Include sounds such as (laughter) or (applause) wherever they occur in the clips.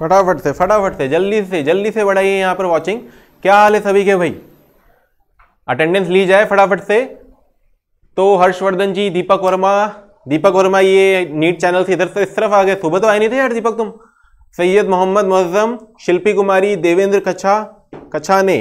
फटाफट से फटाफट से जल्दी से जल्दी से बढ़ाइए यहाँ पर वॉचिंग क्या हाल है सभी के भाई अटेंडेंस ली जाए फटाफट से तो हर्षवर्धन जी दीपक वर्मा दीपक वर्मा ये नीट चैनल से इधर से इस तरफ आ गए सुबह तो आए नहीं थे यार दीपक तुम सैयद मोहम्मद मुजम शिल्पी कुमारी देवेंद्र कच्छा कच्छा ने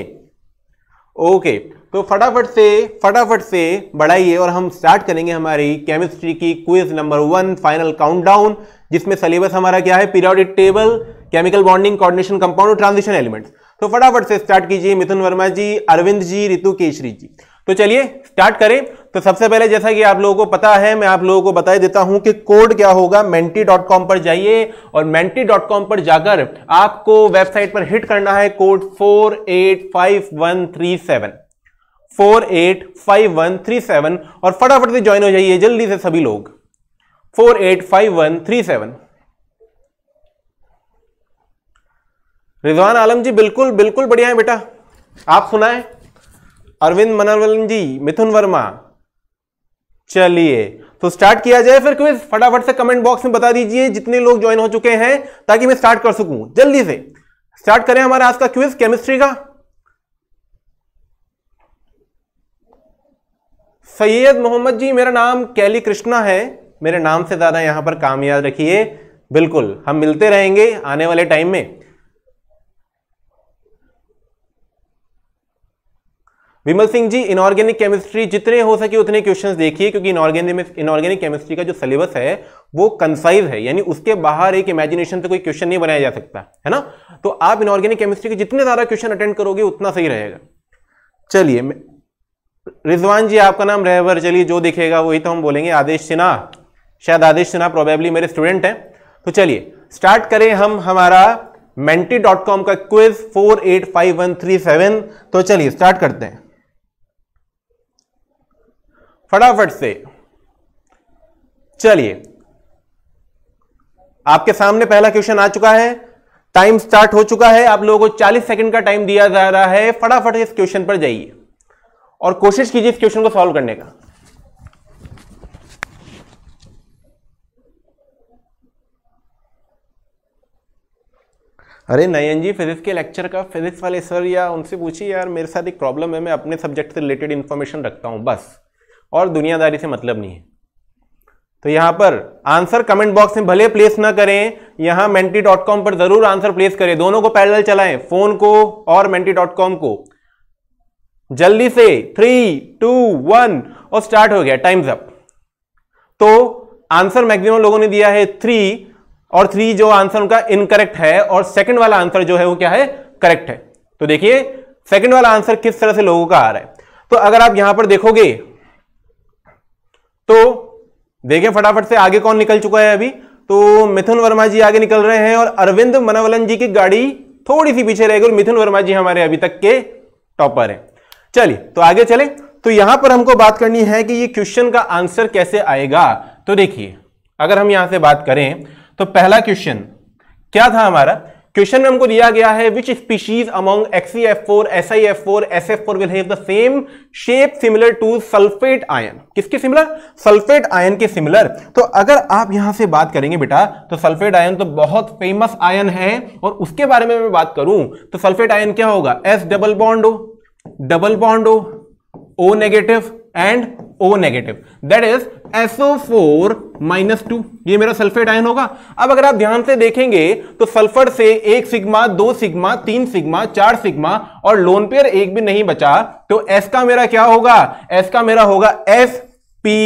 ओके तो फटाफट से फटाफट से बढ़ाइए और हम स्टार्ट करेंगे हमारी केमिस्ट्री की quiz number one final countdown जिसमें सिलेबस हमारा क्या है periodic table chemical bonding coordination compound और ट्रांजिशन एलिमेंट्स तो फटाफट से स्टार्ट कीजिए मिथुन वर्मा जी अरविंद जी रितु केशरी जी तो चलिए स्टार्ट करें तो सबसे पहले जैसा कि आप लोगों को पता है मैं आप लोगों को बताई देता हूं कि कोड क्या होगा मेंटी कॉम पर जाइए और मेंटी डॉट कॉम पर जाकर आपको वेबसाइट पर हिट करना है code four eight five one three seven four eight five one three seven और फटाफट से ज्वाइन हो जाइए जल्दी से सभी लोग four eight five one three seven Rizwan Alam ji बिल्कुल बिल्कुल बढ़िया है बेटा आप सुनाए अरविंद मनोरवल जी मिथुन वर्मा चलिए तो स्टार्ट किया जाए फिर क्विज फटाफट से कमेंट बॉक्स में बता दीजिए जितने लोग ज्वाइन हो चुके हैं ताकि मैं स्टार्ट कर सकूं जल्दी से स्टार्ट करें हमारा आज का क्विज केमिस्ट्री का सैयद मोहम्मद जी मेरा नाम कैली कृष्णा है मेरे नाम से ज्यादा यहां पर काम याद रखिए बिल्कुल हम मिलते रहेंगे आने वाले टाइम में विमल सिंह जी इनऑर्गेनिक केमिस्ट्री जितने हो सके उतने क्वेश्चंस देखिए क्योंकि इनऑर्गेनिक इनऑर्गेनिक केमिस्ट्री का जो सिलेबस है वो कंसाइज है यानी उसके बाहर एक इमेजिनेशन से कोई क्वेश्चन नहीं बनाया जा सकता है ना तो आप इनऑर्गेनिक केमिस्ट्री के जितने ज़्यादा क्वेश्चन अटेंड करोगे उतना सही रहेगा चलिए रिजवान जी आपका नाम रहवर चलिए जो देखेगा वही तो हम बोलेंगे आदेश सिन्हा शायद आदेश सिन्हा प्रोबेबली मेरे स्टूडेंट हैं तो चलिए स्टार्ट करें हम हमारा मेंटी डॉट कॉम का quiz four eight five one three seven तो चलिए स्टार्ट करते हैं फटाफट से चलिए आपके सामने पहला क्वेश्चन आ चुका है टाइम स्टार्ट हो चुका है आप लोगों को 40 सेकंड का टाइम दिया जा रहा है फटाफट इस क्वेश्चन पर जाइए और कोशिश कीजिए इस क्वेश्चन को सॉल्व करने का अरे नयन जी फिजिक्स के लेक्चर का फिजिक्स वाले सर या उनसे पूछिए यार मेरे साथ एक प्रॉब्लम है मैं अपने सब्जेक्ट से रिलेटेड इंफॉर्मेशन रखता हूं बस और दुनियादारी से मतलब नहीं है तो यहां पर आंसर कमेंट बॉक्स में भले प्लेस ना करें यहां मेंटी डॉट कॉम पर जरूर आंसर प्लेस करें दोनों को पैरेलल चलाएं फोन को और मेंटी डॉट कॉम को जल्दी से थ्री टू वन और स्टार्ट हो गया टाइम्स अप तो आंसर मैक्सिमम लोगों ने दिया है थ्री और थ्री जो आंसर उनका इनकरेक्ट है और सेकंड वाला आंसर जो है वो क्या है करेक्ट है तो देखिए सेकंड वाला आंसर किस तरह से लोगों का आ रहा है तो अगर आप यहां पर देखोगे तो देखें फटाफट से आगे कौन निकल चुका है अभी तो मिथुन वर्मा जी आगे निकल रहे हैं और अरविंद मनोवलन जी की गाड़ी थोड़ी सी पीछे रहेगी और मिथुन वर्मा जी हमारे अभी तक के टॉपर हैं चलिए तो आगे चले तो यहां पर हमको बात करनी है कि ये क्वेश्चन का आंसर कैसे आएगा तो देखिए अगर हम यहां से बात करें तो पहला क्वेश्चन क्या था हमारा क्वेश्चन में हमको दिया गया है which species among xe F F four four S I S F four will have the same shape similar to sulphate ion किसके सिमिलर सल्फेट आयन के सिमिलर तो अगर आप यहां से बात करेंगे बेटा तो सल्फेट आयन तो बहुत फेमस आयन है और उसके बारे में मैं बात करूं तो सल्फेट आयन क्या होगा एस डबल बॉन्ड हो डबल बॉन्ड हो O negative and O negative that is SO4 four minus two ये मेरा सल्फेट आयन होगा अब अगर आप ध्यान से देखेंगे तो सल्फर से एक सिग्मा दो सिग्मा तीन सिग्मा चार सिग्मा और लोन पेयर एक भी नहीं बचा तो एस का मेरा क्या होगा एस का मेरा होगा S P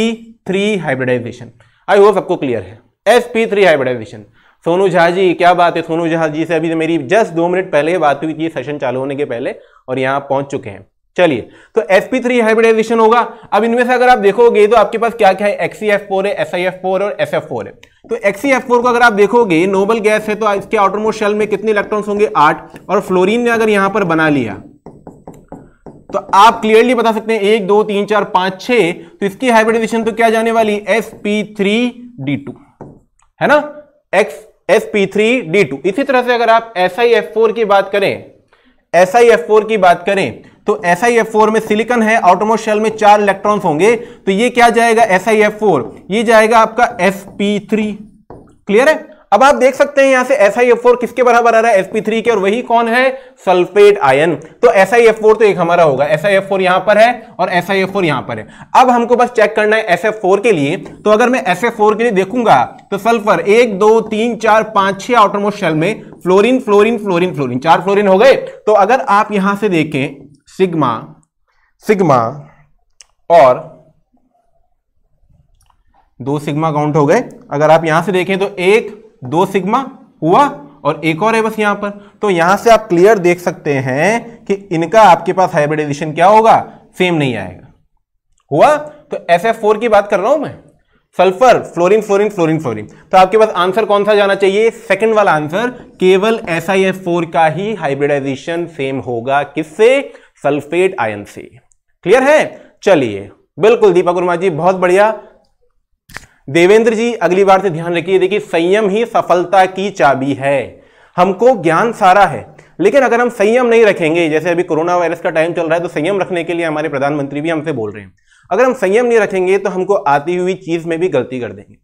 three hybridization I hope सबको क्लियर है S P three hybridization Sonu Jha ji क्या बात है सोनू झा जी से अभी मेरी जस्ट दो मिनट पहले बात हुई थी सेशन चालू होने के पहले और यहां पहुंच चुके हैं चलिए तो sp3 हाइब्रिडाइजेशन होगा अब इनमें से अगर आप देखोगे तो आपके पास क्या क्या है xcf4 है sif4 और sf4 है तो फोर को अगर आप देखोगे नोबल गैस है तो इसके आउटरमोस्ट शेल में कितने इलेक्ट्रॉन्स होंगे आठ और फ्लोरीन ने अगर यहां पर बना लिया तो आप क्लियरली बता सकते हैं एक दो तीन चार पांच छह तो इसकी हाइब्रिडाइजेशन तो क्या जाने वाली टू है ना एक्स टू इसी तरह से अगर आप sif4 की बात करें sif4 की बात करें तो एस एफ फोर में सिलिकन है आउटमोस्ट शेल में चार इलेक्ट्रॉन्स होंगे तो ये क्या जाएगा एस आई एफ फोर ये जाएगा आपका एस पी थ्री क्लियर है अब आप देख सकते हैं यहां से एस आई एफ फोर किसके बराबर आ रहा है एसपी थ्री के और वही कौन है सल्फेट आयन तो एस आई एफ फोर तो एक हमारा होगा एस आई एफ फोर यहां पर है और एस आई एफ फोर यहां पर है अब हमको बस चेक करना है एस एफ फोर के लिए तो अगर मैं एस एफ फोर के लिए देखूंगा तो सल्फर एक दो तीन चार पांच छह आउटरमोस्ट शेल में फ्लोरिन फ्लोरिन फ्लोरिन फ्लोरिन चार फ्लोरिन हो गए तो अगर आप यहां से देखें सिग्मा सिग्मा और दो सिग्मा काउंट हो गए अगर आप यहां से देखें तो एक दो सिग्मा हुआ और एक और है बस यहां पर तो यहां से आप क्लियर देख सकते हैं कि इनका आपके पास हाइब्रिडाइजेशन क्या होगा सेम नहीं आएगा हुआ तो एस फोर की बात कर रहा हूं मैं sulphur fluorine fluorine fluorine fluorine तो आपके पास आंसर कौन सा जाना चाहिए सेकंड वाला आंसर केवल एस का ही हाइब्रिडाइजेशन सेम होगा किससे सल्फेट आयन से क्लियर है चलिए बिल्कुल दीपक वर्मा जी बहुत बढ़िया देवेंद्र जी अगली बार से ध्यान रखिए देखिए संयम ही सफलता की चाबी है हमको ज्ञान सारा है लेकिन अगर हम संयम नहीं रखेंगे जैसे अभी कोरोना वायरस का टाइम चल रहा है तो संयम रखने के लिए हमारे प्रधानमंत्री भी हमसे बोल रहे हैं अगर हम संयम नहीं रखेंगे तो हमको आती हुई चीज में भी गलती कर देंगे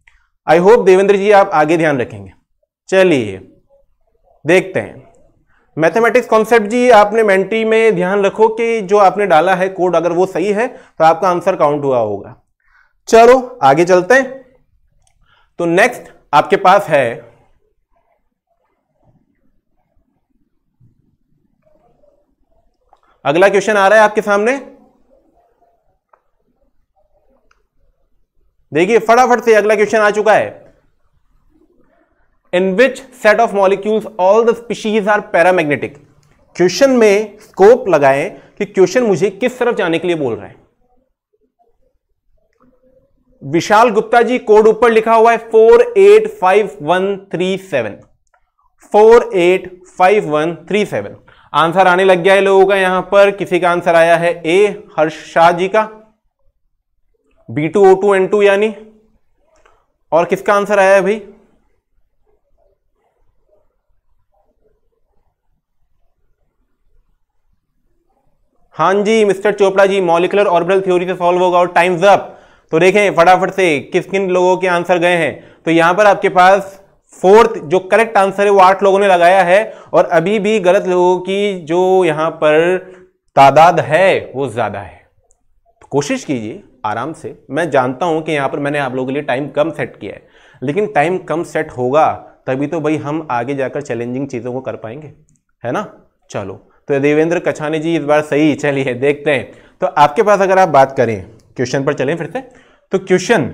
आई होप देवेंद्र जी आप आगे ध्यान रखेंगे चलिए देखते हैं मैथमेटिक्स कॉन्सेप्ट जी आपने मेंट्री में ध्यान रखो कि जो आपने डाला है कोड अगर वो सही है तो आपका आंसर काउंट हुआ होगा चलो आगे चलते हैं तो नेक्स्ट आपके पास है अगला क्वेश्चन आ रहा है आपके सामने देखिए फटाफट से अगला क्वेश्चन आ चुका है in which set of molecules all the species are paramagnetic question में स्कोप लगाएं कि क्वेश्चन मुझे किस तरफ जाने के लिए बोल रहा है विशाल गुप्ता जी कोड ऊपर लिखा हुआ है four eight five one three seven four eight five one three seven answer आने लग गया है लोगों का यहां पर किसी का आंसर आया है ए हर्ष शाह जी का B two O two N two यानी और किसका आंसर आया है भाई हाँ जी mister Chopra ji molecular orbital theory से सॉल्व होगा और टाइम्स अप तो देखें फटाफट से किस किन लोगों के आंसर गए हैं तो यहां पर आपके पास फोर्थ जो करेक्ट आंसर है वो आठ लोगों ने लगाया है और अभी भी गलत लोगों की जो यहां पर तादाद है वो ज्यादा है तो कोशिश कीजिए आराम से मैं जानता हूं कि यहां पर मैंने आप लोगों के लिए टाइम कम सेट किया है लेकिन टाइम कम सेट होगा तभी तो भाई हम आगे जाकर चैलेंजिंग चीज़ों को कर पाएंगे है ना चलो तो देवेंद्र कछानी जी इस बार सही चलिए देखते हैं तो आपके पास अगर आप बात करें क्वेश्चन पर चलें फिर से तो क्वेश्चन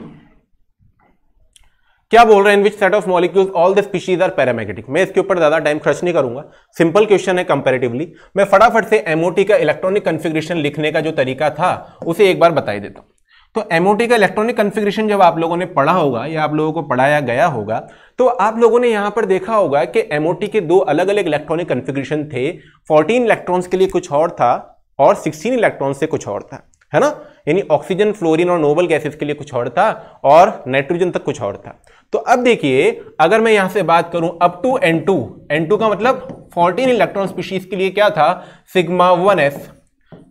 क्या बोल रहे हैं in which set of molecules all the species are paramagnetic मैं इसके ऊपर ज्यादा टाइम खर्च नहीं करूंगा सिंपल क्वेश्चन है कंपेरेटिवली मैं फटाफट से एमओटी का इलेक्ट्रॉनिक कन्फिग्रेशन लिखने का जो तरीका था उसे एक बार बताई देता हूं तो एमओटी का इलेक्ट्रॉनिक कन्फिग्रेशन जब आप लोगों ने पढ़ा होगा या आप लोगों को पढ़ाया गया होगा तो आप लोगों ने यहां पर देखा होगा कि एमओटी के दो अलग अलग इलेक्ट्रॉनिक कन्फिग्रेशन थे 14 इलेक्ट्रॉन्स के लिए कुछ और था और 16 इलेक्ट्रॉन से कुछ और था है ना यानी ऑक्सीजन फ्लोरीन और नोबल गैसेस के लिए कुछ और था और नाइट्रोजन तक कुछ और था तो अब देखिए अगर मैं यहां से बात करूं up to N two N two का मतलब 14 इलेक्ट्रॉन स्पीशीज के लिए क्या था sigma one S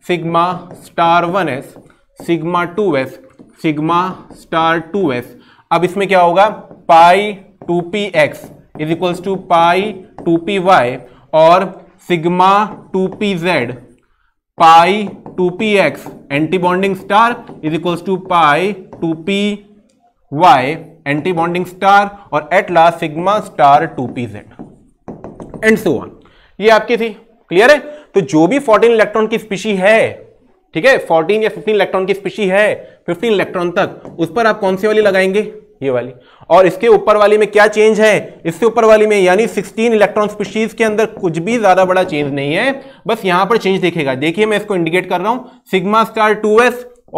sigma star one S sigma two S sigma star two S अब इसमें क्या होगा pi two P X is equals to pi two P Y और sigma two P Z pi two P X antibonding star is equals to pi two P Y antibonding star और at last sigma star two P Z and so on ये आपकी थी clear है तो जो भी 14 electron की species है ठीक है 14 या 15 इलेक्ट्रॉन की स्पीशी है 15 इलेक्ट्रॉन तक उस पर आप कौन सी वाली लगाएंगे ये वाली और इसके ऊपर वाली में क्या चेंज है इससे ऊपर वाली में यानी 16 इलेक्ट्रॉन स्पीशीज के अंदर कुछ भी ज्यादा बड़ा चेंज नहीं है बस यहां पर चेंज देखेगा देखिए मैं इसको इंडिकेट कर रहा हूं सिग्मा स्टार 2s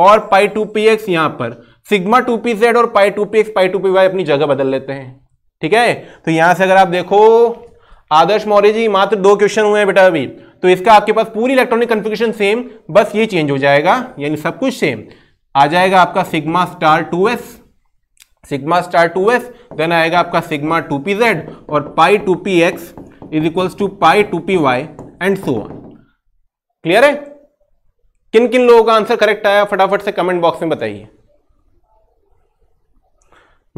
और पाई 2px यहां पर सिग्मा 2pz और पाई 2px पाई 2py अपनी जगह बदल लेते हैं ठीक है तो यहां से अगर आप देखो आदर्श मौर्य जी मात्र दो क्वेश्चन हुए हैं बेटा अभी तो इसका आपके पास पूरी इलेक्ट्रॉनिक कन्फिग्रेशन सेम बस ये चेंज हो जाएगा यानी सब कुछ सेम आ जाएगा आपका sigma star 2s sigma star two S then आएगा आपका सिग्मा टू पी जेड और pi two P X is equals to pi two P Y and so on clear है किन किन लोगों का आंसर करेक्ट आया फटाफट से कमेंट बॉक्स में बताइए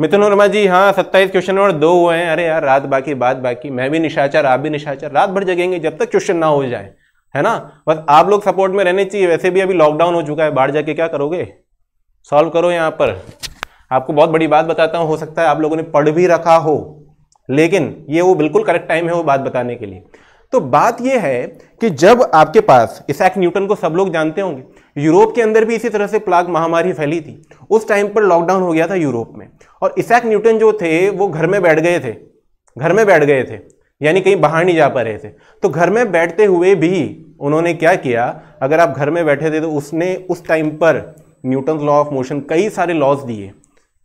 मिथुन वर्मा जी हाँ सत्ताईस क्वेश्चन और दो हुए हैं अरे यार रात बाकी बात बाकी मैं भी निशाचर आप भी निशाचर रात भर जगेंगे जब तक क्वेश्चन ना हो जाए है ना बस आप लोग सपोर्ट में रहने चाहिए वैसे भी अभी लॉकडाउन हो चुका है बाहर जाके क्या करोगे सॉल्व करो यहाँ पर आपको बहुत बड़ी बात बताता हूँ हो सकता है आप लोगों ने पढ़ भी रखा हो लेकिन ये वो बिल्कुल करेक्ट टाइम है वो बात बताने के लिए तो बात ये है कि जब आपके पास इसैक न्यूटन को सब लोग जानते होंगे यूरोप के अंदर भी इसी तरह से प्लाग महामारी फैली थी उस टाइम पर लॉकडाउन हो गया था यूरोप में और इसैक न्यूटन जो थे वो घर में बैठ गए थे घर में बैठ गए थे यानी कहीं बाहर नहीं जा पा रहे थे तो घर में बैठते हुए भी उन्होंने क्या किया अगर आप घर में बैठे थे तो उसने उस टाइम पर न्यूटन लॉ ऑफ मोशन कई सारे लॉज दिए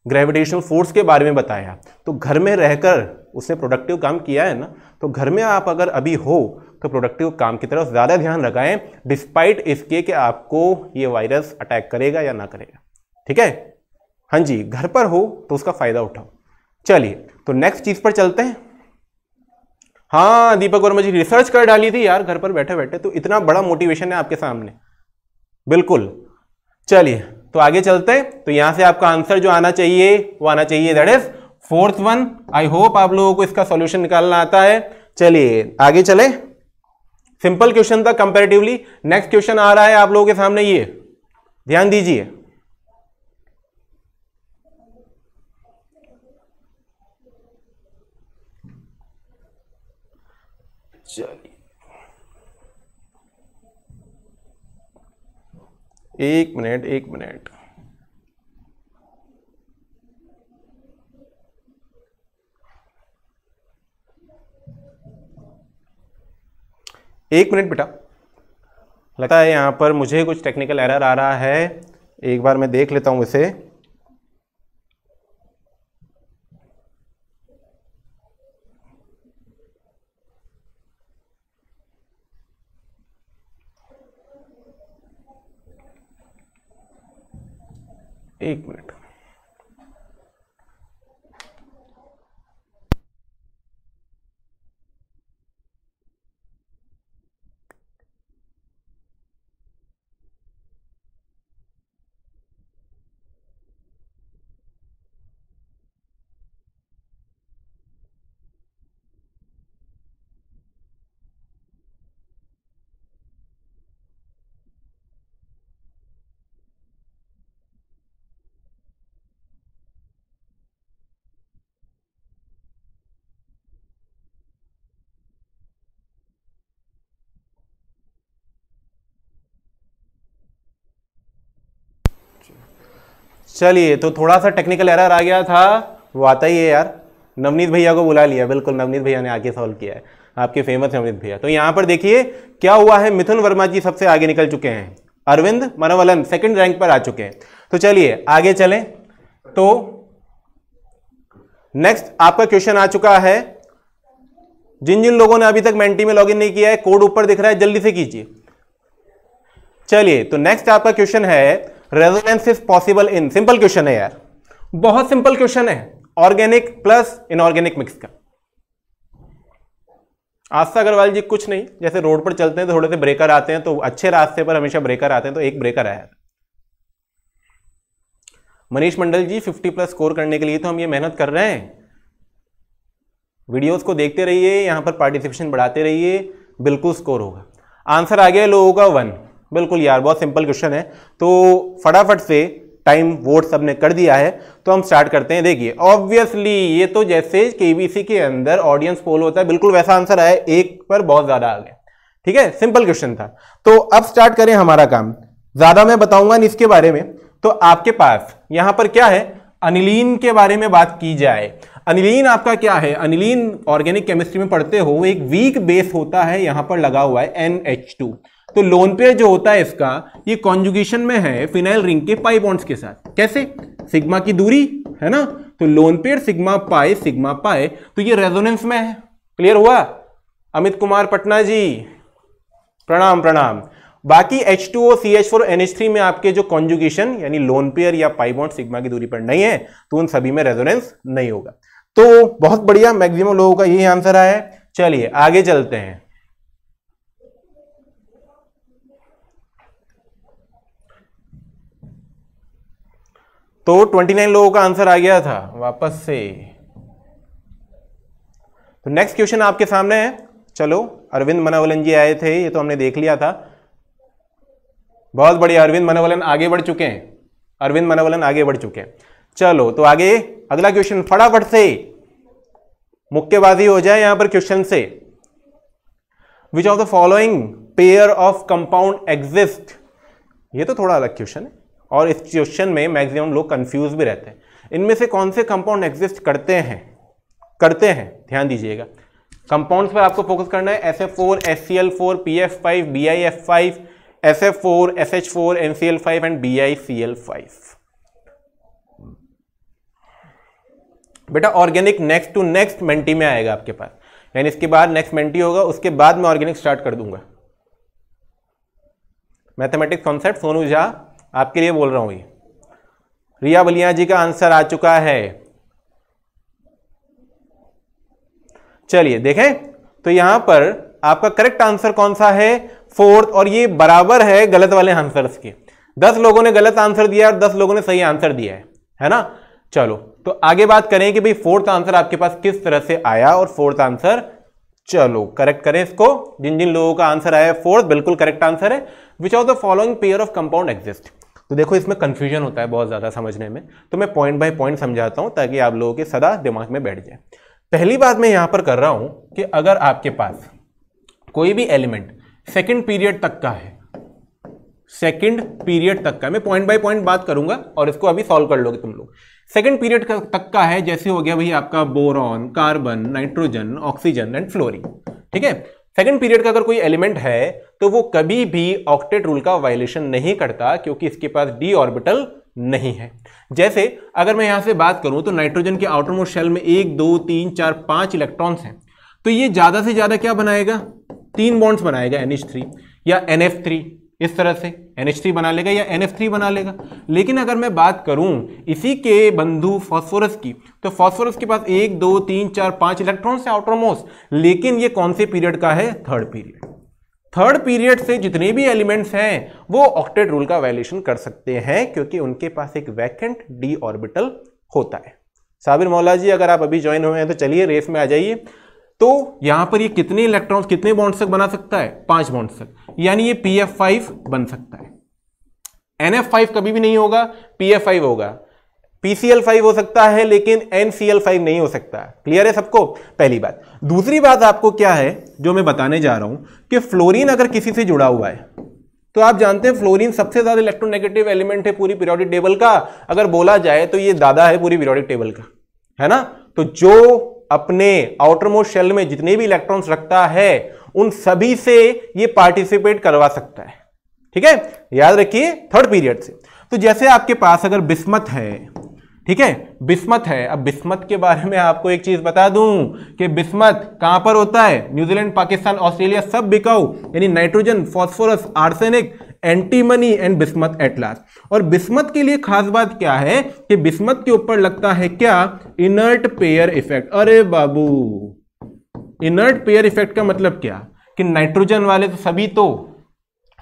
ग्रेविटेशनल फोर्स के बारे में बताया तो घर में रहकर उसने प्रोडक्टिव काम किया है ना तो घर में आप अगर अभी हो तो प्रोडक्टिव काम की तरफ ज़्यादा ध्यान लगाएं डिस्पाइट इसके कि आपको ये वायरस अटैक करेगा या ना करेगा ठीक है हाँ जी घर पर हो तो उसका फ़ायदा उठाओ चलिए तो नेक्स्ट चीज़ पर चलते हैं हाँ दीपक वर्मा जी रिसर्च कर डाली थी यार घर पर बैठे बैठे तो इतना बड़ा मोटिवेशन है आपके सामने बिल्कुल चलिए तो आगे चलते तो यहां से आपका आंसर जो आना चाहिए वो आना चाहिए that is fourth one I hope आप लोगों को इसका सॉल्यूशन निकालना आता है चलिए आगे चले सिंपल क्वेश्चन था कंपेरेटिवली नेक्स्ट क्वेश्चन आ रहा है आप लोगों के सामने ये ध्यान दीजिए एक मिनट एक मिनट एक मिनट बेटा लगता है यहां पर मुझे कुछ टेक्निकल एरर आ रहा है एक बार मैं देख लेता हूं इसे एक मिनट चलिए तो थोड़ा सा टेक्निकल एरर आ गया था वो आता ही है यार नवनीत भैया को बुला लिया बिल्कुल नवनीत भैया ने आके सॉल्व किया है आपके फेमस नवनीत भैया तो यहाँ पर देखिए क्या हुआ है मिथुन वर्मा जी सबसे आगे निकल चुके हैं अरविंद मनोवलन सेकंड रैंक पर आ चुके हैं तो चलिए आगे चलें तो नेक्स्ट आपका क्वेश्चन आ चुका है जिन जिन लोगों ने अभी तक मेंटी में लॉगिन नहीं किया है कोड ऊपर दिख रहा है जल्दी से कीजिए चलिए तो नेक्स्ट आपका क्वेश्चन है resonance is possible in simple question है यार बहुत सिंपल क्वेश्चन है ऑर्गेनिक प्लस इनऑर्गेनिक मिक्स का आस्था अग्रवाल जी कुछ नहीं जैसे रोड पर चलते हैं तो थोड़े से ब्रेकर आते हैं तो अच्छे रास्ते पर हमेशा ब्रेकर आते हैं तो एक ब्रेकर आया मनीष मंडल जी 50 प्लस स्कोर करने के लिए तो हम ये मेहनत कर रहे हैं वीडियोस को देखते रहिए यहां पर पार्टिसिपेशन बढ़ाते रहिए बिल्कुल स्कोर होगा आंसर आ गया लोगों का वन बिल्कुल यार बहुत सिंपल क्वेश्चन है तो फटाफट से टाइम वोट सबने कर दिया है तो हम स्टार्ट करते हैं देखिए ऑब्वियसली ये तो जैसे के के अंदर ऑडियंस पोल होता है बिल्कुल वैसा आंसर आया एक पर बहुत ज़्यादा आ गया ठीक है सिंपल क्वेश्चन था तो अब स्टार्ट करें हमारा काम ज़्यादा मैं बताऊंगा नहीं इसके बारे में तो आपके पास यहां पर क्या है अनिलीन के बारे में बात की जाए अनिलीन आपका क्या है अनिलीन ऑर्गेनिक केमिस्ट्री में पढ़ते हो एक वीक बेस होता है यहां पर लगा हुआ है एन तो लोन पेयर जो होता है इसका ये कॉन्जुगेशन में है फिनाइल रिंग के पाई बॉन्ड्स के साथ कैसे सिग्मा की दूरी है ना तो lone pair sigma pi sigma pi तो ये रेजोनेंस में है क्लियर हुआ अमित कुमार पटना जी प्रणाम प्रणाम बाकी H2O CH4 NH3 में आपके जो कॉन्जुगेशन यानी लोन पेयर या बॉन्ड सिग्मा की दूरी पर नहीं है तो उन सभी में रेजोनेंस नहीं होगा तो बहुत बढ़िया मैक्सिमम लोगों का यही आंसर आया है चलिए आगे चलते हैं तो 29 लोगों का आंसर आ गया था वापस से तो नेक्स्ट क्वेश्चन आपके सामने है चलो अरविंद मनावलन जी आए थे ये तो हमने देख लिया था बहुत बढ़िया अरविंद मनोवलन आगे बढ़ चुके हैं अरविंद मनोवलन आगे बढ़ चुके हैं चलो तो आगे अगला क्वेश्चन फटाफट से मुक्केबाजी हो जाए यहां पर क्वेश्चन से which of the following pair of compound exist ये तो थोड़ा अलग क्वेश्चन है और इस क्वेश्चन में मैक्सिमम लोग कंफ्यूज भी रहते हैं इनमें से कौन से कंपाउंड एग्जिस्ट करते हैं करते हैं ध्यान दीजिएगा कंपाउंड्स पर आपको फोकस करना है S F four S C L four P F five B I F five S F four S H four N C L five and B I C L five बेटा organic next to next Menti में आएगा आपके पास यानी इसके बाद next mentee होगा उसके बाद मैं ऑर्गेनिक स्टार्ट कर दूंगा मैथमेटिक्स कॉन्सेप्ट सोनू झा आपके लिए बोल रहा हूँ ये रिया बलिया जी का आंसर आ चुका है चलिए देखें तो यहां पर आपका करेक्ट आंसर कौन सा है फोर्थ और ये बराबर है गलत वाले आंसर्स के दस लोगों ने गलत आंसर दिया और दस लोगों ने सही आंसर दिया है है ना चलो तो आगे बात करें कि भाई फोर्थ आंसर आपके पास किस तरह से आया और फोर्थ आंसर चलो करेक्ट करें इसको जिन जिन लोगों का आंसर आया फोर्थ बिल्कुल करेक्ट आंसर है which are the following pair of compound exist तो देखो इसमें कन्फ्यूजन होता है बहुत ज़्यादा समझने में तो मैं पॉइंट बाय पॉइंट समझाता हूँ ताकि आप लोगों के सदा दिमाग में बैठ जाए पहली बात मैं यहाँ पर कर रहा हूँ कि अगर आपके पास कोई भी एलिमेंट सेकेंड पीरियड तक का है सेकेंड पीरियड तक का मैं पॉइंट बाय पॉइंट बात करूंगा और इसको अभी सॉल्व कर लोगे तुम लोग सेकेंड पीरियड तक का है जैसे हो गया भाई आपका boron carbon nitrogen oxygen and fluorine ठीक है सेकेंड पीरियड का अगर कोई एलिमेंट है तो वो कभी भी ऑक्टेट रूल का वायलेशन नहीं करता क्योंकि इसके पास डी ऑर्बिटल नहीं है जैसे अगर मैं यहाँ से बात करूँ तो नाइट्रोजन के आउटर मोस्ट शेल में एक दो तीन चार पाँच इलेक्ट्रॉन्स हैं तो ये ज़्यादा से ज़्यादा क्या बनाएगा तीन बॉन्ड्स बनाएगा एन या एन इस तरह से NH3 बना लेगा या NF3 बना लेगा लेकिन अगर मैं बात करूं इसी के बंधु फास्फोरस की तो फास्फोरस के पास एक दो तीन चार पांच इलेक्ट्रॉन से आउटरमोस्ट लेकिन ये कौन से पीरियड का है थर्ड पीरियड थर्ड पीरियड से जितने भी एलिमेंट्स हैं वो ऑक्टेट रूल का वायलेशन कर सकते हैं क्योंकि उनके पास एक वैकेंट डी ऑर्बिटल होता है साबिर मौला जी अगर आप अभी ज्वाइन हुए हैं तो चलिए रेस में आ जाइए तो यहां पर ये कितने इलेक्ट्रॉन्स कितने बॉन्ड्स तक बना सकता है पांच बॉन्ड्स तक यानी ये पी एफ फाइव बन सकता है एन एफ फाइव कभी भी नहीं होगा पी एफ फाइव होगा पीसीएल फाइव हो सकता है लेकिन एनसीएल फाइव नहीं हो सकता क्लियर है सबको पहली बात दूसरी बात आपको क्या है जो मैं बताने जा रहा हूं कि फ्लोरीन अगर किसी से जुड़ा हुआ है तो आप जानते हैं फ्लोरीन सबसे ज्यादा इलेक्ट्रोनेगेटिव एलिमेंट है पूरी पीरियोडिक टेबल का अगर बोला जाए तो ये दादा है पूरी पीरियोडिक टेबल का है ना तो जो अपने आउटरमोस्ट शेल में जितने भी इलेक्ट्रॉन्स रखता है उन सभी से ये पार्टिसिपेट करवा सकता है ठीक है याद रखिए थर्ड पीरियड से तो जैसे आपके पास अगर बिस्मत है ठीक है बिस्मत है अब बिस्मत के बारे में आपको एक चीज बता दूं कि बिस्मत कहां पर होता है न्यूजीलैंड पाकिस्तान ऑस्ट्रेलिया सब बिकाऊ यानी nitrogen phosphorus arsenic antimony and bismuth एटलास और बिस्मत के लिए खास बात क्या है कि बिस्मत के ऊपर लगता है क्या इनर्ट पेयर इफेक्ट अरे बाबू इनर्ट पेयर इफेक्ट का मतलब क्या कि नाइट्रोजन वाले तो सभी तो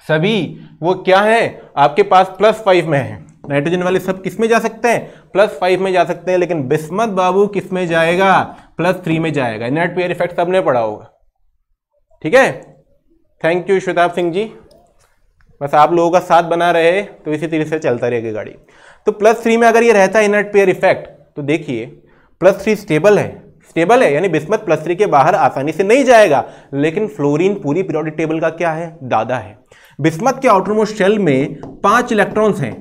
सभी वो क्या है आपके पास प्लस फाइव में है नाइट्रोजन वाले सब किस में जा सकते हैं प्लस फाइव में जा सकते हैं लेकिन बिस्मत बाबू किस में जाएगा प्लस थ्री में जाएगा इनर्ट पेयर इफेक्ट सबने पढ़ा होगा ठीक है थैंक यू श्वेताब सिंह जी बस आप लोगों का साथ बना रहे तो इसी तरीके से चलता रहेगी गाड़ी तो प्लस थ्री में अगर ये रहता है इनर्ट पेयर इफेक्ट तो देखिए प्लस थ्री स्टेबल है स्टेबल है यानी बिस्मत प्लस थ्री के बाहर आसानी से नहीं जाएगा लेकिन फ्लोरीन पूरी पीरियोडिक टेबल का क्या है दादा है बिस्मत के आउटरमोस्ट शेल में पांच इलेक्ट्रॉन्स हैं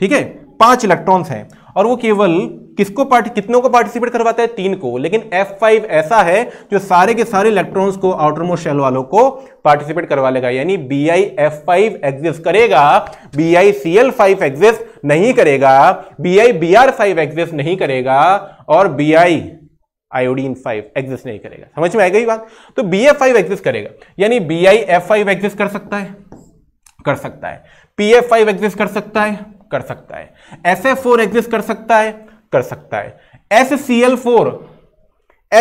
ठीक है पांच इलेक्ट्रॉन्स हैं और वो केवल किसको पार्ट कितनों को पार्टिसिपेट करवाता है तीन को लेकिन F5 ऐसा है जो सारे के सारे इलेक्ट्रॉन्स को आउटर मोस्ट शेल वालों को पार्टिसिपेट करवा लेगा यानी B I F five exist करेगा B I C L five exist नहीं करेगा B I B R five exist नहीं करेगा और B I iodine five exist नहीं करेगा समझ में आएगा ही बात तो बी एफ फाइव एग्जिस्ट करेगा यानी B I F five exist कर सकता है कर सकता है पी एफ फाइव एग्जिस्ट कर सकता है कर सकता है एस एफ फोर एग्जिस्ट कर सकता है कर सकता है S C L four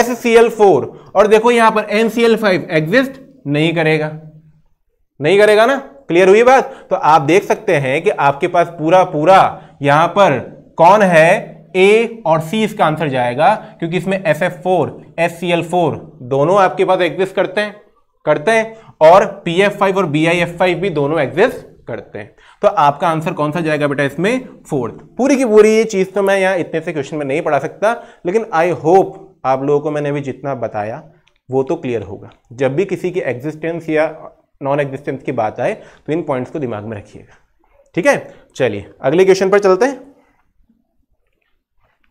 S C L four और देखो यहां पर N C L five exist नहीं करेगा नहीं करेगा ना क्लियर हुई बात तो आप देख सकते हैं कि आपके पास पूरा पूरा यहां पर कौन है ए और सी इसका आंसर जाएगा क्योंकि इसमें S F four S C L four दोनों आपके पास एग्जिस्ट करते हैं करते हैं और पी एफ फाइव और बी आई एफ फाइव भी दोनों एग्जिस्ट करते हैं तो आपका आंसर कौन सा जाएगा बेटा इसमें फोर्थ पूरी की पूरी ये चीज़ तो मैं यहाँ इतने से क्वेश्चन में नहीं पढ़ा सकता लेकिन आई होप आप लोगों को मैंने अभी जितना बताया वो तो क्लियर होगा जब भी किसी की एग्जिस्टेंस या नॉन एग्जिस्टेंस की बात आए तो इन पॉइंट्स को दिमाग में रखिएगा ठीक है चलिए अगले क्वेश्चन पर चलते हैं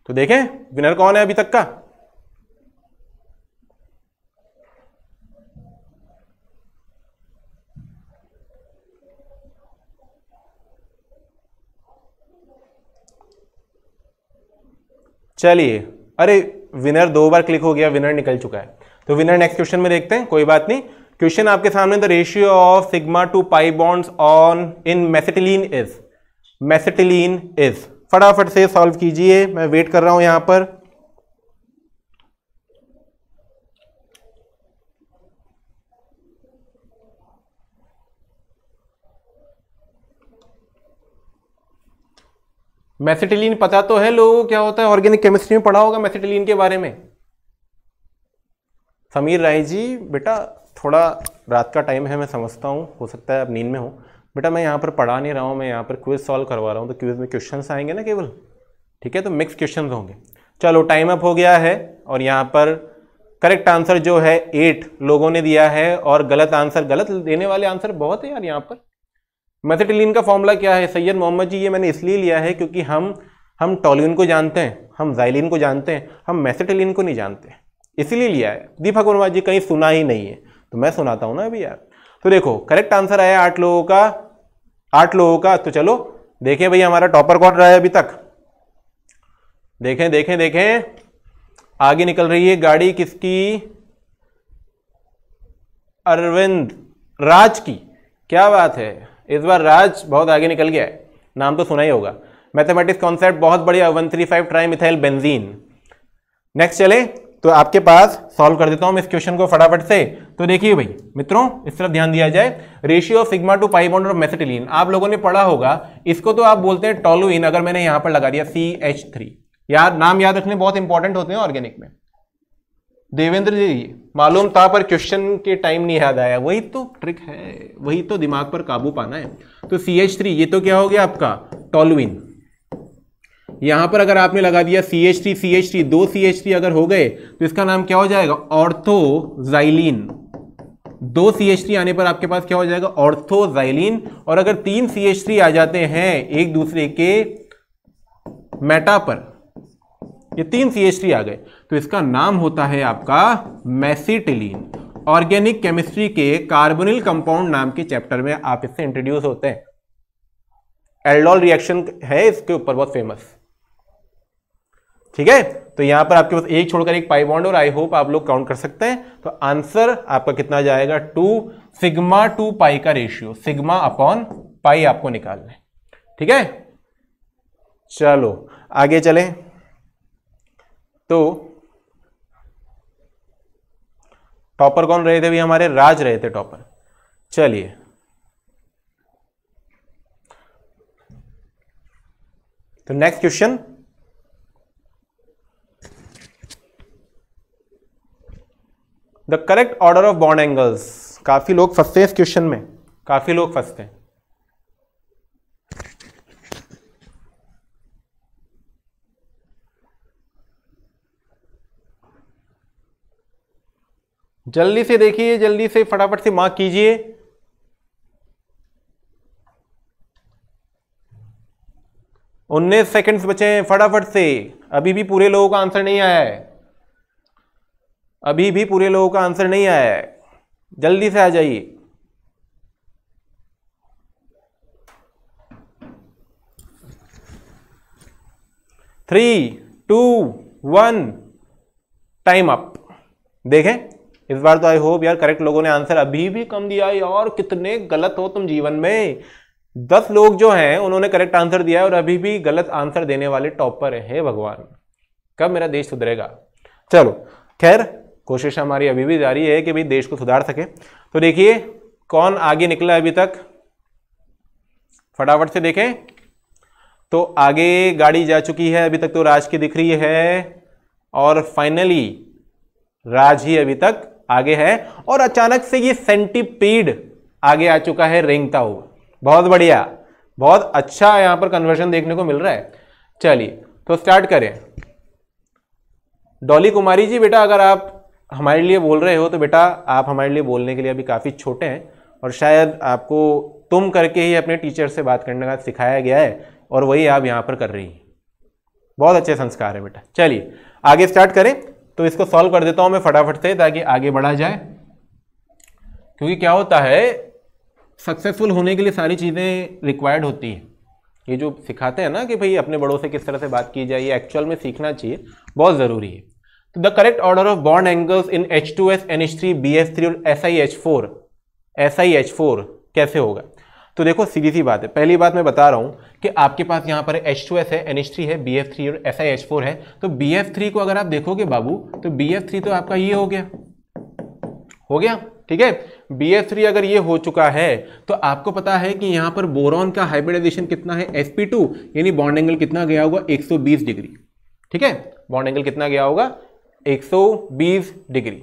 तो देखें विनर कौन है अभी तक का चलिए अरे विनर दो बार क्लिक हो गया विनर निकल चुका है तो विनर नेक्स्ट क्वेश्चन में देखते हैं कोई बात नहीं क्वेश्चन आपके सामने the ratio of sigma to pi bonds on in mesitylene is mesitylene is फटाफट से सॉल्व कीजिए मैं वेट कर रहा हूं यहां पर मैसेटिलीन पता तो है लोगों को क्या होता है ऑर्गेनिक केमिस्ट्री में पढ़ा होगा मैसेटिलीन के बारे में समीर राय जी बेटा थोड़ा रात का टाइम है मैं समझता हूँ हो सकता है आप नींद में हो बेटा मैं यहाँ पर पढ़ा नहीं रहा हूँ मैं यहाँ पर क्विज सॉल्व करवा रहा हूँ तो क्विज में क्वेश्चन आएंगे ना केवल ठीक है तो मिक्स क्वेश्चन होंगे चलो टाइम अप हो गया है और यहाँ पर करेक्ट आंसर जो है एट लोगों ने दिया है और गलत आंसर गलत देने वाले आंसर बहुत है यार यहाँ पर मेथेटिलिन का फॉर्मूला क्या है सैयद मोहम्मद जी ये मैंने इसलिए लिया है क्योंकि हम हम टोलिन को जानते हैं हम जाइलिन को जानते हैं हम मेसेटिलिन को नहीं जानते इसलिए लिया है दीपक वर्मा जी कहीं सुना ही नहीं है तो मैं सुनाता हूँ ना अभी यार तो देखो करेक्ट आंसर आया आठ लोगों का आठ लोगों का तो चलो देखें भैया हमारा टॉपर कौन रहा है अभी तक देखें देखें देखें आगे निकल रही है गाड़ी किसकी अरविंद राज की क्या बात है इस बार राज बहुत आगे निकल गया है नाम तो सुना ही होगा मैथमेटिक्स कॉन्सेप्ट बहुत बढ़िया one three five tri methyl benzene next चले तो आपके पास सॉल्व कर देता हूँ इस क्वेश्चन को फटाफट से तो देखिए भाई मित्रों इस तरफ ध्यान दिया जाए ratio of sigma to pi bond और मेसेटिलीन आप लोगों ने पढ़ा होगा इसको तो आप बोलते हैं टॉलुइन अगर मैंने यहाँ पर लगा दिया सी एच थ्री यार नाम याद रखने बहुत इंपॉर्टेंट होते हैं ऑर्गेनिक में देवेंद्र जी मालूम था पर क्वेश्चन के टाइम नहीं याद आया वही तो ट्रिक है वही तो दिमाग पर काबू पाना है तो सी एच थ्री ये तो क्या हो गया आपका टॉलविन यहां पर अगर आपने लगा दिया C H three C H three दो सी एच थ्री अगर हो गए तो इसका नाम क्या हो जाएगा ऑर्थोजाइलिन दो सी एच थ्री आने पर आपके पास क्या हो जाएगा ऑर्थोजाइलिन और अगर तीन सी एच थ्री आ जाते हैं एक दूसरे के मेटा पर ये तीन सी एच थ्री आ गए तो इसका नाम होता है आपका मैसीटिलीन ऑर्गेनिक केमिस्ट्री के कार्बोनिल कंपाउंड नाम के चैप्टर में आप इससे इंट्रोड्यूस होते हैं एल्डोल रिएक्शन है इसके ऊपर बहुत फेमस ठीक है तो यहां पर आपके पास एक छोड़कर एक पाई बॉन्ड और आई होप आप लोग काउंट कर सकते हैं तो आंसर आपका कितना जाएगा टू सिग्मा टू पाई का रेशियो सिग्मा अपॉन पाई आपको निकालना है ठीक है चलो आगे चलें तो टॉपर कौन रहे थे भी हमारे राज रहे थे टॉपर चलिए तो next question the correct order of bond angles काफी लोग फंसते हैं इस क्वेश्चन में काफी लोग फंसते हैं जल्दी से देखिए जल्दी से फटाफट से मार्क कीजिए उन्नीस सेकंड्स बचे हैं फटाफट से अभी भी पूरे लोगों का आंसर नहीं आया है अभी भी पूरे लोगों का आंसर नहीं आया है जल्दी से आ जाइए three two one time up देखें इस बार तो आई होप यार करेक्ट लोगों ने आंसर अभी भी कम दिया है और कितने गलत हो तुम जीवन में दस लोग जो हैं उन्होंने करेक्ट आंसर दिया है और अभी भी गलत आंसर देने वाले टॉपर हैं भगवान कब मेरा देश सुधरेगा चलो खैर कोशिश हमारी अभी भी जारी है कि भाई देश को सुधार सके तो देखिए कौन आगे निकला अभी तक फटाफट से देखें तो आगे गाड़ी जा चुकी है अभी तक तो राज की दिख रही है और फाइनली राज ही अभी तक आगे है और अचानक से ये सेंटीपीड आगे आ चुका है रेंगता हुआ बहुत बढ़िया बहुत अच्छा यहां पर कन्वर्जन देखने को मिल रहा है चलिए तो स्टार्ट करें डॉली कुमारी जी बेटा अगर आप हमारे लिए बोल रहे हो तो बेटा आप हमारे लिए बोलने के लिए अभी काफ़ी छोटे हैं और शायद आपको तुम करके ही अपने टीचर से बात करने का सिखाया गया है और वही आप यहाँ पर कर रही हैं बहुत अच्छे संस्कार है बेटा चलिए आगे स्टार्ट करें तो इसको सॉल्व कर देता हूं मैं फटाफट से ताकि आगे बढ़ा जाए क्योंकि क्या होता है सक्सेसफुल होने के लिए सारी चीज़ें रिक्वायर्ड होती हैं ये जो सिखाते हैं ना कि भाई अपने बड़ों से किस तरह से बात की जाए ये एक्चुअल में सीखना चाहिए बहुत ज़रूरी है तो the correct order of bond angles in H two S N H three B S three और S I H four S I H four कैसे होगा तो देखो सीधी सी बात है पहली बात मैं बता रहा हूँ कि आपके पास यहाँ पर एच टू एस है एन एच थ्री है बी एफ थ्री और एस आई एच फोर है तो बी एफ थ्री को अगर आप देखोगे बाबू तो बी एफ थ्री तो आपका ये हो गया हो गया ठीक है बी एफ थ्री अगर ये हो चुका है तो आपको पता है कि यहाँ पर बोरॉन का हाइब्रिडाइजेशन कितना है एस पी टू यानी बॉन्ड एंगल कितना गया होगा एक सौ बीस डिग्री ठीक है बॉन्ड एंगल कितना गया होगा एक सौ बीस डिग्री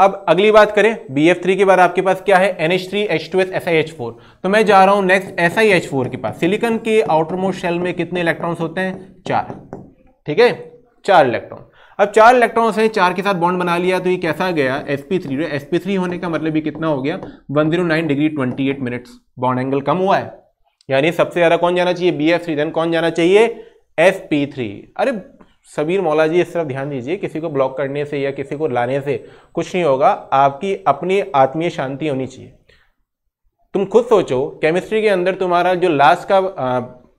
अब अगली बात करें बी एफ थ्री के बाद आपके पास क्या है N H three H two S S I H four तो मैं जा रहा हूं next S I H four के पास सिलिकन के आउटर मोस्ट शेल में कितने इलेक्ट्रॉन्स होते हैं चार ठीक है चार इलेक्ट्रॉन अब चार इलेक्ट्रॉन्स हैं चार के साथ बॉन्ड बना लिया तो ये कैसा गया S P three S P three होने का मतलब ये कितना हो गया one zero nine degree twenty eight minutes bond angle कम हुआ है यानी सबसे ज़्यादा कौन जाना चाहिए बी एफ थ्री देन कौन जाना चाहिए एस पी थ्री अरे सबीर मौला जी इस तरफ ध्यान दीजिए किसी को ब्लॉक करने से या किसी को लाने से कुछ नहीं होगा आपकी अपनी आत्मीय शांति होनी चाहिए तुम खुद सोचो केमिस्ट्री के अंदर तुम्हारा जो लास्ट का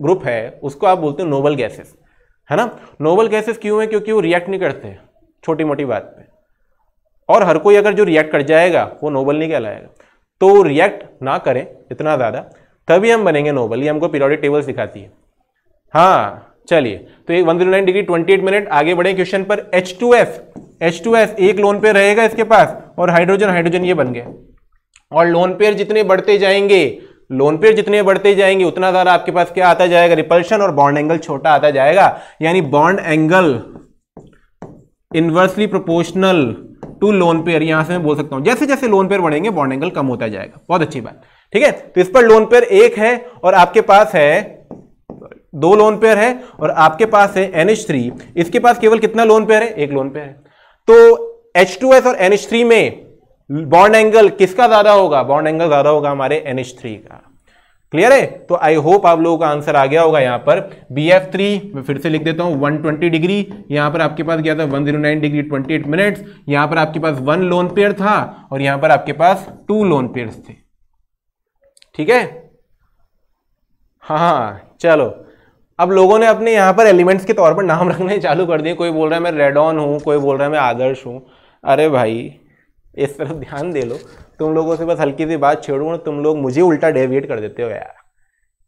ग्रुप है उसको आप बोलते हो नोबल गैसेस है ना नोबल गैसेस क्यों है क्योंकि वो रिएक्ट नहीं करते छोटी मोटी बात पे और हर कोई अगर जो रिएक्ट कर जाएगा वो नोबल नहीं कहलाएगा तो रिएक्ट ना करें इतना ज़्यादा तभी हम बनेंगे नोबल ये हमको पीरियोडिक टेबल सिखाती है हाँ चलिए तो ये one degree twenty eight minute आगे बढ़े क्वेश्चन पर एच टू एच टू एक लोन पेयर रहेगा इसके पास और हाइड्रोजन हाइड्रोजन ये बन गया और लोन पेयर जितने बढ़ते जाएंगे लोन पेयर जितने बढ़ते जाएंगे उतना ज़्यादा आपके पास क्या आता जाएगा रिपल्शन और बॉन्ड एंगल छोटा आता जाएगा यानी bond angle inversely proportional to lone pair यहां से मैं बोल सकता हूं जैसे जैसे लोन पेयर बढ़ेंगे बॉन्ड एंगल कम होता जाएगा बहुत अच्छी बात ठीक है तो इस पर लोन पेयर एक है और आपके पास है दो लोन पेयर है और आपके पास है एन इसके पास केवल कितना लोन पेयर है एक लोन पेयर है तो एच टू एस और एन में बॉन्ड एंगल किसका ज्यादा होगा बॉन्ड एंगल ज्यादा होगा हमारे एन का क्लियर है तो आई होप आप लोगों का आंसर आ गया होगा यहां पर बी एफ थ्री मैं फिर से लिख देता हूं वन ट्वेंटी डिग्री यहां पर आपके पास गया था one zero nine degree twenty eight minute यहां पर आपके पास वन लोन पेयर था और यहां पर आपके पास टू लोन पेयर थे ठीक है हाँ हाँ चलो अब लोगों ने अपने यहाँ पर एलिमेंट्स के तौर पर नाम रखने चालू कर दिए कोई बोल रहा है मैं रेडॉन हूँ कोई बोल रहा है मैं आदर्श हूँ अरे भाई इस तरफ ध्यान दे लो तुम लोगों से बस हल्की सी बात छेड़ू और तुम लोग मुझे उल्टा डेविएट कर देते हो यार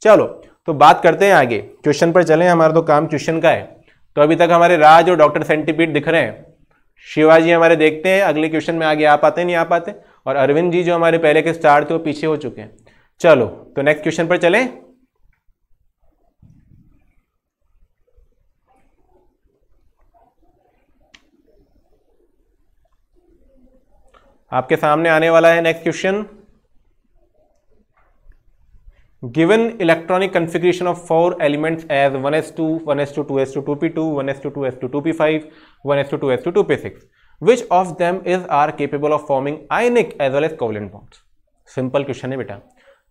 चलो तो बात करते हैं आगे क्वेश्चन पर चले हमारा तो काम क्वेश्चन का है तो अभी तक हमारे राज और डॉक्टर सेंटिपीट दिख रहे हैं शिवाजी हमारे देखते हैं अगले क्वेश्चन में आगे आ पाते नहीं आ पाते और अरविंद जी जो हमारे पहले के स्टार थे वो पीछे हो चुके हैं चलो तो नेक्स्ट क्वेश्चन पर चलें आपके सामने आने वाला है next question given electronic configuration of four elements as one S two one S two two S two two P two one S two two S two two P five one S two two S two two P six which of them is are capable of forming ionic as well as covalent bonds simple question है बेटा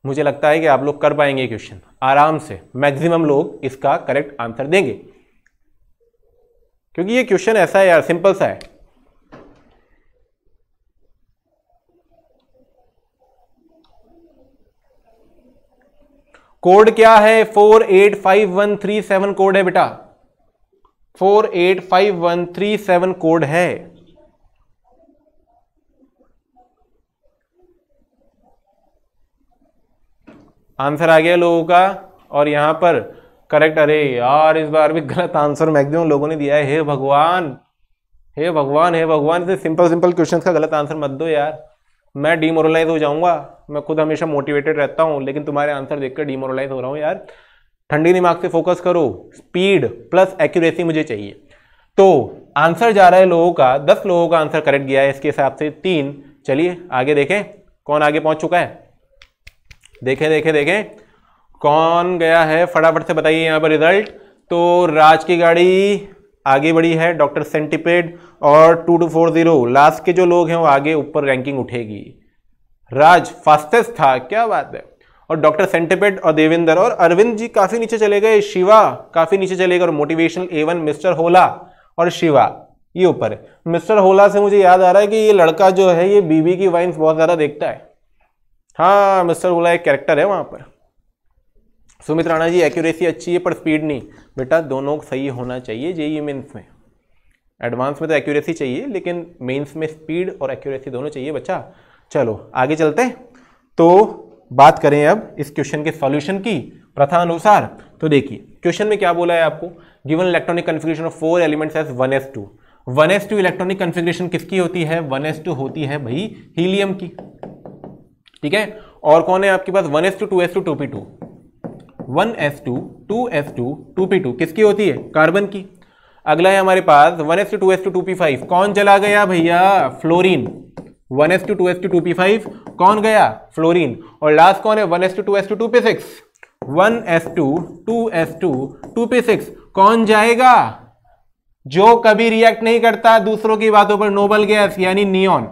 मुझे लगता है कि आप लोग कर पाएंगे क्वेश्चन आराम से मैक्सिमम लोग इसका करेक्ट आंसर देंगे क्योंकि ये क्वेश्चन ऐसा है यार सिंपल सा है कोड क्या है four eight five one three seven code है बेटा four eight five one three seven code है आंसर आ गया लोगों का और यहां पर करेक्ट अरे यार इस बार भी गलत आंसर मैक्सिमम लोगों ने दिया है हे भगवान हे भगवान हे भगवान इसे सिंपल सिंपल क्वेश्चंस का गलत आंसर मत दो यार मैं डीमोरलाइज हो जाऊंगा मैं खुद हमेशा मोटिवेटेड रहता हूँ लेकिन तुम्हारे आंसर देखकर डीमोरलाइज हो रहा हूँ यार ठंडी दिमाग से फोकस करो स्पीड प्लस एक्यूरेसी मुझे चाहिए तो आंसर जा रहा है लोगों का दस लोगों का आंसर करेक्ट गया है इसके हिसाब से तीन चलिए आगे देखें कौन आगे पहुंच चुका है देखें देखें देखें कौन गया है फटाफट से बताइए यहाँ पर रिजल्ट तो राज की गाड़ी आगे बढ़ी है डॉक्टर सेंटिपेड और two two four zero last के जो लोग हैं वो आगे ऊपर रैंकिंग उठेगी राज फास्टेस्ट था क्या बात है और डॉक्टर सेंटिपेड और देवेंद्र और अरविंद जी काफी नीचे चले गए शिवा काफी नीचे चले गए और मोटिवेशनल एवन मिस्टर होला और शिवा ये ऊपर है मिस्टर होला से मुझे याद आ रहा है कि ये लड़का जो है ये बीबी की वाइन्स बहुत ज़्यादा देखता है हाँ मिस्टर होला एक कैरेक्टर है वहां पर सुमित राणा जी एक्यूरेसी अच्छी है पर स्पीड नहीं बेटा दोनों सही होना चाहिए जेई मेन्स में एडवांस में तो एक्यूरेसी चाहिए लेकिन मेन्स में स्पीड और एक्यूरेसी दोनों चाहिए बच्चा चलो आगे चलते तो बात करें अब इस क्वेश्चन के सॉल्यूशन की प्रथा अनुसार तो देखिए क्वेश्चन में क्या बोला है आपको given electronic configuration of four elements as one S two one S two electronic configuration किसकी होती है वन एस टू होती है भाई हीलियम की ठीक है और कौन है आपके पास one S two two S two two P two one S two two S two two P two किसकी होती है कार्बन की अगला है हमारे पास one S two two S two two P five कौन चला गया भैया fluorine one S two two S two two P five कौन गया फ्लोरीन और लास्ट कौन है one S two two S two two P six one S two two S two two P six कौन जाएगा जो कभी रिएक्ट नहीं करता दूसरों की बातों पर नोबल गैस यानी नियॉन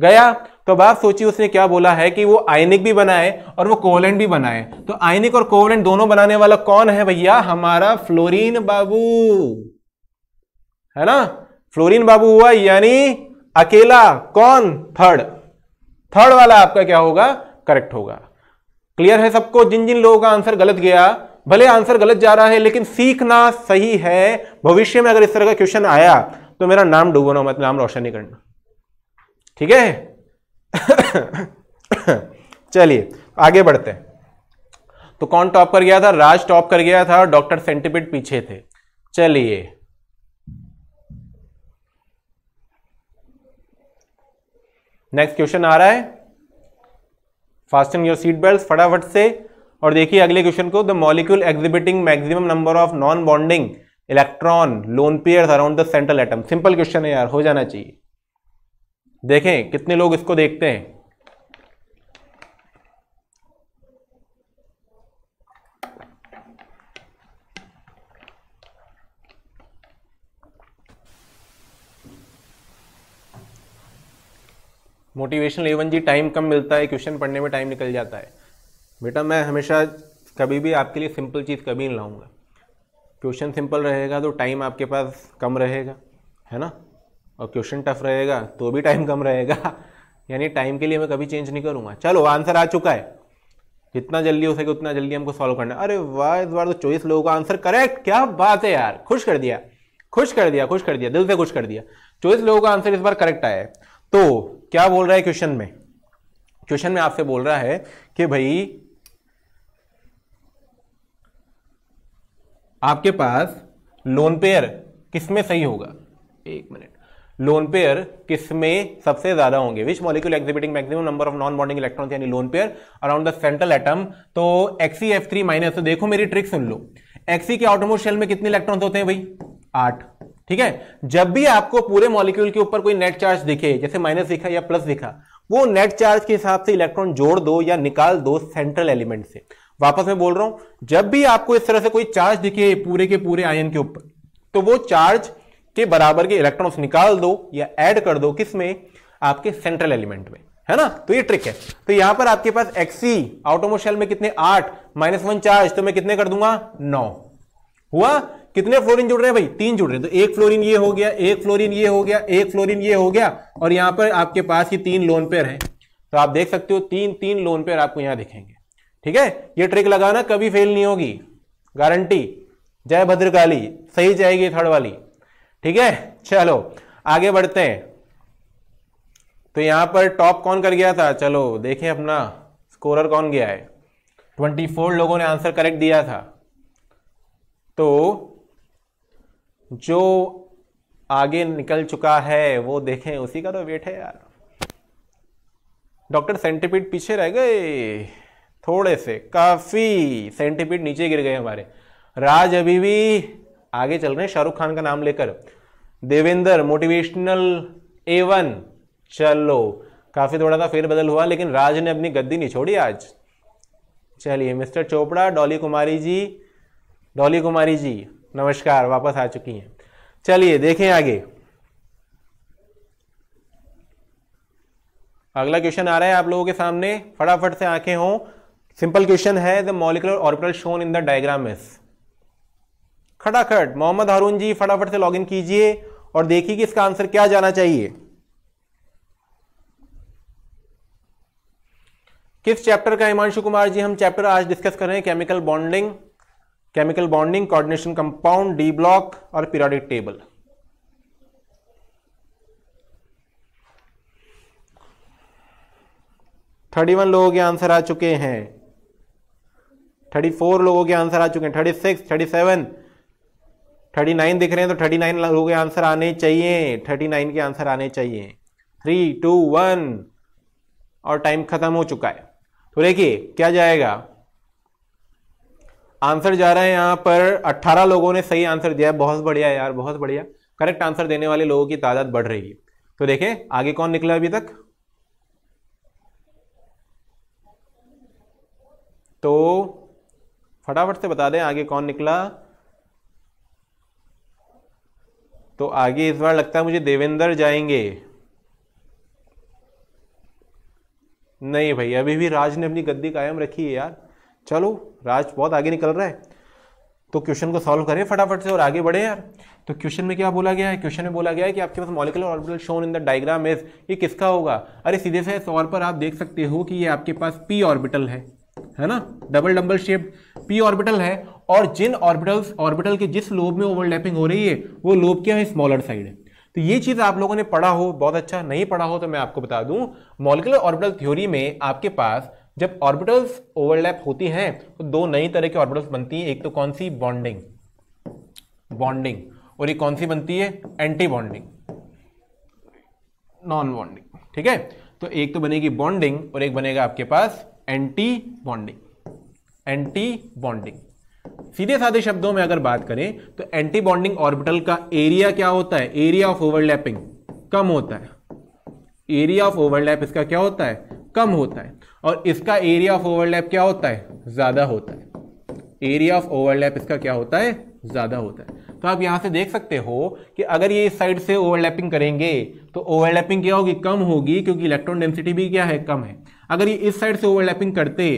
गया तो अब आप सोचिए उसने क्या बोला है कि वो आयनिक भी बनाए और वो कोवलेंट भी बनाए तो आयनिक और कोवलेंट दोनों बनाने वाला कौन है भैया हमारा फ्लोरीन बाबू है ना फ्लोरीन बाबू हुआ यानी अकेला कौन थर्ड थर्ड वाला आपका क्या होगा करेक्ट होगा क्लियर है सबको जिन जिन लोगों का आंसर गलत गया भले आंसर गलत जा रहा है लेकिन सीखना सही है भविष्य में अगर इस तरह का क्वेश्चन आया तो मेरा नाम डूबना मत नाम रोशन नहीं करना ठीक है (coughs) चलिए आगे बढ़ते हैं तो कौन टॉप कर गया था राज टॉप कर गया था और डॉक्टर सेंटिपिट पीछे थे चलिए नेक्स्ट क्वेश्चन आ रहा है फास्टन योर सीट बेल्ट फटाफट से और देखिए अगले क्वेश्चन को the molecule exhibiting maximum number of non bonding electron lone pair around the central atom simple question है यार हो जाना चाहिए देखें कितने लोग इसको देखते हैं मोटिवेशनल एवन जी टाइम कम मिलता है क्वेश्चन पढ़ने में टाइम निकल जाता है बेटा मैं हमेशा कभी भी आपके लिए सिंपल चीज़ कभी नहीं लाऊंगा क्वेश्चन सिंपल रहेगा तो टाइम आपके पास कम रहेगा है ना और क्वेश्चन टफ रहेगा तो भी टाइम कम रहेगा यानी टाइम के लिए मैं कभी चेंज नहीं करूंगा चलो आंसर आ चुका है जितना जल्दी हो सके उतना जल्दी हमको सॉल्व करना अरे वाह इस बार तो चौबीस लोगों का आंसर करेक्ट क्या बात है यार खुश कर दिया खुश कर दिया खुश कर दिया दिल से खुश कर दिया चौबीस लोगों का आंसर इस बार करेक्ट आया है तो क्या बोल रहा है क्वेश्चन में क्वेश्चन में आपसे बोल रहा है कि भाई आपके पास लोन पेयर किसमें सही होगा एक मिनट लोन पेयर किसमें सबसे ज्यादा होंगे which molecule exhibiting maximum number of non bonding electron यानी lone pair around the central atom तो एक्सी एफ थ्री माइनस देखो मेरी ट्रिक सुन लो एक्सी के आउटमोस्ट शेल में कितने इलेक्ट्रॉन होते हैं भाई आठ ठीक है जब भी आपको पूरे मॉलिक्यूल के ऊपर कोई नेट चार्ज दिखे जैसे माइनस दिखा या प्लस दिखा वो नेट चार्ज के हिसाब से इलेक्ट्रॉन जोड़ दो या निकाल दो सेंट्रल एलिमेंट से वापस मैं बोल रहा हूं जब भी आपको इस तरह से कोई चार्ज दिखे पूरे के पूरे आयन के ऊपर तो वो चार्ज के बराबर के इलेक्ट्रॉन्स निकाल दो या ऐड कर दो किस में आपके सेंट्रल एलिमेंट में है ना तो ये ट्रिक है तो यहां पर आपके पास एक्सी ऑटोमोशल में कितने आठ माइनस वन चार्ज तो मैं कितने कर दूंगा नौ हुआ कितने फ्लोरिन जुड़ रहे हैं भाई तीन जुड़ रहे हैं तो एक फ्लोरिन ये हो गया एक फ्लोरिन ये हो गया एक फ्लोरिन ये हो गया और यहां पर आपके पास ये तीन लोन पेयर है तो आप देख सकते हो तीन तीन लोन पेयर आपको यहां दिखेंगे ठीक है ये ट्रिक लगाना कभी फेल नहीं होगी गारंटी जय भद्रकाली सही जाएगी थर्ड वाली ठीक है चलो आगे बढ़ते हैं तो यहां पर टॉप कौन कर गया था चलो देखें अपना स्कोरर कौन गया है ट्वेंटी फोर लोगों ने आंसर करेक्ट दिया था तो जो आगे निकल चुका है वो देखें उसी का तो वेट है यार डॉक्टर सेंटीपीड पीछे रह गए थोड़े से काफी सेंटीपीड नीचे गिर गए हमारे राज अभी भी आगे चल रहे हैं शाहरुख खान का नाम लेकर देवेंद्र मोटिवेशनल ए वन चलो काफ़ी थोड़ा सा फेरबदल हुआ लेकिन राज ने अपनी गद्दी नहीं छोड़ी आज चलिए मिस्टर चोपड़ा डॉली कुमारी जी डॉली कुमारी जी नमस्कार वापस आ चुकी हैं चलिए देखें आगे अगला क्वेश्चन आ रहा है आप लोगों के सामने फटाफट से आंखें हों सिंपल क्वेश्चन है the molecular orbital shown in the diagram is खटाखट मोहम्मद हारून जी फटाफट से लॉगिन कीजिए और देखिए कि इसका आंसर क्या जाना चाहिए किस चैप्टर का हिमांशु कुमार जी हम चैप्टर आज डिस्कस कर रहे हैं chemical bonding chemical bonding coordination compound D block और पीरियोडिक टेबल थर्टी वन लोगों के आंसर आ चुके हैं थर्टी फोर लोगों के आंसर आ चुके हैं thirty six thirty seven thirty nine दिख रहे हैं तो थर्टी नाइन हो गए आंसर आने चाहिए थर्टी नाइन के आंसर आने चाहिए थ्री टू वन और टाइम खत्म हो चुका है तो देखिए क्या जाएगा आंसर जा रहा है यहां पर अट्ठारह लोगों ने सही आंसर दिया है बहुत बढ़िया यार बहुत बढ़िया करेक्ट आंसर देने वाले लोगों की तादाद बढ़ रही है तो देखे आगे कौन निकला अभी तक तो फटाफट से बता दें आगे कौन निकला तो आगे इस बार लगता है मुझे देवेंद्र जाएंगे नहीं भाई अभी भी राज ने अपनी गद्दी कायम रखी है यार चलो राज बहुत आगे निकल रहा है तो क्वेश्चन को सॉल्व करें फटाफट से और आगे बढ़े यार तो क्वेश्चन में क्या बोला गया है क्वेश्चन में बोला गया है कि आपके पास molecular orbital shown in the diagram is ये किसका होगा अरे सीधे से इस पर आप देख सकते हो कि ये आपके पास पी ऑर्बिटल है है ना double double shape P orbital है और जिन ऑर्बिटल्स ऑर्बिटल के जिस लोब में ओवरलैपिंग हो रही है वो लोब है स्मॉलर साइड है तो ये चीज़ आप लोगों ने पढ़ा हो बहुत अच्छा नहीं पढ़ा हो तो मैं आपको बता दूं मॉलिकुलर ऑर्बिटल थ्योरी में आपके पास जब ऑर्बिटल्स ओवरलैप होती हैं तो दो नई तरह के ऑर्बिटल्स बनती हैं एक तो कौन सी बॉन्डिंग बॉन्डिंग और ये कौन सी बनती है एंटी बॉन्डिंग नॉन बॉन्डिंग ठीक है तो एक तो बनेगी बॉन्डिंग और एक बनेगा आपके पास एंटी बॉन्डिंग एंटी बॉन्डिंग सीधे साधे शब्दों में अगर बात करें तो एंटी बॉन्डिंग ऑर्बिटल का एरिया क्या होता है एरिया ऑफ ओवरलैपिंग कम होता है एरिया ऑफ ओवरलैप इसका क्या होता है कम होता है और इसका एरिया ऑफ ओवरलैप क्या होता है ज़्यादा होता है एरिया ऑफ ओवरलैप इसका क्या होता है ज़्यादा होता है तो आप यहां से देख सकते हो कि अगर ये इस साइड से ओवरलैपिंग करेंगे तो ओवरलैपिंग क्या होगी कम होगी क्योंकि इलेक्ट्रॉन डेंसिटी भी क्या है कम है अगर ये इस साइड से ओवरलैपिंग करते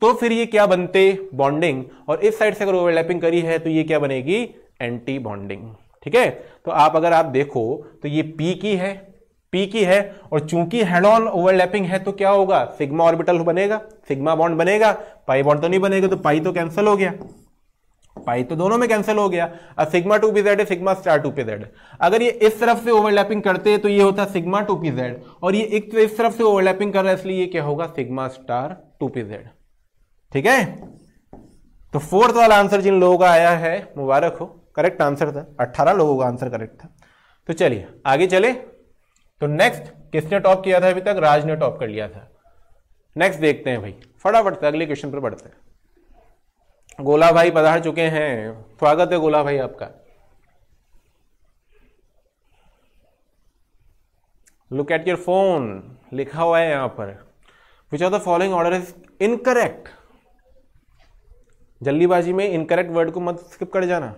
तो फिर ये क्या बनते बॉन्डिंग और इस साइड से अगर ओवरलैपिंग करी है तो ये क्या बनेगी एंटी बॉन्डिंग ठीक है तो आप अगर आप देखो तो ये पी की है पी की है और चूंकि हेडॉन ओवरलैपिंग है तो क्या होगा सिग्मा ऑर्बिटल बनेगा सिग्मा बॉन्ड बनेगा पाई बॉन्ड तो नहीं बनेगा तो पाई तो कैंसिल हो गया पाई तो दोनों में कैंसिल हो गया अब सिग्मा टू पी जेड है sigma star two P Z अगर ये इस तरफ से ओवरलैपिंग करते हैं तो ये होता सिग्मा टू पी जेड और ये एक तो इस तरफ से ओवरलैपिंग कर रहा है इसलिए ये क्या होगा sigma star two P Z ठीक है तो फोर्थ वाला आंसर जिन लोगों का आया है मुबारक हो करेक्ट आंसर था अट्ठारह लोगों का आंसर करेक्ट था तो चलिए आगे चले तो नेक्स्ट किसने टॉप किया था अभी तक राज ने टॉप कर लिया था नेक्स्ट देखते हैं भाई फटाफट से अगले क्वेश्चन पर बढ़ते हैं गोला भाई पधार चुके हैं स्वागत है गोला भाई आपका लुक एट योर फोन लिखा हुआ है यहां पर which are the following order is incorrect जल्दीबाजी में इनकरेक्ट वर्ड को मत स्किप कर जाना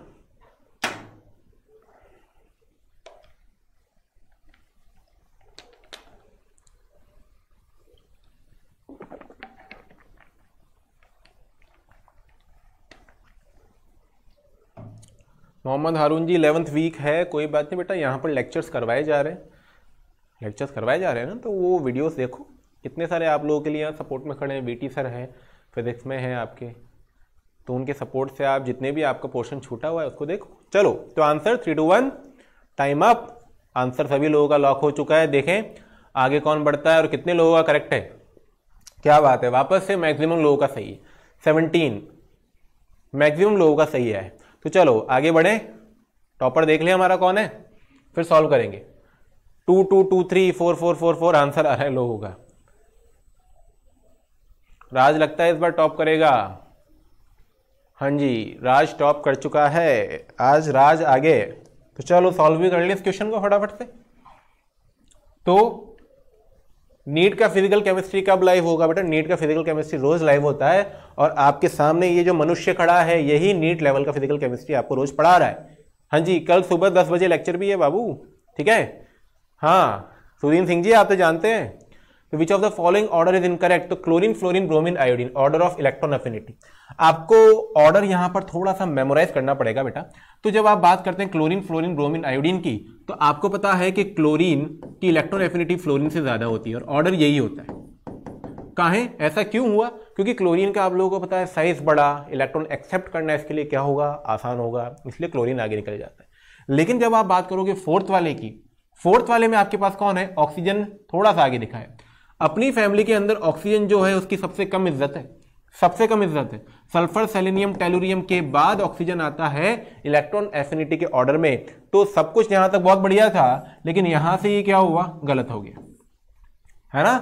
मोहम्मद हारून जी इलेवंथ वीक है कोई बात नहीं बेटा यहाँ पर लेक्चर्स करवाए जा रहे हैं लेक्चर्स करवाए जा रहे हैं ना तो वो वीडियोस देखो कितने सारे आप लोगों के लिए यहाँ सपोर्ट में खड़े हैं वीटी सर हैं फिजिक्स में हैं आपके तो उनके सपोर्ट से आप जितने भी आपका पोर्शन छूटा हुआ है उसको देखो चलो तो answer three two one time up answer सभी लोगों का लॉक हो चुका है देखें आगे कौन बढ़ता है और कितने लोगों का करेक्ट है क्या बात है वापस से मैक्सिमम लोगों का सही है सेवनटीन मैक्सिमम लोगों का सही है तो चलो आगे बढ़े टॉपर देख लें हमारा कौन है फिर सॉल्व करेंगे two two two three four four four four answer आ रहा है लोगों का राज लगता है इस बार टॉप करेगा हाँ जी राज टॉप कर चुका है आज राज आगे तो चलो सॉल्व भी कर लें इस क्वेश्चन को फटाफट से तो नीट का फिजिकल केमिस्ट्री कब लाइव होगा बेटा नीट का फिजिकल केमिस्ट्री रोज लाइव होता है और आपके सामने ये जो मनुष्य खड़ा है यही नीट लेवल का फिजिकल केमिस्ट्री आपको रोज पढ़ा रहा है हाँ जी कल सुबह दस बजे लेक्चर भी है बाबू ठीक है हाँ सुदीन सिंह जी आप तो जानते हैं तो which of the following order is incorrect तो chlorine fluorine bromine iodine order of electron affinity आपको ऑर्डर यहां पर थोड़ा सा मेमोराइज करना पड़ेगा बेटा तो जब आप बात करते हैं क्लोरीन फ्लोरीन ब्रोमीन आयोडीन की तो आपको पता है कि क्लोरीन की इलेक्ट्रॉन एफिनिटी फ्लोरीन से ज्यादा होती है और ऑर्डर यही होता है कहा ऐसा क्यों हुआ क्योंकि क्लोरीन का आप लोगों को पता है साइज बड़ा इलेक्ट्रॉन एक्सेप्ट करना इसके लिए क्या होगा आसान होगा इसलिए क्लोरीन आगे निकल जाता है लेकिन जब आप बात करोगे फोर्थ वाले की फोर्थ वाले में आपके पास कौन है ऑक्सीजन थोड़ा सा आगे दिखा है अपनी फैमिली के अंदर ऑक्सीजन जो है उसकी सबसे कम इज्जत है सबसे कम इज्जत है सल्फर सेलेनियम टेलोरियम के बाद ऑक्सीजन आता है इलेक्ट्रॉन एफिनिटी के ऑर्डर में तो सब कुछ यहां तक बहुत बढ़िया था लेकिन यहां से ये क्या हुआ गलत हो गया है ना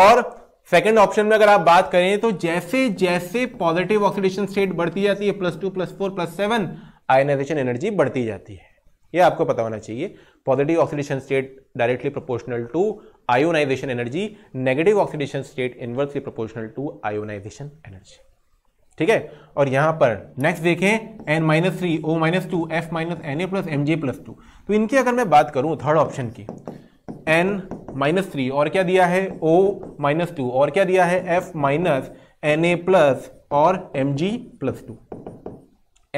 और सेकेंड ऑप्शन में अगर आप बात करें तो जैसे जैसे पॉजिटिव ऑक्सीडेशन स्टेट बढ़ती जाती है plus two plus four plus seven ionization energy बढ़ती जाती है ये आपको पता होना चाहिए positive oxidation state directly proportional to ionization energy negative oxidation state inversely proportional to ionization energy ठीक है और यहां पर नेक्स्ट देखें N minus three O minus two F minus N A plus M J plus two तो इनकी अगर मैं बात करूं थर्ड ऑप्शन की एन माइनस थ्री और क्या दिया है ओ माइनस टू और क्या दिया है F minus N A plus और M G plus two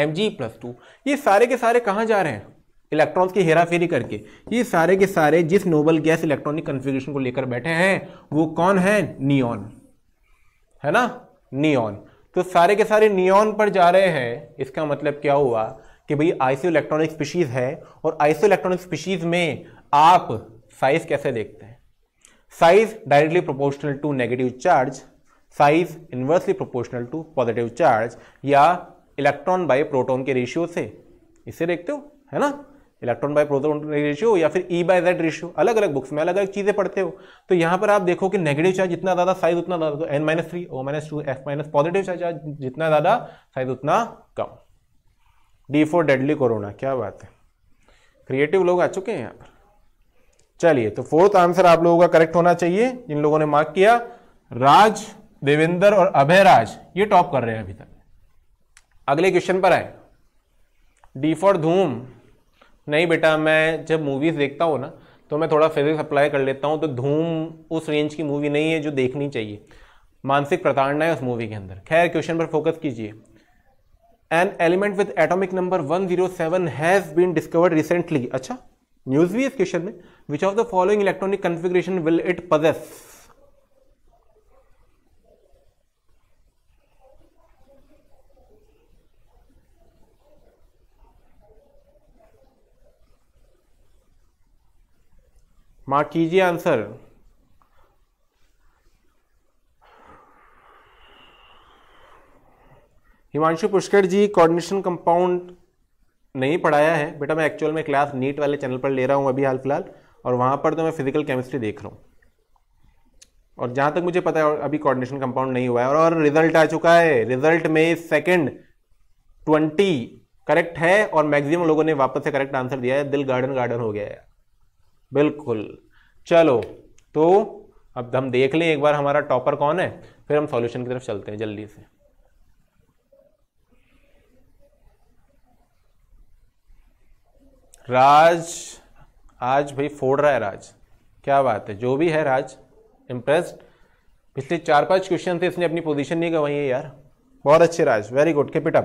M G plus two ये सारे के सारे कहां जा रहे हैं इलेक्ट्रॉन्स की हेरा फेरी करके ये सारे के सारे जिस नोबल गैस इलेक्ट्रॉनिक कन्फिग्रेशन को लेकर बैठे हैं वो कौन है नियॉन है ना नियॉन तो सारे के सारे नियॉन पर जा रहे हैं इसका मतलब क्या हुआ कि भाई आइसो इलेक्ट्रॉनिक स्पीशीज है और आइसो इलेक्ट्रॉनिक स्पीशीज में आप साइज कैसे देखते हैं size directly proportional to negative charge size inversely proportional to positive charge या इलेक्ट्रॉन बाय प्रोटॉन के रेशियो से इसे देखते हो है ना इलेक्ट्रॉन बाय प्रोटोन रेशियो या फिर ई बाय जेड रेशियो अलग अलग बुक्स में अलग अलग चीज़ें पढ़ते हो तो यहाँ पर आप देखो कि नेगेटिव चार्ज जितना ज़्यादा साइज उतना ज़्यादा तो N minus three O minus two F minus positive charge जितना ज़्यादा साइज उतना कम डी फोर डेडली कोरोना क्या बात है क्रिएटिव लोग आ चुके हैं यहाँ पर चलिए तो फोर्थ आंसर आप लोगों का करेक्ट होना चाहिए जिन लोगों ने मार्क किया राज देवेंद्र और अभयराज ये टॉप कर रहे हैं अभी तक अगले क्वेश्चन पर आए डी फॉर धूम नहीं बेटा मैं जब मूवीज़ देखता हूँ ना तो मैं थोड़ा फिजिक्स अप्लाई कर लेता हूँ तो धूम उस रेंज की मूवी नहीं है जो देखनी चाहिए मानसिक प्रताड़ना है उस मूवी के अंदर खैर क्वेश्चन पर फोकस कीजिए an element with atomic number 107 has been discovered recently अच्छा न्यूज़ भी है इस क्वेश्चन में which of the following electronic configuration will it possess mark कीजिए answer Himanshu Pushkar ji coordination compound नहीं पढ़ाया है बेटा मैं एक्चुअल में क्लास नीट वाले चैनल पर ले रहा हूँ अभी हाल फिलहाल और वहाँ पर तो मैं फिजिकल केमिस्ट्री देख रहा हूँ और जहाँ तक मुझे पता है अभी कोऑर्डिनेशन कंपाउंड नहीं हुआ है और, और रिजल्ट आ चुका है रिजल्ट में सेकंड ट्वेंटी करेक्ट है और मैक्सिमम लोगों ने वापस से करेक्ट आंसर दिया है दिल गार्डन गार्डन हो गया है बिल्कुल चलो तो अब हम देख लें एक बार हमारा टॉपर कौन है फिर हम सॉल्यूशन की तरफ चलते हैं जल्दी से राज आज भाई फोड़ रहा है राज क्या बात है जो भी है राज इम्प्रेस्ड पिछले चार पांच क्वेश्चन थे इसने अपनी पोजीशन नहीं गवाई है यार बहुत अच्छे राज वेरी गुड के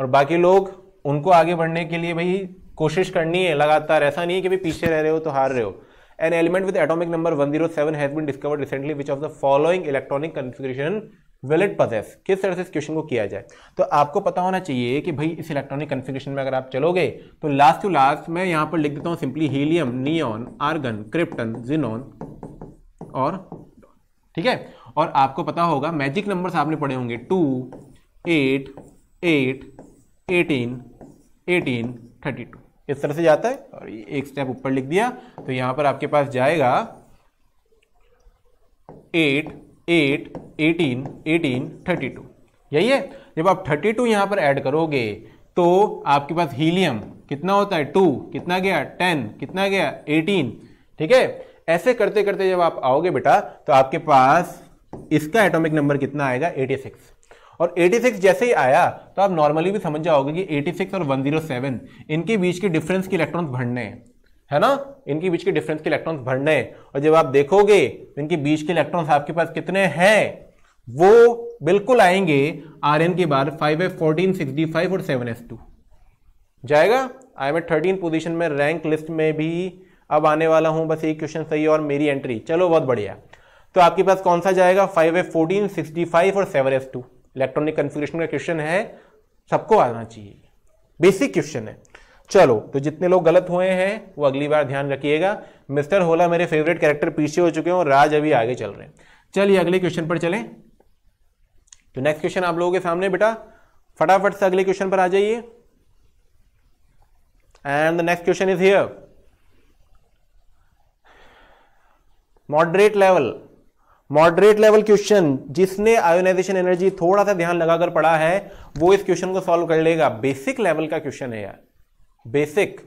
और बाकी लोग उनको आगे बढ़ने के लिए भाई कोशिश करनी है लगातार ऐसा नहीं है कि भी पीछे रह रहे हो तो हार रहे हो an element with atomic number 107 has been discovered recently which of the following electronic configuration will it possess किस तरह से इस क्वेश्चन को किया जाए तो आपको पता होना चाहिए कि भाई इस इलेक्ट्रॉनिक कन्फिग्रेशन में अगर आप चलोगे तो लास्ट टू लास्ट मैं यहाँ पर लिख देता हूँ simply helium neon argon krypton xenon और ठीक है और आपको पता होगा मैजिक नंबर्स आपने पढ़े होंगे two eight eight eighteen eighteen thirty two इस तरह से जाता है और एक स्टेप ऊपर लिख दिया तो यहां पर आपके पास जाएगा eight eight eighteen eighteen thirty two यही है जब आप थर्टी टू यहां पर ऐड करोगे तो आपके पास हीलियम कितना होता है टू कितना गया टेन कितना गया एटीन ठीक है ऐसे करते करते जब आप आओगे बेटा तो आपके पास इसका एटॉमिक नंबर कितना आएगा एटी सिक्स और 86 जैसे ही आया तो आप नॉर्मली भी समझ जाओगे कि 86 और 107 इनके बीच के डिफरेंस के इलेक्ट्रॉन्स भरने हैं है ना इनके बीच के डिफरेंस के इलेक्ट्रॉन्स भरने हैं और जब आप देखोगे इनके बीच के इलेक्ट्रॉन्स आपके पास कितने हैं वो बिल्कुल आएंगे आर के बाद फाइव एफ फोर्टीन फाइव और सेवन एस टू जाएगा आई एम थर्टीन पोजिशन में रैंक लिस्ट में भी अब आने वाला हूं बस एक क्वेश्चन सही और मेरी एंट्री चलो बहुत बढ़िया तो आपके पास कौन सा जाएगा five F fourteen sixty five और seven S two electronic configuration का क्वेश्चन है सबको आना चाहिए बेसिक क्वेश्चन है चलो तो जितने लोग गलत हुए हैं वो अगली बार ध्यान रखिएगा मिस्टर होला मेरे फेवरेट कैरेक्टर पीछे हो चुके हैं और राज अभी आगे चल रहे हैं चलिए अगले क्वेश्चन पर चलें तो नेक्स्ट क्वेश्चन आप लोगों के सामने बेटा फटाफट से अगले क्वेश्चन पर आ जाइए and the next question is here moderate level moderate level question जिसने आयोनाइजेशन एनर्जी थोड़ा सा ध्यान लगाकर पढ़ा है वो इस क्वेश्चन को सॉल्व कर लेगा बेसिक लेवल का क्वेश्चन है यार बेसिक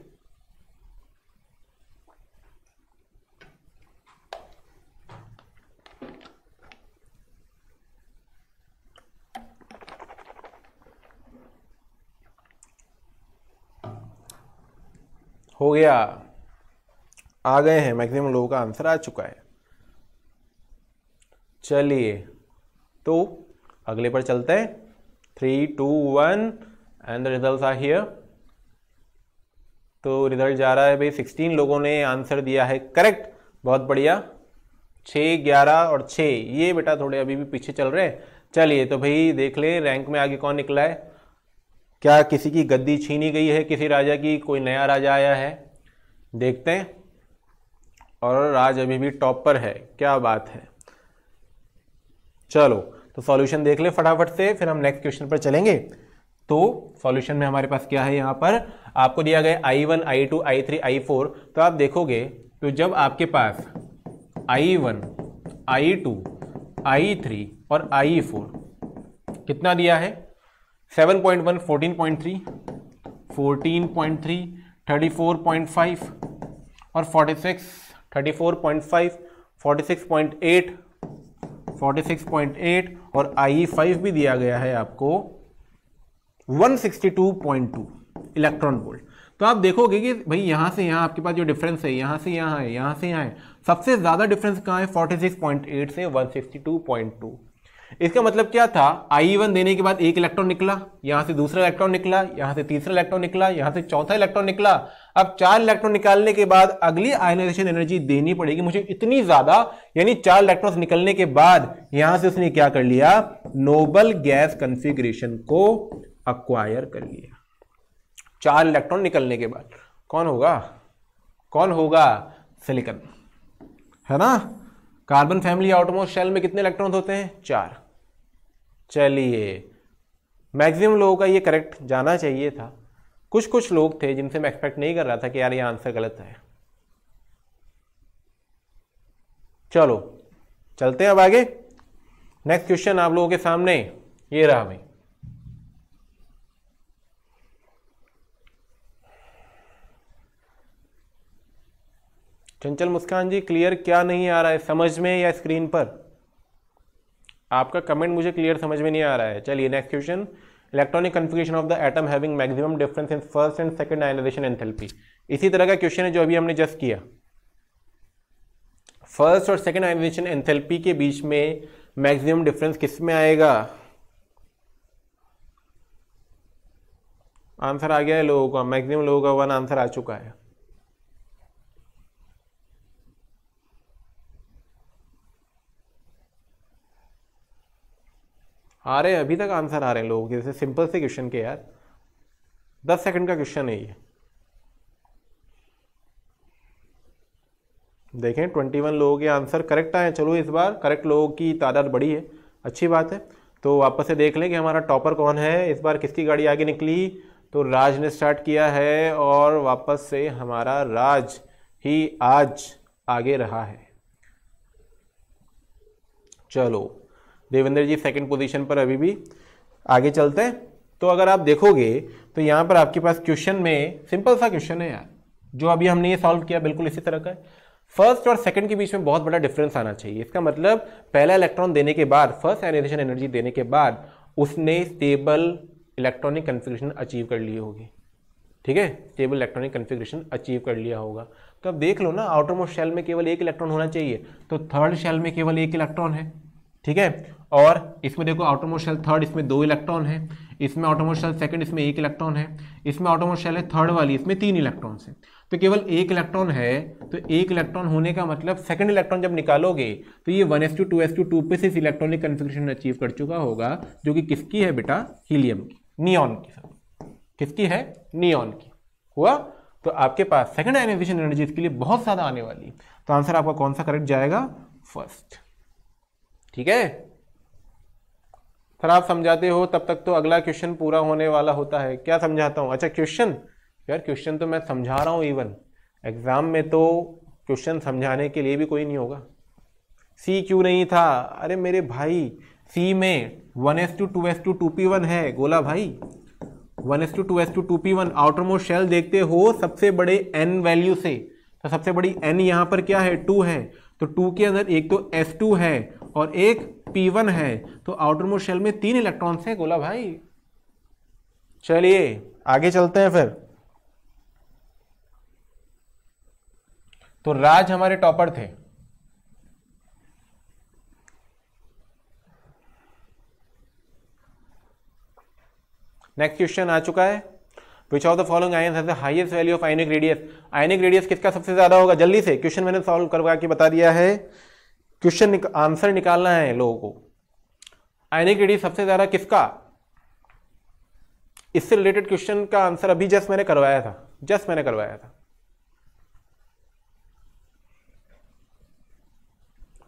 हो गया आ गए हैं मैक्सिमम लोगों का आंसर आ चुका है चलिए तो अगले पर चलते हैं three two one and the result are here तो रिजल्ट जा रहा है भाई सिक्सटीन लोगों ने आंसर दिया है करेक्ट बहुत बढ़िया छः ग्यारह और छः ये बेटा थोड़े अभी भी पीछे चल रहे हैं चलिए तो भाई देख ले रैंक में आगे कौन निकला है क्या किसी की गद्दी छीनी गई है किसी राजा की कोई नया राजा आया है देखते हैं और राज अभी भी टॉप पर है क्या बात है चलो तो सॉल्यूशन देख ले फटाफट से फिर हम नेक्स्ट क्वेश्चन पर चलेंगे तो सॉल्यूशन में हमारे पास क्या है यहाँ पर आपको दिया गया I one I two I three I four तो आप देखोगे तो जब आपके पास I one I two I three और आई फोर कितना दिया है seven point one fourteen point three fourteen point three thirty four point five और forty six thirty four point five forty six point eight 46.8 और आई five e भी दिया गया है आपको 162.2 इलेक्ट्रॉन वोल्ट तो आप देखोगे कि भाई यहां से यहां आपके पास जो डिफरेंस है यहां से यहां है यहां से यहाँ है सबसे ज़्यादा डिफरेंस कहां है 46.8 से 162.2 इसका मतलब क्या था आई वन e देने के बाद एक इलेक्ट्रॉन निकला यहां से दूसरा इलेक्ट्रॉन निकला यहां से तीसरा इलेक्ट्रॉन निकला यहां से चौथा इलेक्ट्रॉन निकला अब चार इलेक्ट्रॉन निकालने के बाद अगली आयनाइजेशन एनर्जी देनी पड़ेगी मुझे इतनी ज्यादा यानी चार इलेक्ट्रॉन निकलने के बाद यहां से उसने क्या कर लिया नोबल गैस कंफिग्रेशन को अक्वायर कर लिया चार इलेक्ट्रॉन निकलने के बाद कौन होगा कौन होगा सिलिकन है ना कार्बन फैमिली आउटमोस्ट शेल में कितने इलेक्ट्रॉन होते हैं चार चलिए मैक्सिमम लोगों का ये करेक्ट जाना चाहिए था कुछ कुछ लोग थे जिनसे मैं एक्सपेक्ट नहीं कर रहा था कि यार ये आंसर गलत है चलो चलते हैं अब आगे नेक्स्ट क्वेश्चन आप लोगों के सामने ये रहा भाई चंचल मुस्कान जी क्लियर क्या नहीं आ रहा है समझ में या स्क्रीन पर आपका कमेंट मुझे क्लियर समझ में नहीं आ रहा है चलिए next question electronic configuration of the atom having maximum difference in first and second ionization enthalpy इसी तरह का क्वेश्चन है जो अभी हमने जस्ट किया फर्स्ट और सेकंड आयनाइजेशन एंथैल्पी के बीच में मैक्सिमम डिफरेंस किस में आएगा आंसर आ गया है लोगों का मैक्सिमम लोगों का वन आंसर आ चुका है आ रहे हैं अभी तक आंसर आ रहे हैं लोगों के जैसे सिंपल से क्वेश्चन के यार दस सेकंड का क्वेश्चन है ये देखें ट्वेंटी वन लोगों के आंसर करेक्ट आए चलो इस बार करेक्ट लोगों की तादाद बड़ी है अच्छी बात है तो वापस से देख लें कि हमारा टॉपर कौन है इस बार किसकी गाड़ी आगे निकली तो राज ने स्टार्ट किया है और वापस से हमारा राज ही आज आगे रहा है चलो देवेंद्र जी सेकंड पोजीशन पर अभी भी आगे चलते हैं तो अगर आप देखोगे तो यहाँ पर आपके पास क्वेश्चन में सिंपल सा क्वेश्चन है यार जो अभी हमने ये सॉल्व किया बिल्कुल इसी तरह का है फर्स्ट और सेकंड के बीच में बहुत बड़ा डिफरेंस आना चाहिए इसका मतलब पहला इलेक्ट्रॉन देने के बाद फर्स्ट आयनाइजेशन एनर्जी देने के बाद उसने स्टेबल इलेक्ट्रॉनिक कन्फिग्रेशन अचीव कर ली होगी ठीक है स्टेबल इलेक्ट्रॉनिक कन्फिग्रेशन अचीव कर लिया होगा तो अब देख लो ना आउटर मोस्ट शेल में केवल एक इलेक्ट्रॉन होना चाहिए तो थर्ड शेल में केवल एक इलेक्ट्रॉन है ठीक है और इसमें देखो ऑटोमोशल थर्ड इसमें दो इलेक्ट्रॉन है इसमें ऑटोमोशल सेकंड इसमें एक इलेक्ट्रॉन है इसमें ऑटोमोशल है थर्ड वाली इसमें तीन इलेक्ट्रॉन है तो केवल एक इलेक्ट्रॉन है तो एक इलेक्ट्रॉन होने का मतलब सेकंड इलेक्ट्रॉन जब निकालोगे तो ये one S two two S two टू पे इस इलेक्ट्रॉनिक कन्फिग्रेशन अचीव कर चुका होगा जो कि किसकी है बेटा हीलियम की नियॉन की किसकी है नियॉन की हुआ तो आपके पास सेकंड आयनाइजेशन एनर्जी इसके लिए बहुत ज़्यादा आने वाली तो आंसर आपका कौन सा करेक्ट जाएगा फर्स्ट ठीक है फिर आप समझाते हो तब तक तो अगला क्वेश्चन पूरा होने वाला होता है क्या समझाता हूँ अच्छा क्वेश्चन यार क्वेश्चन तो मैं समझा रहा हूँ इवन एग्ज़ाम में तो क्वेश्चन समझाने के लिए भी कोई नहीं होगा सी क्यों नहीं था अरे मेरे भाई सी में one S two two S two two p one है गोला भाई one S two two S two two p one outermost shell देखते हो सबसे बड़े एन वैल्यू से तो सबसे बड़ी एन यहाँ पर क्या है टू है तो टू के अंदर एक तो एस टू है और एक P1 है तो आउटर मोस्ट शेल में तीन इलेक्ट्रॉन्स हैं गोला भाई चलिए आगे चलते हैं फिर तो राज हमारे टॉपर थे नेक्स्ट क्वेश्चन आ चुका है which of the following ion has the highest value of ionic radius ionic radius किसका सबसे ज्यादा होगा जल्दी से क्वेश्चन मैंने सॉल्व करवा के बता दिया है क्वेश्चन निक, आंसर निकालना है लोगों को आईने की सबसे ज़्यादा किसका इससे रिलेटेड क्वेश्चन का आंसर अभी जस्ट मैंने करवाया था जस्ट मैंने करवाया था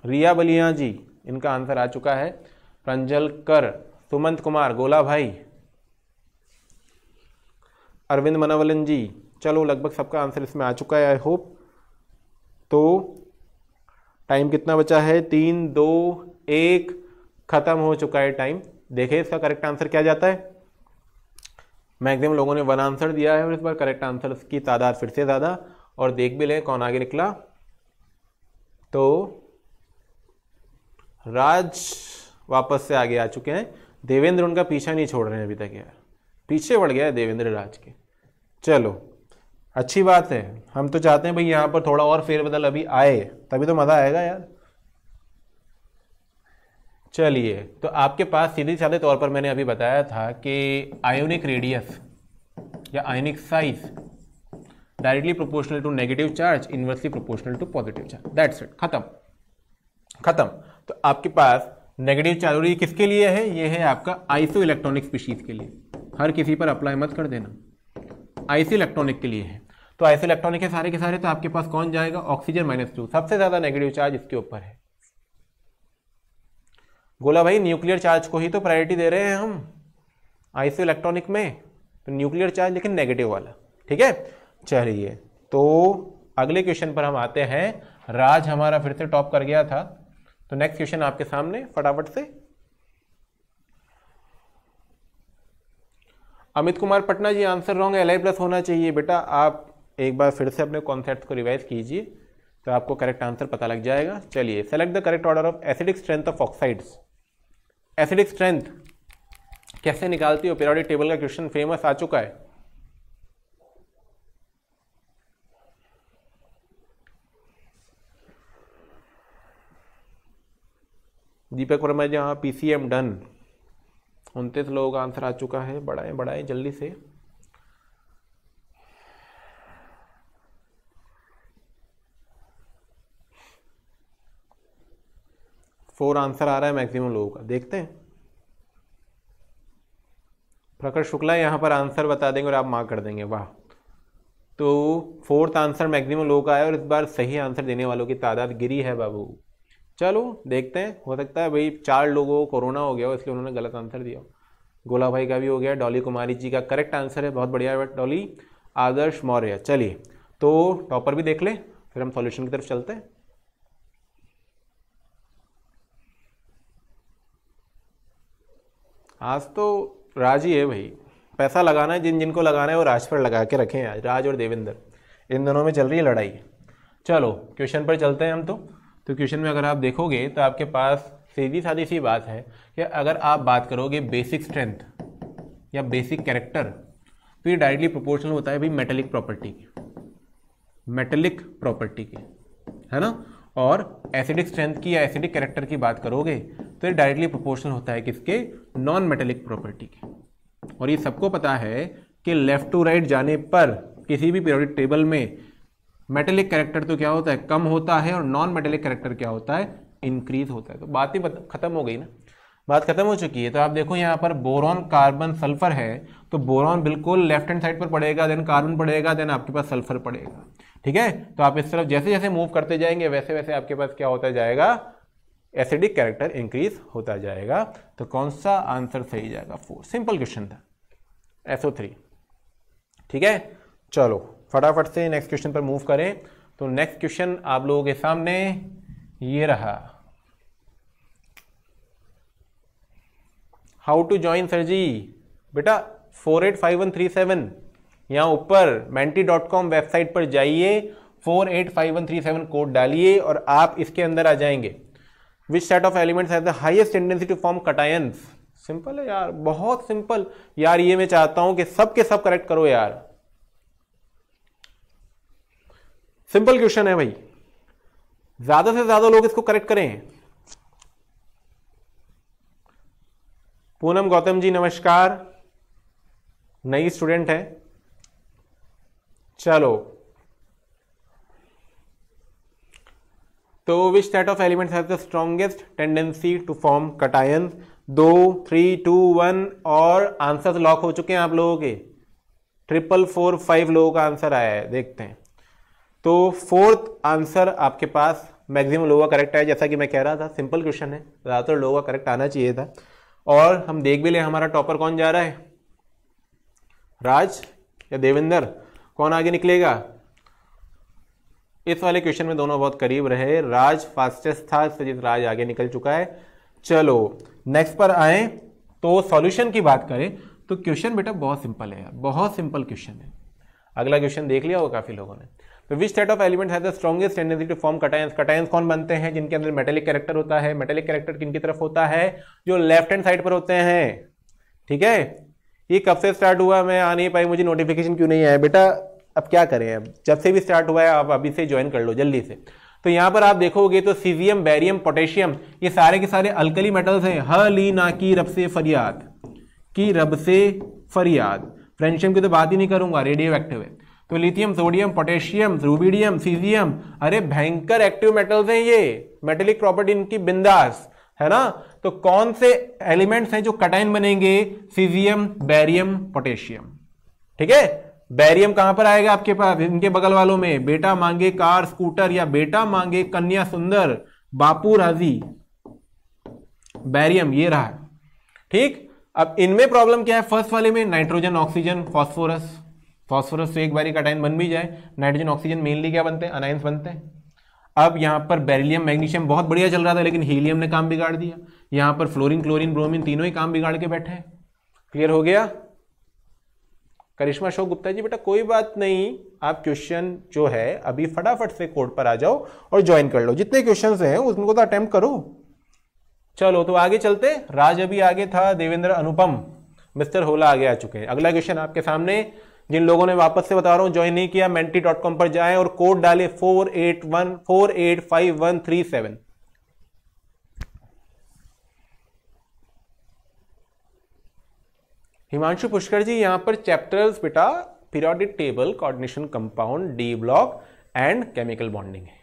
रिया बलिया जी इनका आंसर आ चुका है प्रंजल कर सुमंत कुमार गोला भाई अरविंद मनोवलन जी चलो लगभग सबका आंसर इसमें आ चुका है आई होप तो टाइम कितना बचा है तीन दो एक ख़त्म हो चुका है टाइम देखे इसका करेक्ट आंसर क्या जाता है मैक्सिमम लोगों ने वन आंसर दिया है और इस बार करेक्ट आंसर की तादाद फिर से ज़्यादा और देख भी लें कौन आगे निकला तो राज वापस से आगे आ चुके हैं देवेंद्र उनका पीछा नहीं छोड़ रहे हैं अभी तक यार पीछे बढ़ गया है देवेंद्र राज के चलो अच्छी बात है हम तो चाहते हैं भाई यहाँ पर थोड़ा और फेरबदल अभी आए तभी तो मज़ा आएगा यार चलिए तो आपके पास सीधे साधे तौर पर मैंने अभी बताया था कि आयोनिक रेडियस या ionic size directly proportional to negative charge inversely proportional to positive charge that's it खत्म खत्म तो आपके पास नेगेटिव चार्ज और ये किसके लिए है ये है आपका आइसो इलेक्ट्रॉनिक स्पीशीज के लिए हर किसी पर अप्लाई मत कर देना आइसो इलेक्ट्रॉनिक के लिए है तो ऐसे इलेक्ट्रॉनिक है सारे के सारे तो आपके पास कौन जाएगा ऑक्सीजन माइनस टू सबसे ज़्यादा नेगेटिव चार्ज इसके ऊपर है गोला भाई न्यूक्लियर चार्ज को ही तो प्रायोरिटी दे रहे हैं हम आइसो इलेक्ट्रॉनिक में तो न्यूक्लियर चार्ज लेकिन नेगेटिव वाला ठीक है चलिए तो अगले क्वेश्चन पर हम आते हैं राज हमारा फिर से टॉप कर गया था तो नेक्स्ट क्वेश्चन आपके सामने फटाफट से Amit Kumar Patna ji answer wrong L I plus होना चाहिए बेटा आप एक बार फिर से अपने कॉन्सेप्ट को रिवाइज कीजिए तो आपको करेक्ट आंसर पता लग जाएगा चलिए select the correct order of acidic strength of oxides acidic strength कैसे निकालती हो पीरियोडिक टेबल का क्वेश्चन फेमस आ चुका है दीपक वर्मा जी हाँ पी डन उनतीस लोगों का आंसर आ चुका है बढ़ाएं बढ़ाएं जल्दी से फोर आंसर आ रहा है मैक्सिमम लोगों का देखते हैं प्रकट शुक्ला यहाँ पर आंसर बता देंगे और आप मार्क कर देंगे वाह तो फोर्थ आंसर मैक्सिमम लोगों का आया और इस बार सही आंसर देने वालों की तादाद गिरी है बाबू चलो देखते हैं हो सकता है भाई चार लोगों को कोरोना हो गया हो इसलिए उन्होंने गलत आंसर दिया गोला भाई का भी हो गया डॉली कुमारी जी का करेक्ट आंसर है बहुत बढ़िया है डॉली आदर्श मौर्य चलिए तो टॉपर भी देख लें फिर हम सॉल्यूशन की तरफ चलते हैं आज तो राज ही है भाई पैसा लगाना है जिन जिनको लगाना है वो राज पर लगा के रखें आज राज और देवेंद्र इन दोनों में चल रही है लड़ाई चलो क्वेश्चन पर चलते हैं हम तो तो क्वेश्चन में अगर आप देखोगे तो आपके पास सीधी सादी सी बात है कि अगर आप बात करोगे बेसिक स्ट्रेंथ या बेसिक कैरेक्टर तो ये डायरेक्टली प्रोपोर्शनल होता है भाई मेटेलिक प्रॉपर्टी की मेटेलिक प्रॉपर्टी के है ना और एसिडिक स्ट्रेंथ की या एसिडिक कैरेक्टर की बात करोगे तो ये डायरेक्टली प्रोपोर्शनल होता है किसके नॉन मेटेलिक प्रॉपर्टी के और ये सबको पता है कि लेफ़्ट टू राइट जाने पर किसी भी पीरियोडिक टेबल में मेटेलिक कैरेक्टर तो क्या होता है कम होता है और नॉन मेटेलिक कैरेक्टर क्या होता है इंक्रीज होता है तो बात ही ख़त्म हो गई ना बात खत्म हो चुकी है तो आप देखो यहाँ पर बोरॉन कार्बन सल्फर है तो बोरॉन बिल्कुल लेफ्ट हैंड साइड पर पड़ेगा देन कार्बन पड़ेगा देन आपके पास सल्फर पड़ेगा ठीक है तो आप इस तरफ जैसे जैसे मूव करते जाएंगे वैसे वैसे आपके पास क्या होता जाएगा एसिडिक कैरेक्टर इंक्रीज होता जाएगा तो कौन सा आंसर सही जाएगा फोर सिंपल क्वेश्चन था एसओ थ्री ठीक है चलो फटाफट से नेक्स्ट क्वेश्चन पर मूव करें तो नेक्स्ट क्वेश्चन आप लोगों के सामने ये रहा how to join sir ji बेटा four eight five one three seven यहाँ ऊपर मेंटी डॉट कॉम वेबसाइट पर जाइए four eight five one three seven code डालिए और आप इसके अंदर आ जाएंगे which set of elements has the highest tendency to form cations simple है यार बहुत सिंपल यार ये मैं चाहता हूं कि सब के सब करेक्ट करो यार सिंपल क्वेश्चन है भाई ज्यादा से ज्यादा लोग इसको करेक्ट करें पूनम गौतम जी नमस्कार नई स्टूडेंट है चलो तो which set of elements has the strongest tendency to form cation दो थ्री टू वन और आंसर लॉक हो चुके हैं आप लोगों के ट्रिपल फोर फाइव लोगों का आंसर आया है देखते हैं तो फोर्थ आंसर आपके पास मैक्सिमम लोगों का करेक्ट आया जैसा कि मैं कह रहा था सिंपल क्वेश्चन है ज़्यादातर लोगों का करेक्ट आना चाहिए था और हम देख भी लें हमारा टॉपर कौन जा रहा है राज या देवेंद्र कौन आगे निकलेगा इस वाले क्वेश्चन में दोनों बहुत करीब रहे राज फास्टेस्ट था सजित राज आगे निकल चुका है चलो नेक्स्ट पर आए तो सॉल्यूशन की बात करें तो क्वेश्चन बेटा बहुत सिंपल है यार बहुत सिंपल क्वेश्चन है अगला क्वेश्चन देख लिया होगा काफ़ी लोगों ने तो which set of element has the strongest tendency to form cations cations कौन बनते हैं जिनके अंदर मेटेलिक कैरेक्टर होता है मेटेलिक कैरेक्टर किन की तरफ होता है जो लेफ्ट हैंड साइड पर होते हैं ठीक है ये कब से स्टार्ट हुआ मैं आ नहीं पाई मुझे नोटिफिकेशन क्यों नहीं आया बेटा अब क्या करें अब जब से भी स्टार्ट हुआ है आप अभी से ज्वाइन कर लो जल्दी से तो यहाँ पर आप देखोगे तो सीजियम बैरियम पोटेशियम ये सारे के सारे अल्कली मेटल्स हैं ह ली ना की रब से फरियाद की रब से फरियाद फ्रेंशियम की तो बात ही नहीं करूंगा रेडियो एक्टिव है तो lithium sodium potassium rubidium caesium अरे भयंकर एक्टिव मेटल्स हैं ये मेटेलिक प्रॉपर्टी इनकी बिंदास है ना तो कौन से एलिमेंट्स हैं जो कटाइन बनेंगे सीजियम बैरियम पोटेशियम ठीक है बैरियम कहां पर आएगा आपके पास इनके बगल वालों में बेटा मांगे कार स्कूटर या बेटा मांगे कन्या सुंदर बापू राजी बैरियम ये रहा ठीक अब इनमें प्रॉब्लम क्या है फर्स्ट वाले में नाइट्रोजन ऑक्सीजन फॉस्फोरस फॉस्फोरस तो एक बार कटाइन बन भी जाए नाइट्रोजन ऑक्सीजन मेनली क्या बनते हैं अनाइंस बनते हैं अब यहां पर बेरिलियम मैग्नीशियम बहुत बढ़िया चल रहा था लेकिन हीलियम ने काम बिगाड़ दिया यहाँ पर फ्लोरीन क्लोरीन ब्रोमीन तीनों ही काम बिगाड़ के बैठे हैं क्लियर हो गया करिश्मा अशोक गुप्ता जी बेटा कोई बात नहीं आप क्वेश्चन जो है अभी फटाफट से कोड पर आ जाओ और ज्वाइन कर लो जितने क्वेश्चन हैं उनको तो अटेम्प्ट करो चलो तो आगे चलते राज अभी आगे था देवेंद्र अनुपम मिस्टर होला आगे आ चुके हैं अगला क्वेश्चन आपके सामने जिन लोगों ने वापस से बता रहा हूँ ज्वाइन नहीं किया मेंटी डॉट कॉम पर जाएं और कोड डाले four eight one four eight five one three seven Himanshu Pushkar ji यहाँ पर चैप्टर्स बेटा periodic table coordination compound D block and chemical bonding है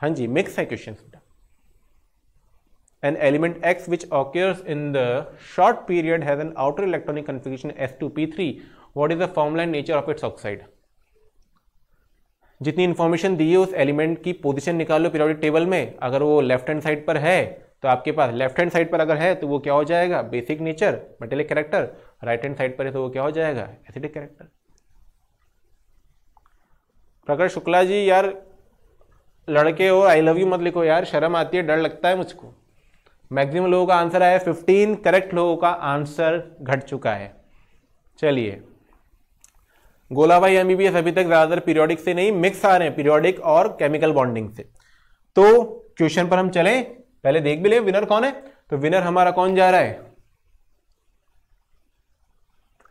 हाँ जी मिक्स है क्वेश्चन बेटा an element x which occurs in the short period has an outer electronic configuration s2p3 what is the formula and nature of its oxide जितनी information दी है उस element की पोजिशन निकाल लो पीरियोडिक टेबल में अगर वो लेफ्ट हैंड साइड पर है तो आपके पास लेफ्ट हैंड साइड पर अगर है तो वो क्या हो जाएगा basic nature material character right hand side पर है तो वो क्या हो जाएगा एसिडिक कैरेक्टर प्रकट शुक्ला जी यार लड़के हो आई लव यू मत लिखो यार शर्म आती है डर लगता है मुझको मैक्सिमम लोगों का आंसर आया फिफ्टीन करेक्ट लोगों का आंसर घट चुका है चलिए गोला भाई एम अभी तक ज़्यादातर पीरियोडिक से नहीं मिक्स आ रहे हैं पीरियोडिक और केमिकल बॉन्डिंग से तो क्वेश्चन पर हम चलें पहले देख भी लें विनर कौन है तो विनर हमारा कौन जा रहा है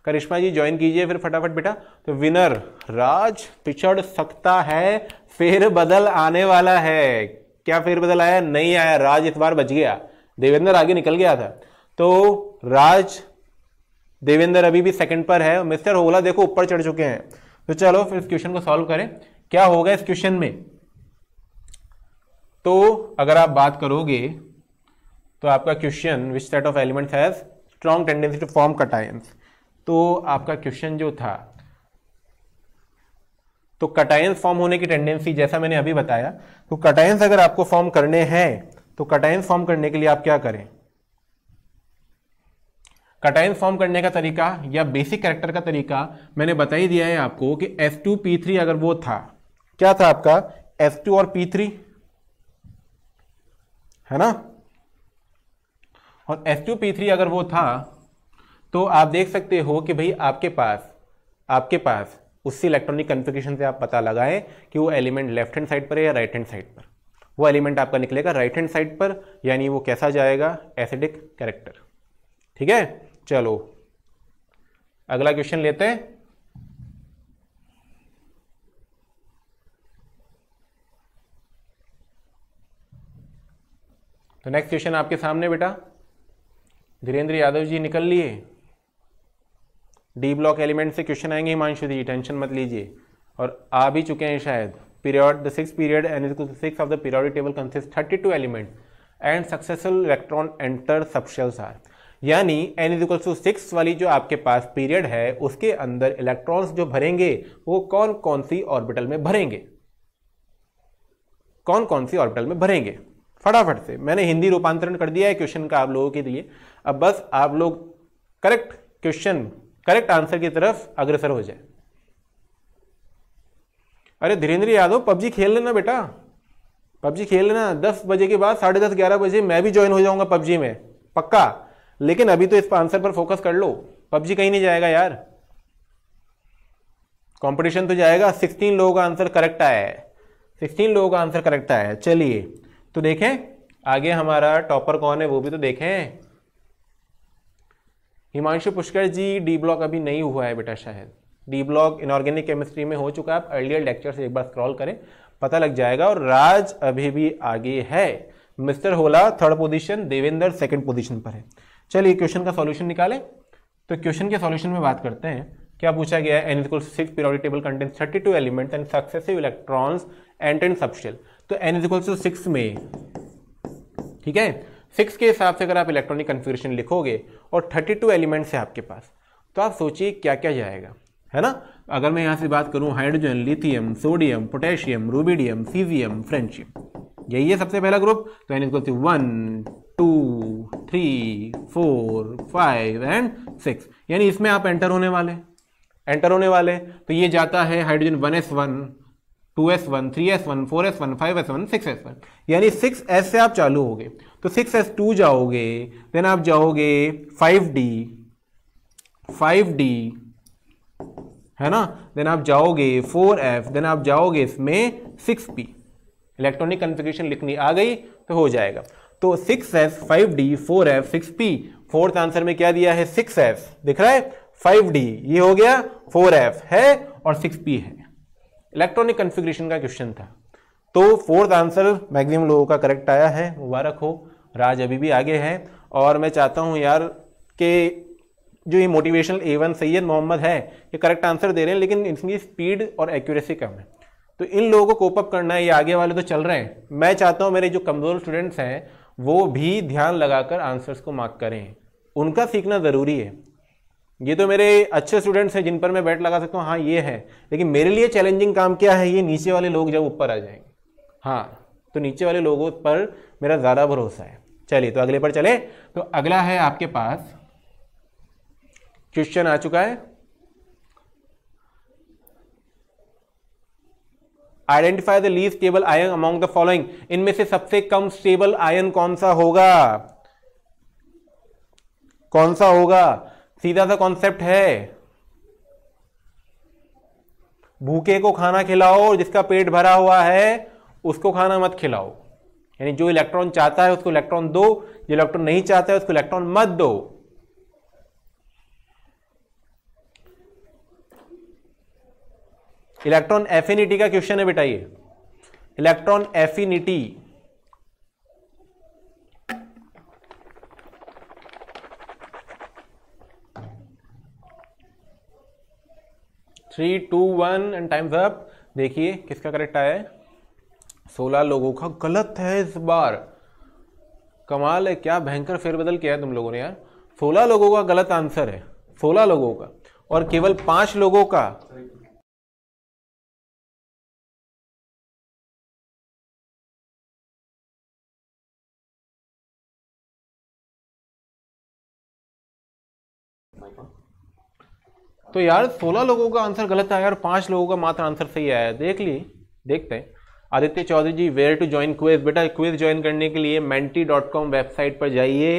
करिश्मा जी ज्वाइन कीजिए फिर फटाफट बेटा तो विनर राज पिछड़ सकता है फिर बदल आने वाला है क्या फिर बदल आया नहीं आया राज इस बार बच गया देवेंद्र आगे निकल गया था तो राज देवेंद्र अभी भी सेकंड पर है मिस्टर होगला देखो ऊपर चढ़ चुके हैं तो चलो फिर इस क्वेश्चन को सॉल्व करें क्या होगा इस क्वेश्चन में तो अगर आप बात करोगे तो आपका question which set of elements has strong tendency to form cations तो आपका क्वेश्चन जो था तो कटायंस फॉर्म होने की टेंडेंसी जैसा मैंने अभी बताया तो कटायंस अगर आपको फॉर्म करने हैं तो कटायंस फॉर्म करने के लिए आप क्या करें कटायंस फॉर्म करने का तरीका या बेसिक कैरेक्टर का तरीका मैंने बता ही दिया है आपको कि एस टू पी थ्री अगर वो था क्या था आपका एस टू और पी थ्री है ना और एस टू पी थ्री अगर वो था तो आप देख सकते हो कि भाई आपके पास आपके पास उसी इलेक्ट्रॉनिक कन्फिग्रेशन से आप पता लगाएं कि वो एलिमेंट लेफ्ट हैंड साइड पर है या राइट हैंड साइड पर वो एलिमेंट आपका निकलेगा राइट हैंड साइड पर यानी वो कैसा जाएगा एसिडिक कैरेक्टर ठीक है चलो अगला क्वेश्चन लेते हैं तो नेक्स्ट क्वेश्चन आपके सामने बेटा धीरेन्द्र यादव जी निकल लिए डी ब्लॉक एलिमेंट से क्वेश्चन आएंगे हिमांशु जी टेंशन मत लीजिए और आ भी चुके हैं शायद period the six period N is six of the period table consist thirty two element and successful electron enter subshells are यानी एन इक्वल टू सिक्स वाली जो आपके पास पीरियड है उसके अंदर इलेक्ट्रॉन्स जो भरेंगे वो कौन कौन सी ऑर्बिटल में भरेंगे कौन कौन सी ऑर्बिटल में भरेंगे फटाफट से मैंने हिंदी रूपांतरण कर दिया है क्वेश्चन का आप लोगों के लिए अब बस आप लोग करेक्ट क्वेश्चन करेक्ट आंसर की तरफ अग्रसर हो जाए अरे धीरेन्द्र यादव पबजी खेल लेना बेटा पबजी खेल लेना दस बजे के बाद साढ़े दस ग्यारह बजे मैं भी ज्वाइन हो जाऊंगा पबजी में पक्का लेकिन अभी तो इस आंसर पर फोकस कर लो पबजी कहीं नहीं जाएगा यार कंपटीशन तो जाएगा सिक्सटीन लोगों का आंसर करेक्ट आया है सिक्सटीन लोगों का आंसर करेक्ट आया है चलिए तो देखें आगे हमारा टॉपर कौन है वो भी तो देखें हिमांशु पुष्कर जी डी ब्लॉक अभी नहीं हुआ है बेटा शायद डी ब्लॉक इनऑर्गेनिक केमिस्ट्री में हो चुका है आप अर्लियर लेक्चर से एक बार स्क्रॉल करें पता लग जाएगा और राज अभी भी आगे है mister Hola third position Devendra second position पर है चलिए क्वेश्चन का सॉल्यूशन निकालें तो क्वेश्चन के सॉल्यूशन में बात करते हैं क्या पूछा गया है n six periodic table content thirty two element and successive electrons and and subshell तो एन इजक्ल सिक्स में ठीक है सिक्स के हिसाब से अगर आप इलेक्ट्रॉनिक कन्फिग्रेशन लिखोगे और थर्टी टू एलिमेंट्स हैं आपके पास तो आप सोचिए क्या क्या जाएगा है ना अगर मैं यहाँ से बात करूँ hydrogen lithium sodium potassium rubidium caesium francium यही है सबसे पहला ग्रुप तो n equal to one two three four five and six यानी इसमें आप एंटर होने वाले एंटर होने वाले तो ये जाता है hydrogen one s one two s one three s one four s one five s one six s one यानी सिक्स एस से आप चालू हो गए तो सिक्स एस टू जाओगे देन आप जाओगे फाइव डी फाइव डी है ना देन आप जाओगे फोर एफ देन आप जाओगे इसमें सिक्स पी इलेक्ट्रॉनिक कन्फिग्रेशन लिखनी आ गई तो हो जाएगा तो six s five d four f six p fourth answer में क्या दिया है सिक्स एफ दिख रहा है फाइव डी ये हो गया फोर एफ है और सिक्स पी है इलेक्ट्रॉनिक कन्फिग्रेशन का क्वेश्चन था तो फोर्थ आंसर मैक्सिमम लोगों का करेक्ट आया है मुबारक हो राज अभी भी आगे हैं और मैं चाहता हूँ यार कि जो ये मोटिवेशनल एवन सैयद मोहम्मद है ये करेक्ट आंसर दे रहे हैं लेकिन इनकी स्पीड और एक्यूरेसी कम है तो इन लोगों को कोपअप करना है ये आगे वाले तो चल रहे हैं मैं चाहता हूँ मेरे जो कमज़ोर स्टूडेंट्स हैं वो भी ध्यान लगाकर आंसर्स को मार्क करें उनका सीखना ज़रूरी है ये तो मेरे अच्छे स्टूडेंट्स हैं जिन पर मैं बैट लगा सकता हूँ हाँ ये है लेकिन मेरे लिए चैलेंजिंग काम क्या है ये नीचे वाले लोग जब ऊपर आ जाएंगे हाँ तो नीचे वाले लोगों पर मेरा ज़्यादा भरोसा है चलिए तो अगले पर चले तो अगला है आपके पास क्वेश्चन आ चुका है identify the least stable ion among the following इनमें से सबसे कम स्टेबल आयन कौन सा होगा कौन सा होगा सीधा सा कॉन्सेप्ट है भूखे को खाना खिलाओ जिसका पेट भरा हुआ है उसको खाना मत खिलाओ यानी जो इलेक्ट्रॉन चाहता है उसको इलेक्ट्रॉन दो जो इलेक्ट्रॉन नहीं चाहता है उसको इलेक्ट्रॉन मत दो इलेक्ट्रॉन एफिनिटी का क्वेश्चन है बेटा ये electron affinity three two one and times up देखिए किसका करेक्ट आया है सोलह लोगों का गलत है इस बार कमाल है क्या भयंकर फेरबदल किया है तुम लोगों ने यार सोलह लोगों का गलत आंसर है सोलह लोगों का और केवल पांच लोगों का तो यार सोलह लोगों का आंसर गलत आया और पांच लोगों का मात्र आंसर सही आया देख ली देखते हैं Aditya Chaudhary ji where to join quiz बेटा क्विज ज्वाइन करने के लिए मेंटी डॉट कॉम वेबसाइट पर जाइए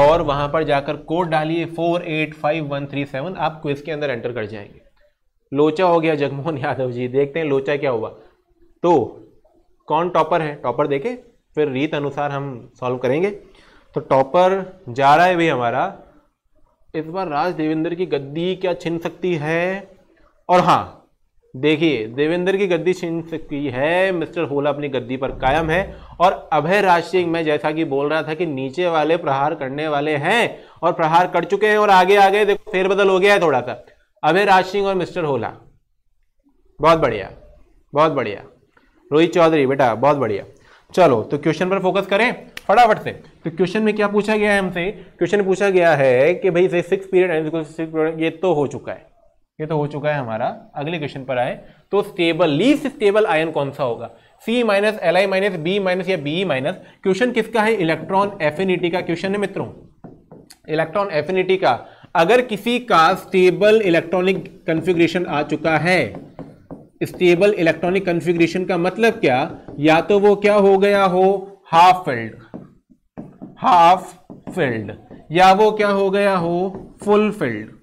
और वहां पर जाकर कोड डालिए four eight five one three seven आप क्विज के अंदर एंटर कर जाएंगे लोचा हो गया जगमोहन यादव जी देखते हैं लोचा क्या हुआ तो कौन टॉपर है टॉपर देखे फिर रीत अनुसार हम सॉल्व करेंगे तो टॉपर जा रहा है भाई हमारा इस बार राज देवेंद्र की गद्दी क्या छिन सकती है और हाँ देखिए देवेंद्र की गद्दी छीन सकती है मिस्टर होला अपनी गद्दी पर कायम है और अभय राज सिंह मैं जैसा कि बोल रहा था कि नीचे वाले प्रहार करने वाले हैं और प्रहार कर चुके हैं और आगे आगे देखो फेरबदल हो गया है थोड़ा सा अभय राज सिंह और मिस्टर होला हाँ। बहुत बढ़िया बहुत बढ़िया रोहित चौधरी बेटा बहुत बढ़िया चलो तो क्वेश्चन पर फोकस करें फटाफट से तो क्वेश्चन में क्या पूछा गया है हमसे क्वेश्चन पूछा गया है कि भाई सिक्स पीरियड ये तो हो चुका है ये तो हो चुका है हमारा अगले क्वेश्चन पर आए तो स्टेबल लीस्ट स्टेबल आयन कौन सा होगा C minus L I minus B minus या बी माइनस क्वेश्चन किसका है इलेक्ट्रॉन एफिनिटी का क्वेश्चन है मित्रों इलेक्ट्रॉन एफिनिटी का अगर किसी का स्टेबल इलेक्ट्रॉनिक कंफिग्रेशन आ चुका है स्टेबल इलेक्ट्रॉनिक कंफिग्रेशन का मतलब क्या या तो वो क्या हो गया हो हाफ फिल्ड हाफ फिल्ड या वो क्या हो गया हो फुल फिल्ड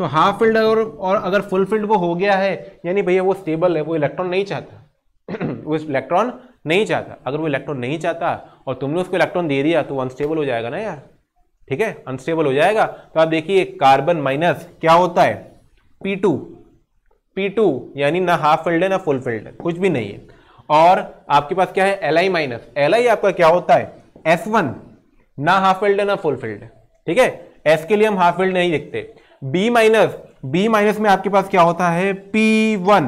तो हाफ फील्ड और, और अगर फुल फील्ड वो हो गया है यानी भैया वो स्टेबल है वो इलेक्ट्रॉन नहीं चाहता (clears throat) वो इलेक्ट्रॉन नहीं चाहता अगर वो इलेक्ट्रॉन नहीं चाहता और तुमने उसको इलेक्ट्रॉन दे दिया तो अनस्टेबल हो जाएगा ना यार ठीक है अनस्टेबल हो जाएगा तो आप देखिए कार्बन माइनस क्या होता है पी टू पी टू यानी ना हाफ फील्ड है ना फुल फील्ड है कुछ भी नहीं है और आपके पास क्या है L I minus L I आपका क्या होता है एस वन ना हाफ फील्ड है ना फुल फील्ड है ठीक है एस के लिए हम हाफ फील्ड नहीं देखते बी माइनस बी माइनस में आपके पास क्या होता है पी वन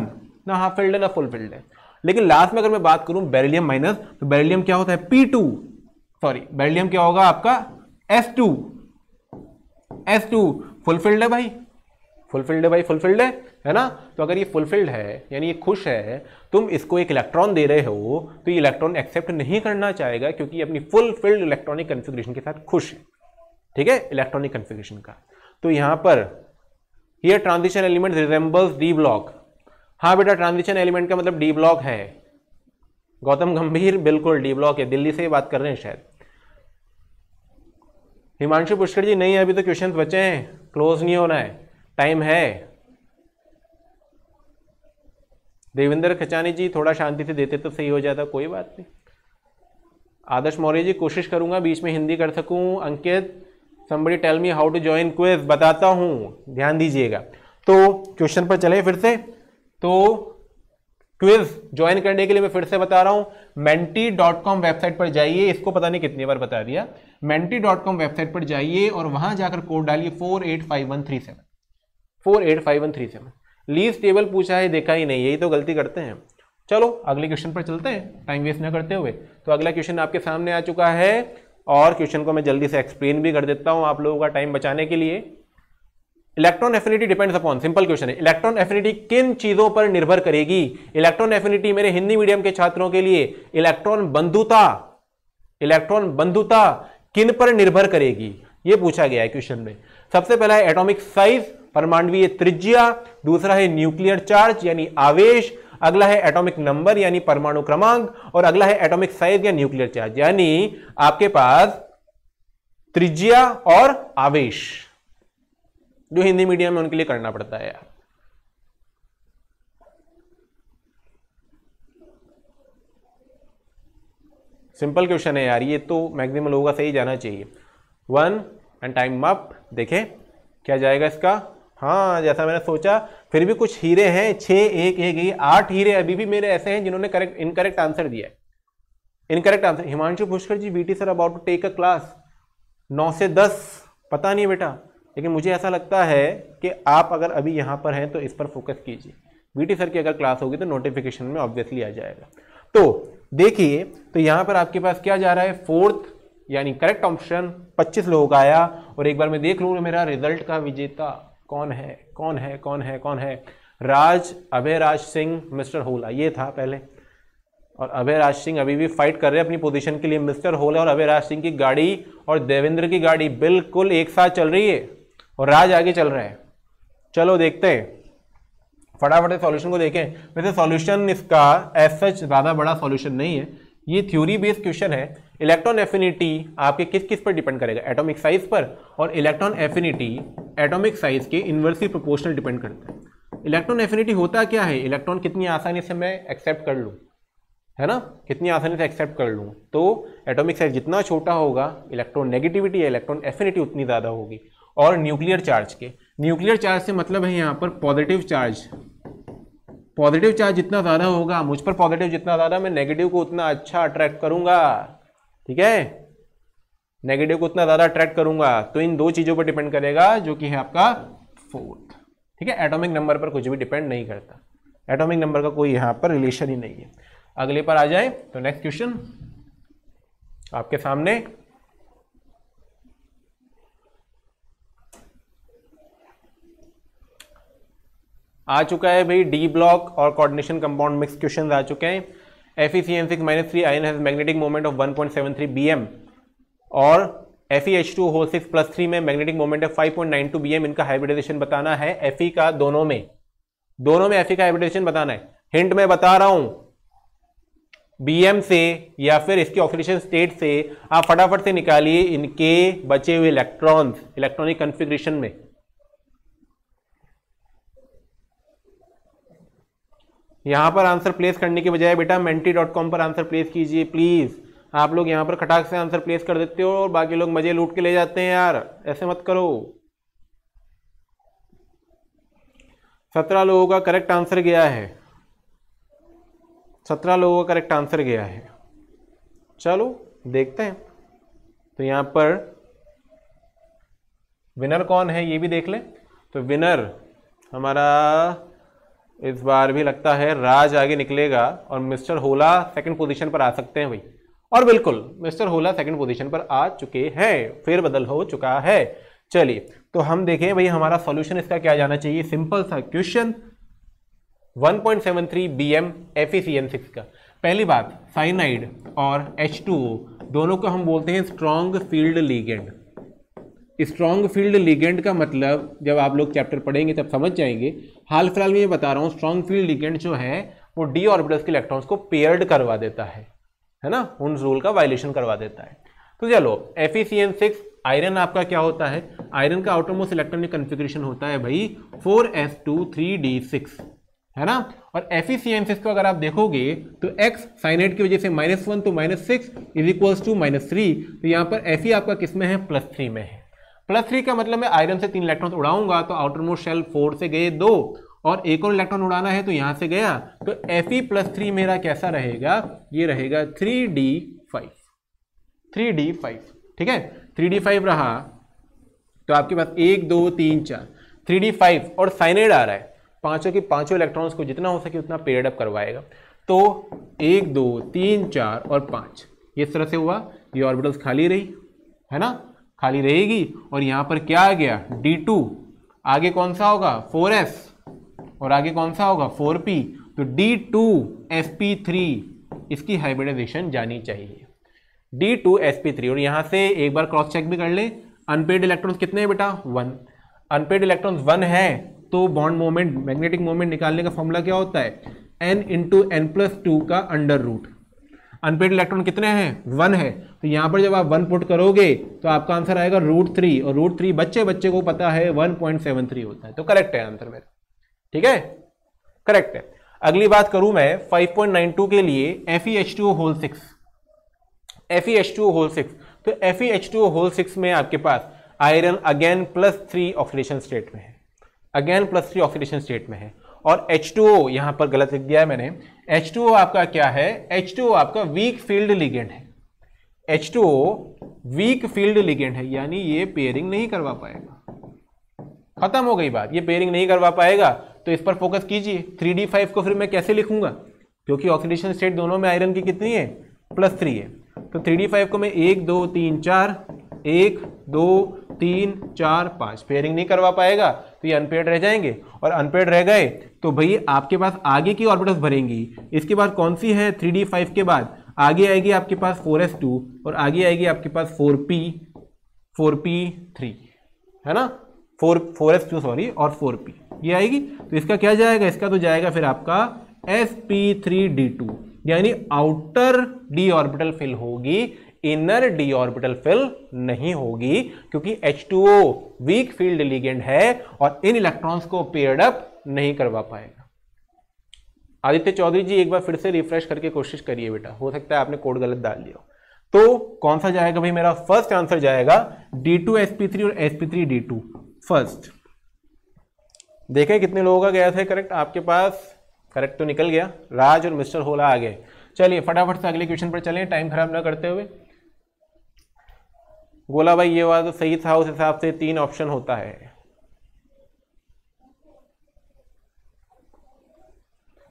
ना हाफ फील्ड है ना फुल फील्ड है लेकिन लास्ट में अगर मैं बात करूं बेरिलियम माइनस तो बेरिलियम क्या होता है पी टू सॉरी बेरिलियम क्या होगा आपका S two S two full filled है भाई फुलफिल्ड है भाई फुलफिल्ड है है ना तो अगर ये फुलफिल्ड है यानी ये खुश है तुम इसको एक इलेक्ट्रॉन दे रहे हो तो ये इलेक्ट्रॉन एक्सेप्ट नहीं करना चाहेगा क्योंकि ये अपनी फुलफिल्ड इलेक्ट्रॉनिक कन्फिग्रेशन के साथ खुश है ठीक है इलेक्ट्रॉनिक कन्फिग्रेशन का तो यहां पर यह transition element resembles D block हाँ बेटा ट्रांजिशन एलिमेंट का मतलब डी ब्लॉक है गौतम गंभीर बिल्कुल डी ब्लॉक है दिल्ली से बात कर रहे हैं शायद हिमांशु पुष्कर जी नहीं अभी तो क्वेश्चन बचे हैं क्लोज नहीं होना है टाइम है देवेंद्र खचानी जी थोड़ा शांति से देते तो सही हो जाता कोई बात नहीं आदर्श मौर्य जी कोशिश करूंगा बीच में हिंदी कर सकूं Ankit somebody tell me how to join quiz बताता हूँ ध्यान दीजिएगा तो क्वेश्चन पर चले फिर से तो क्विज ज्वाइन करने के लिए मैं फिर से बता रहा हूँ मेंटी वेबसाइट पर जाइए इसको पता नहीं कितनी बार बता दिया मेंटी वेबसाइट पर जाइए और वहाँ जाकर कोड डालिए four eight five one three seven four eight five one three seven least table पूछा है देखा ही नहीं यही तो गलती करते हैं चलो अगले क्वेश्चन पर चलते हैं टाइम वेस्ट ना करते हुए तो अगला क्वेश्चन आपके सामने आ चुका है और क्वेश्चन को मैं जल्दी से एक्सप्लेन भी कर देता हूं आप लोगों का टाइम बचाने के लिए electron affinity depends upon simple question है इलेक्ट्रॉन एफिनिटी किन चीजों पर निर्भर करेगी इलेक्ट्रॉन एफिनिटी मेरे हिंदी मीडियम के छात्रों के लिए इलेक्ट्रॉन बंधुता इलेक्ट्रॉन बंधुता किन पर निर्भर करेगी यह पूछा गया है क्वेश्चन में सबसे पहला है एटॉमिक साइज परमाणवीय त्रिज्या दूसरा है न्यूक्लियर चार्ज यानी आवेश अगला है एटॉमिक नंबर यानी परमाणु क्रमांक और अगला है एटॉमिक साइज या न्यूक्लियर चार्ज यानी आपके पास त्रिज्या और आवेश जो हिंदी मीडियम में उनके लिए करना पड़ता है यार सिंपल क्वेश्चन है यार ये तो मैक्सिमम लोगों का सही जाना चाहिए वन एंड टाइम अप देखें क्या जाएगा इसका हाँ जैसा मैंने सोचा फिर भी कुछ हीरे हैं छः एक एक एक आठ हीरे अभी भी मेरे ऐसे हैं जिन्होंने करेक्ट इनकरेक्ट आंसर दिया है incorrect answer Himanshu Pushkar ji BT sir about to take a class नौ से दस पता नहीं बेटा लेकिन मुझे ऐसा लगता है कि आप अगर अभी यहाँ पर हैं तो इस पर फोकस कीजिए बीटी सर की अगर क्लास होगी तो नोटिफिकेशन में ऑब्वियसली आ जाएगा तो देखिए तो यहाँ पर आपके पास क्या जा रहा है फोर्थ यानी करेक्ट ऑप्शन 25 लोगों का आया और एक बार मैं देख लूँगा मेरा रिजल्ट का विजेता कौन है कौन है कौन है कौन है राज अभय राज सिंह मिस्टर होला ये था पहले और अभय राज सिंह अभी भी फाइट कर रहे हैं अपनी पोजीशन के लिए मिस्टर होला और अभय राज सिंह की गाड़ी और देवेंद्र की गाड़ी बिल्कुल एक साथ चल रही है और राज आगे चल रहा है चलो देखते हैं फटाफट सॉल्यूशन को देखें वैसे सॉल्यूशन इसका एज सच ज़्यादा बड़ा सॉल्यूशन नहीं है ये थ्योरी बेस्ड क्वेश्चन है इलेक्ट्रॉन एफिनिटी आपके किस किस पर डिपेंड करेगा एटॉमिक साइज पर और इलेक्ट्रॉन एफिनिटी एटॉमिक साइज के इन्वर्सली प्रोपोर्शनल डिपेंड करता है इलेक्ट्रॉन एफिनिटी होता क्या है इलेक्ट्रॉन कितनी आसानी से मैं एक्सेप्ट कर लूँ है ना कितनी आसानी से एक्सेप्ट कर लूँ तो एटॉमिक साइज जितना छोटा होगा इलेक्ट्रॉन नेगेटिविटी या इलेक्ट्रॉन एफिनिटी उतनी ज़्यादा होगी और न्यूक्लियर चार्ज के न्यूक्लियर चार्ज से मतलब है यहाँ पर पॉजिटिव चार्ज पॉजिटिव चार्ज जितना ज़्यादा होगा मुझ पर पॉजिटिव जितना ज़्यादा मैं नेगेटिव को उतना अच्छा अट्रैक्ट करूँगा ठीक है नेगेटिव को उतना ज़्यादा अट्रैक्ट करूँगा तो इन दो चीज़ों पर डिपेंड करेगा जो कि है आपका फोर्थ ठीक है एटॉमिक नंबर पर कुछ भी डिपेंड नहीं करता एटॉमिक नंबर का कोई यहाँ पर रिलेशन ही नहीं है अगले पर आ जाए तो नेक्स्ट क्वेश्चन आपके सामने आ चुका है भाई डी ब्लॉक और कोऑर्डिनेशन कंपाउंड मिक्स क्वेश्चन आ चुके हैं F E C N six minus three ion has magnetic moment of one point seven three B M और F E H two whole six plus three में magnetic moment of five point nine two B M इनका hybridization बताना है F E का दोनों में दोनों में एफ ई का हाइब्रिडाइजेशन बताना है हिंट में बता रहा हूं बी एम से या फिर इसके ऑक्सीडेशन स्टेट से आप फटाफट से निकालिए इनके बचे हुए इलेक्ट्रॉन्स इलेक्ट्रॉनिक कन्फिग्रेशन में यहाँ पर आंसर प्लेस करने के बजाय बेटा मेंटी डॉट कॉम पर आंसर प्लेस कीजिए प्लीज़ आप लोग यहाँ पर खटाक से आंसर प्लेस कर देते हो और बाकी लोग मज़े लूट के ले जाते हैं यार ऐसे मत करो सत्रह लोगों का करेक्ट आंसर गया है सत्रह लोगों का करेक्ट आंसर गया है चलो देखते हैं तो यहाँ पर विनर कौन है ये भी देख लें तो विनर हमारा इस बार भी लगता है राज आगे निकलेगा और मिस्टर होला सेकंड पोजीशन पर आ सकते हैं भाई और बिल्कुल मिस्टर होला सेकंड पोजीशन पर आ चुके हैं फिर बदल हो चुका है चलिए तो हम देखें भाई हमारा सॉल्यूशन इसका क्या जाना चाहिए सिंपल सा question 1.73 point seven three B M F E C N six का पहली बात साइनाइड और एच टू दोनों को हम बोलते हैं strong field ligand strong field ligand का मतलब जब आप लोग चैप्टर पढ़ेंगे तब समझ जाएंगे हाल फिलहाल में ये बता रहा हूँ स्ट्रॉन्ग फील्ड लिगेंड जो है वो डी ऑर्बिटल्स के इलेक्ट्रॉन्स को पेयर्ड करवा देता है है ना उन रूल का वायलेशन करवा देता है तो चलो एफ सिक्स आयरन आपका क्या होता है आयरन का मोस्ट इलेक्ट्रॉनिक कन्फिग्रेशन होता है भाई four s two three d six है ना और एफ e को अगर आप देखोगे तो एक्स साइनेट की वजह से minus one two minus six is equals to minus three तो यहाँ पर एफ आपका किस में है प्लस थ्री में है प्लस थ्री का मतलब मैं आयरन से तीन इलेक्ट्रॉन उड़ाऊंगा तो आउटर मोस्ट शेल फोर से गए दो और एक और इलेक्ट्रॉन उड़ाना है तो यहां से गया तो एफ ई प्लस थ्री मेरा कैसा रहेगा ये रहेगा three d five three d five ठीक है थ्री डी फाइव रहा तो आपके पास एक दो तीन चार थ्री डी फाइव और साइनेड आ रहा है पांचों के पांचों इलेक्ट्रॉन्स को जितना हो सके उतना पेड अप करवाएगा तो एक दो तीन चार और पांच इस तरह से हुआ ये ऑर्बिटल्स खाली रही है ना खाली रहेगी और यहाँ पर क्या आ गया डी टू आगे कौन सा होगा फोर एस और आगे कौन सा होगा फोर पी तो d two s P three इसकी हाइब्रिडाइजेशन जानी चाहिए d two s P three और यहाँ से एक बार क्रॉस चेक भी कर ले अनपेड इलेक्ट्रॉन्स कितने हैं बेटा वन अनपेड इलेक्ट्रॉन्स वन है तो बॉन्ड मोमेंट मैग्नेटिक मोमेंट निकालने का फॉर्मूला क्या होता है n into n plus two का अंडर रूट अनपेड इलेक्ट्रॉन कितने हैं वन है तो यहाँ पर जब आप वन पुट करोगे तो आपका आंसर आएगा रूट थ्री और रूट थ्री बच्चे बच्चे को पता है वन पॉइंट सेवन थ्री होता है तो करेक्ट है आंसर मेरा ठीक है करेक्ट है अगली बात करूं मैं फाइव पॉइंट नाइन टू के लिए F E H two whole six F E H two whole six तो F E H two whole six में आपके पास iron again plus three oxidation state में है again plus three oxidation state में है और एच टू ओ यहाँ पर गलत लिख दिया है मैंने एच टू ओ आपका क्या है एच टू ओ आपका वीक फील्ड लिगेंड है H two O weak field ligand है यानी ये पेयरिंग नहीं करवा पाएगा खत्म हो गई बात ये पेयरिंग नहीं करवा पाएगा तो इस पर फोकस कीजिए थ्री डी फाइव को फिर मैं कैसे लिखूंगा क्योंकि ऑक्सीडेशन स्टेट दोनों में आयरन की कितनी है प्लस थ्री है तो थ्री डी फाइव को मैं एक दो तीन चार एक दो तीन चार पाँच पेयरिंग नहीं करवा पाएगा तो ये अनपेड रह जाएंगे और अनपेड रह गए तो भाई आपके पास आगे की ऑर्बिटल्स भरेंगी इसके बाद कौन सी है थ्री डी फाइव के बाद आगे आएगी आपके पास फोर एस टू और आगे आएगी आपके पास four p four p three है ना four four s two sorry और फोर पी ये आएगी तो इसका क्या जाएगा इसका तो जाएगा फिर आपका s P three d two यानी आउटर डी ऑर्बिटल फिल होगी इनर डी ऑर्बिटल फिल नहीं होगी क्योंकि H2O वीक फील्ड लिगेंड है और इन इलेक्ट्रॉन्स को पेयर्ड अप नहीं करवा पाएगा आदित्य चौधरी जी एक बार फिर से रिफ्रेश करके कोशिश करिए बेटा हो सकता है आपने कोड गलत डाल लिया तो कौन सा जाएगा भाई मेरा फर्स्ट आंसर जाएगा डी थ्री और टू फर्स्ट देखें कितने लोगों का गया था करेक्ट आपके पास करेक्ट तो निकल गया राज और मिस्टर होला आ गए चलिए फटाफट से अगले क्वेश्चन पर चलें टाइम खराब ना करते हुए गोला भाई ये वाला तो सही था उस हिसाब से तीन ऑप्शन होता है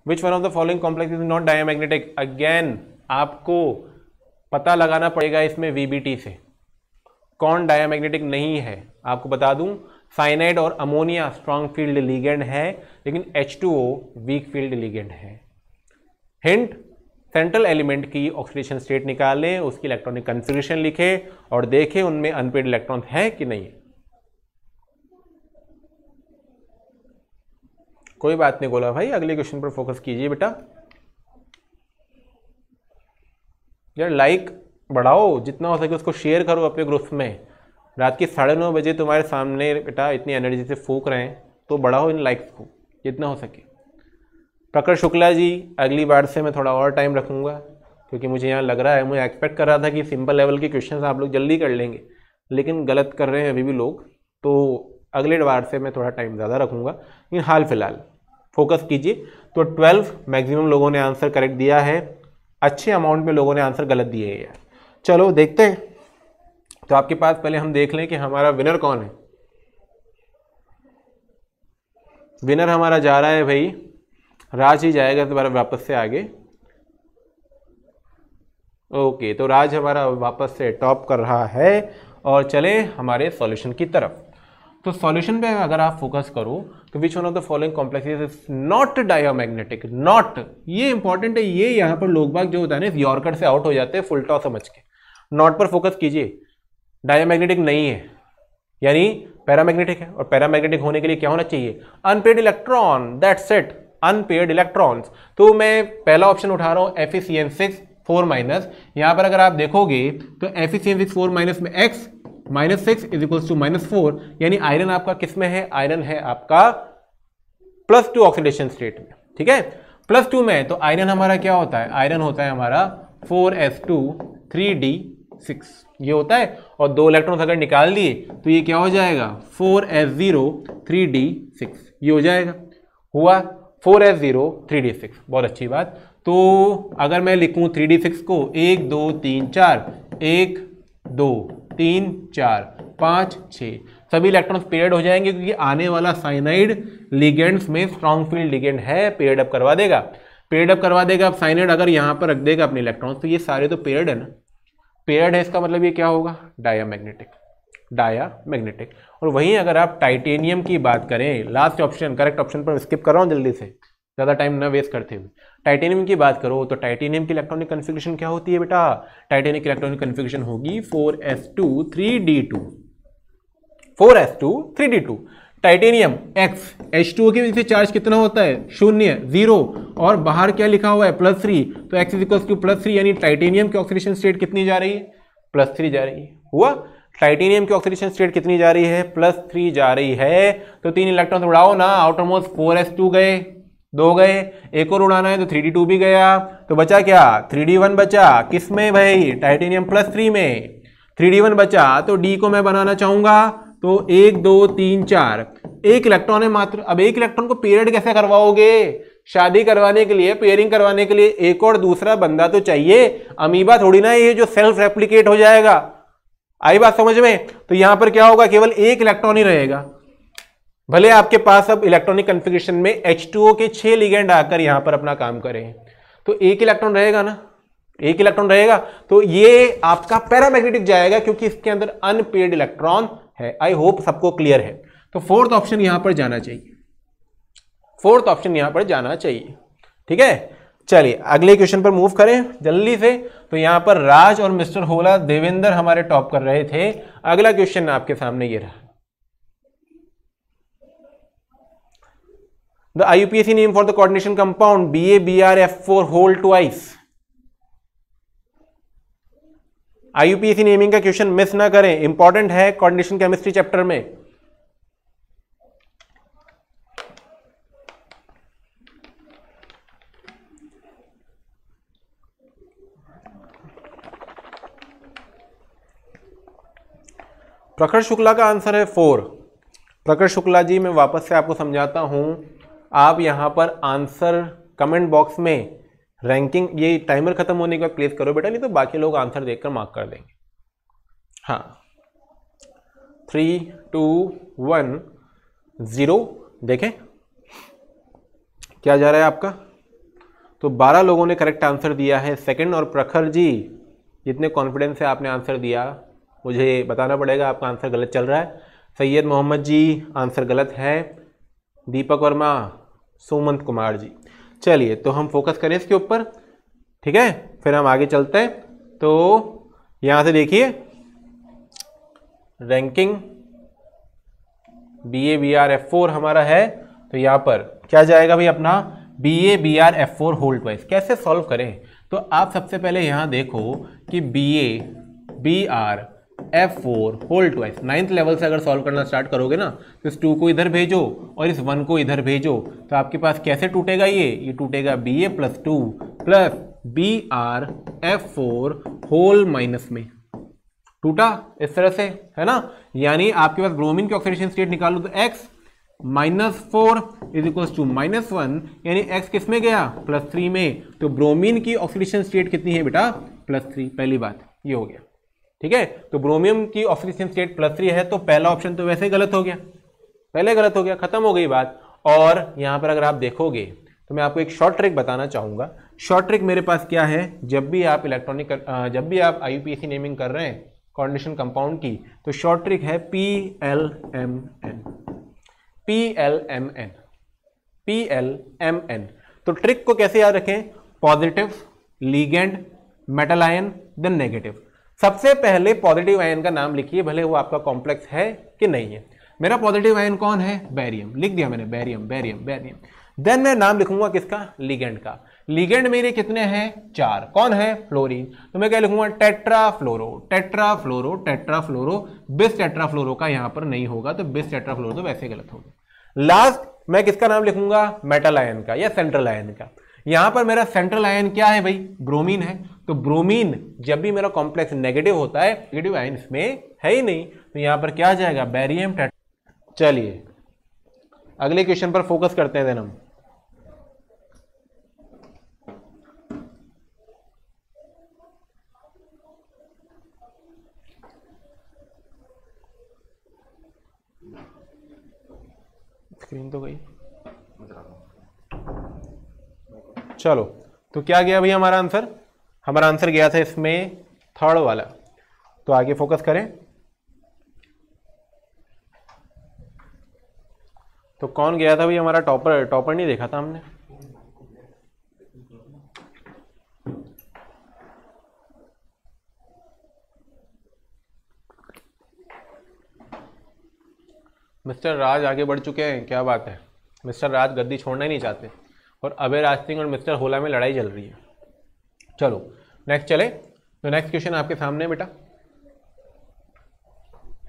which one of the following complex is not diamagnetic again आपको पता लगाना पड़ेगा इसमें वीबीटी से कौन डायमैग्नेटिक नहीं है आपको बता दूं साइनाइड और अमोनिया स्ट्रांग फील्ड लीगेंड है लेकिन H2O वीक फील्ड लीगेंड है हिंट सेंट्रल एलिमेंट की ऑक्सीडेशन स्टेट निकालें उसकी इलेक्ट्रॉनिक कन्फिग्रेशन लिखें और देखें उनमें अनपेड इलेक्ट्रॉन है कि नहीं कोई बात नहीं बोला भाई अगले क्वेश्चन पर फोकस कीजिए बेटा यार लाइक बढ़ाओ जितना हो सके उसको शेयर करो अपने ग्रुप में रात के साढ़े नौ बजे तुम्हारे सामने बेटा इतनी एनर्जी से फूक रहे हैं तो बढ़ाओ इन लाइक्स को जितना हो सके प्रकर शुक्ला जी अगली बार से मैं थोड़ा और टाइम रखूँगा क्योंकि मुझे यहाँ लग रहा है मैं एक्सपेक्ट कर रहा था कि सिंपल लेवल के क्वेश्चन आप लोग जल्दी कर लेंगे लेकिन गलत कर रहे हैं अभी भी लोग तो अगले बार से मैं थोड़ा टाइम ज़्यादा रखूँगा लेकिन हाल फिलहाल फोकस कीजिए तो ट्वेल्व मैक्सिमम लोगों ने आंसर करेक्ट दिया है अच्छे अमाउंट में लोगों ने आंसर गलत दिए हैं चलो देखते हैं तो आपके पास पहले हम देख लें कि हमारा विनर कौन है विनर हमारा जा रहा है भाई राज ही जाएगा दोबारा वापस से आगे ओके तो राज हमारा वापस से टॉप कर रहा है और चले हमारे सॉल्यूशन की तरफ तो सॉल्यूशन पे अगर आप फोकस करो तो which one of the following complex is not diamagnetic not ये इंपॉर्टेंट है ये यहाँ पर लोग बाग जो होता है ना यॉर्कर से आउट हो जाते हैं फुल टॉ समझ के नॉट पर फोकस कीजिए डायोमैग्नेटिक नहीं है यानी पैरामैग्नेटिक है और पैरामैग्नेटिक होने के लिए क्या होना चाहिए unpaired electron that set unpaired electrons तो मैं पहला ऑप्शन उठा रहा हूँ F E C N six four minus यहाँ पर अगर आप देखोगे तो F E C N six four minus में x minus six is equals to minus four यानी आयरन आपका किस में है आयरन है आपका प्लस टू ऑक्सीडेशन स्टेट में ठीक है प्लस टू में तो आयरन हमारा क्या होता है आयरन होता है हमारा four s two three d six ये होता है और दो इलेक्ट्रॉन अगर निकाल दिए तो ये क्या हो जाएगा four s zero three d six ये हो जाएगा हुआ four s zero three d six बहुत अच्छी बात तो अगर मैं लिखूँ थ्री डी सिक्स को एक दो तीन चार एक दो तीन चार पाँच छः सभी इलेक्ट्रॉन्स पेयर्ड हो जाएंगे क्योंकि आने वाला साइनाइड लिगेंड्स में स्ट्रॉन्ग फील्ड लिगेंड है पेयर्ड अप करवा देगा पेयर्ड अप करवा देगा अब साइनाइड अगर यहाँ पर रख देगा अपने इलेक्ट्रॉन्स तो ये सारे तो पेयर्ड है ना पेयर्ड है इसका मतलब ये क्या होगा डायमैग्नेटिक डाया मैग्नेटिक और वहीं अगर आप टाइटेनियम की बात करें लास्ट ऑप्शन करेक्ट ऑप्शन पर स्किप कर रहा हूँ जल्दी से ज़्यादा टाइम ना वेस्ट करते हुए टाइटेनियम की बात करो तो टाइटेनियम की इलेक्ट्रॉनिक कन्फिग्रेशन क्या होती है बेटा टाइटेनिक इलेक्ट्रॉनिक कन्फिग्रेशन होगी four s two three d two four s two three d two titanium x H two की वजह से चार्ज कितना होता है शून्य जीरो और बाहर क्या लिखा हुआ है प्लस थ्री तो x is equal to plus three यानी टाइटेनियम की ऑक्सीडेशन स्टेट कितनी जा रही है प्लस थ्री जा रही है हुआ टाइटेनियम की ऑक्सीडेशन स्टेट कितनी जा रही है प्लस थ्री जा रही है तो तीन इलेक्ट्रॉन उड़ाओ ना आउटरमोस्ट फोर एस टू गए दो गए एक और उड़ाना है तो थ्री डी टू भी गया तो बचा क्या थ्री डी वन बचा किस में भाई टाइटेनियम प्लस थ्री में थ्री डी वन बचा तो डी को मैं बनाना चाहूंगा तो एक दो तीन चार एक इलेक्ट्रॉन है मात्र अब एक इलेक्ट्रॉन को पीरियड कैसे करवाओगे शादी करवाने के लिए पेयरिंग करवाने के लिए एक और दूसरा बंदा तो चाहिए अमीबा थोड़ी ना ये जो सेल्फ रेप्लीकेट हो जाएगा आई बात समझ में तो यहां पर क्या होगा केवल एक इलेक्ट्रॉन ही रहेगा भले आपके पास अब इलेक्ट्रॉनिक कन्फिग्रेशन में H2O के छह लिगेंड आकर यहां पर अपना काम करें तो एक इलेक्ट्रॉन रहेगा ना एक इलेक्ट्रॉन रहेगा तो ये आपका पैरामैग्नेटिक जाएगा क्योंकि इसके अंदर अनपेड इलेक्ट्रॉन है आई होप सबको क्लियर है तो फोर्थ ऑप्शन यहां पर जाना चाहिए फोर्थ ऑप्शन यहां पर जाना चाहिए ठीक है चलिए अगले क्वेश्चन पर मूव करें जल्दी से तो यहां पर राज और मिस्टर होला देवेंद्र हमारे टॉप कर रहे थे अगला क्वेश्चन आपके सामने ये रहा the IUPAC name for the coordination compound B A B R F four whole ice IUPAC naming का क्वेश्चन मिस ना करें इंपॉर्टेंट है कोऑर्डिनेशन केमिस्ट्री चैप्टर में प्रखर शुक्ला का आंसर है फोर प्रखर शुक्ला जी मैं वापस से आपको समझाता हूँ आप यहाँ पर आंसर कमेंट बॉक्स में रैंकिंग ये टाइमर ख़त्म होने के बाद प्लेस करो बेटा नहीं तो बाकी लोग आंसर देखकर मार्क कर देंगे हाँ थ्री टू वन ज़ीरो देखें क्या जा रहा है आपका तो बारह लोगों ने करेक्ट आंसर दिया है सेकंड और प्रखर जी जितने कॉन्फिडेंस से आपने आंसर दिया मुझे बताना पड़ेगा आपका आंसर गलत चल रहा है सैयद मोहम्मद जी आंसर गलत है दीपक वर्मा सुमंत कुमार जी चलिए तो हम फोकस करें इसके ऊपर ठीक है फिर हम आगे चलते हैं तो यहाँ से देखिए ranking B A B R F four हमारा है तो यहाँ पर क्या जाएगा भाई अपना B A B R F four hold wise कैसे सॉल्व करें तो आप सबसे पहले यहाँ देखो कि B A B R F four whole twice ninth level से अगर सॉल्व करना स्टार्ट करोगे ना तो इस टू को इधर भेजो और इस वन को इधर भेजो तो आपके पास कैसे टूटेगा ये ये टूटेगा B A plus two plus B R F four whole minus में टूटा इस तरह से है ना यानी आपके पास ब्रोमीन की ऑक्सीडेशन स्टेट निकालो तो x minus four is equal to minus one यानी एक्स किस में गया प्लस थ्री में तो ब्रोमीन की ऑक्सीडेशन स्टेट कितनी है बेटा प्लस थ्री पहली बात ये हो गया ठीक है तो ब्रोमियम की ऑक्सीजन स्टेट प्लस थ्री है तो पहला ऑप्शन तो वैसे ही गलत हो गया पहले गलत हो गया खत्म हो गई बात और यहां पर अगर आप देखोगे तो मैं आपको एक शॉर्ट ट्रिक बताना चाहूंगा शॉर्ट ट्रिक मेरे पास क्या है जब भी आप इलेक्ट्रॉनिक जब भी आप आई नेमिंग कर रहे हैं कॉन्डिशन कंपाउंड की तो शॉर्ट ट्रिक है P L M N P L M N P L M N तो ट्रिक को कैसे याद रखें positive ligand metal ion then negative सबसे पहले पॉजिटिव आयन का नाम लिखिए भले वो आपका कॉम्प्लेक्स है कि नहीं है मेरा पॉजिटिव आयन कौन है बैरियम लिख दिया मैंने बैरियम बैरियम बैरियम देन मैं नाम लिखूंगा किसका लिगेंड का लिगेंड मेरे कितने हैं चार कौन है फ्लोरीन तो मैं क्या लिखूंगा tetra fluoro tetra fluoro tetra fluoro bis tetra फ्लोरो का यहां पर नहीं होगा तो बिस टेट्रा फ्लोरो तो वैसे गलत होगा लास्ट मैं किसका नाम लिखूंगा मेटल आयन का या सेंट्रल आयन का यहां पर मेरा सेंट्रल आयन क्या है भाई ब्रोमीन है तो ब्रोमीन जब भी मेरा कॉम्प्लेक्स नेगेटिव होता है नेगेटिव आयन में है ही नहीं तो यहां पर क्या जाएगा बैरियम टेट चलिए अगले क्वेश्चन पर फोकस करते हैं देन हम स्क्रीन तो गई चलो तो क्या गया भैया हमारा आंसर हमारा आंसर गया था इसमें थर्ड वाला तो आगे फोकस करें तो कौन गया था भैया हमारा टॉपर टॉपर नहीं देखा था हमने मिस्टर राज आगे बढ़ चुके हैं क्या बात है मिस्टर राज गद्दी छोड़ना ही नहीं चाहते और अभय राज सिंह और मिस्टर होला में लड़ाई चल रही है चलो नेक्स्ट चले तो नेक्स्ट क्वेश्चन आपके सामने बेटा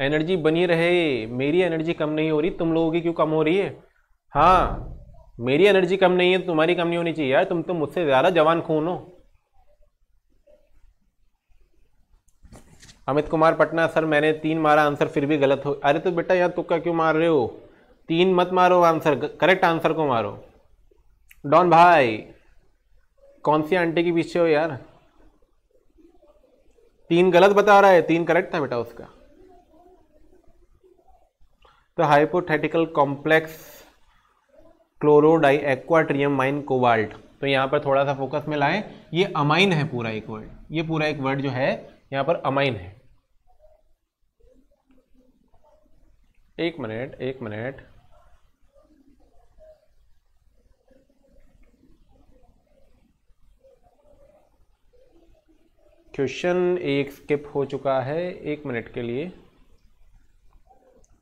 एनर्जी बनी रहे मेरी एनर्जी कम नहीं हो रही तुम लोगों की क्यों कम हो रही है हाँ मेरी एनर्जी कम नहीं है तुम्हारी कम नहीं होनी चाहिए यार तुम तो मुझसे ज़्यादा जवान खून हो अमित कुमार पटना सर मैंने तीन मारा आंसर फिर भी गलत हो अरे तो बेटा यार तुक्का क्यों मार रहे हो तीन मत मारो आंसर करेक्ट आंसर को मारो डॉन भाई कौन सी आंटी के पीछे हो यार तीन गलत बता रहा है तीन करेक्ट था बेटा उसका तो hypothetical complex chloro di aqua triammine cobalt तो यहां पर थोड़ा सा फोकस में लाएं ये अमाइन है पूरा एक वर्ड ये पूरा एक वर्ड जो है यहां पर अमाइन है एक मिनट एक मिनट क्वेश्चन एक स्किप हो चुका है एक मिनट के लिए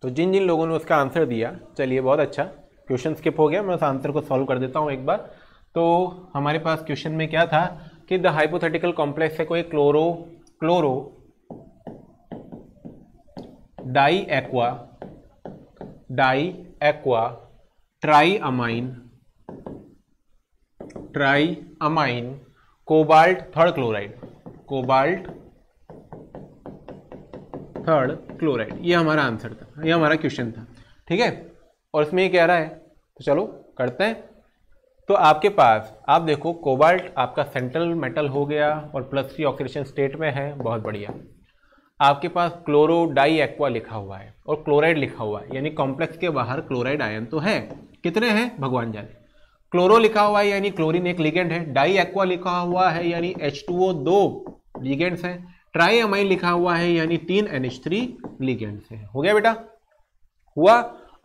तो जिन जिन लोगों ने उसका आंसर दिया चलिए बहुत अच्छा क्वेश्चन स्किप हो गया मैं उस आंसर को सॉल्व कर देता हूँ एक बार तो हमारे पास क्वेश्चन में क्या था कि द हाइपोथेटिकल कॉम्प्लेक्स है कोई chloro chloro di aqua di aqua tri amine tri amine cobalt third chloride cobalt third chloride ये हमारा आंसर था ये हमारा क्वेश्चन था ठीक है और इसमें ये कह रहा है तो चलो करते हैं तो आपके पास आप देखो कोबाल्ट आपका सेंट्रल मेटल हो गया और प्लस थ्री ऑक्सीडेशन स्टेट में है बहुत बढ़िया आपके पास क्लोरो डाई एक्वा लिखा हुआ है और क्लोराइड लिखा हुआ है यानी कॉम्प्लेक्स के बाहर क्लोराइड आयन तो है कितने हैं भगवान जाने क्लोरो लिखा हुआ है यानी क्लोरीन एक लिगेंड है डाई एक्वा लिखा हुआ है यानी एच टू ओ दो लीगेंड्स हैं ट्राई एमाइन लिखा हुआ है यानी तीन एन एच थ्री लीगेंड्स हैं हो गया बेटा हुआ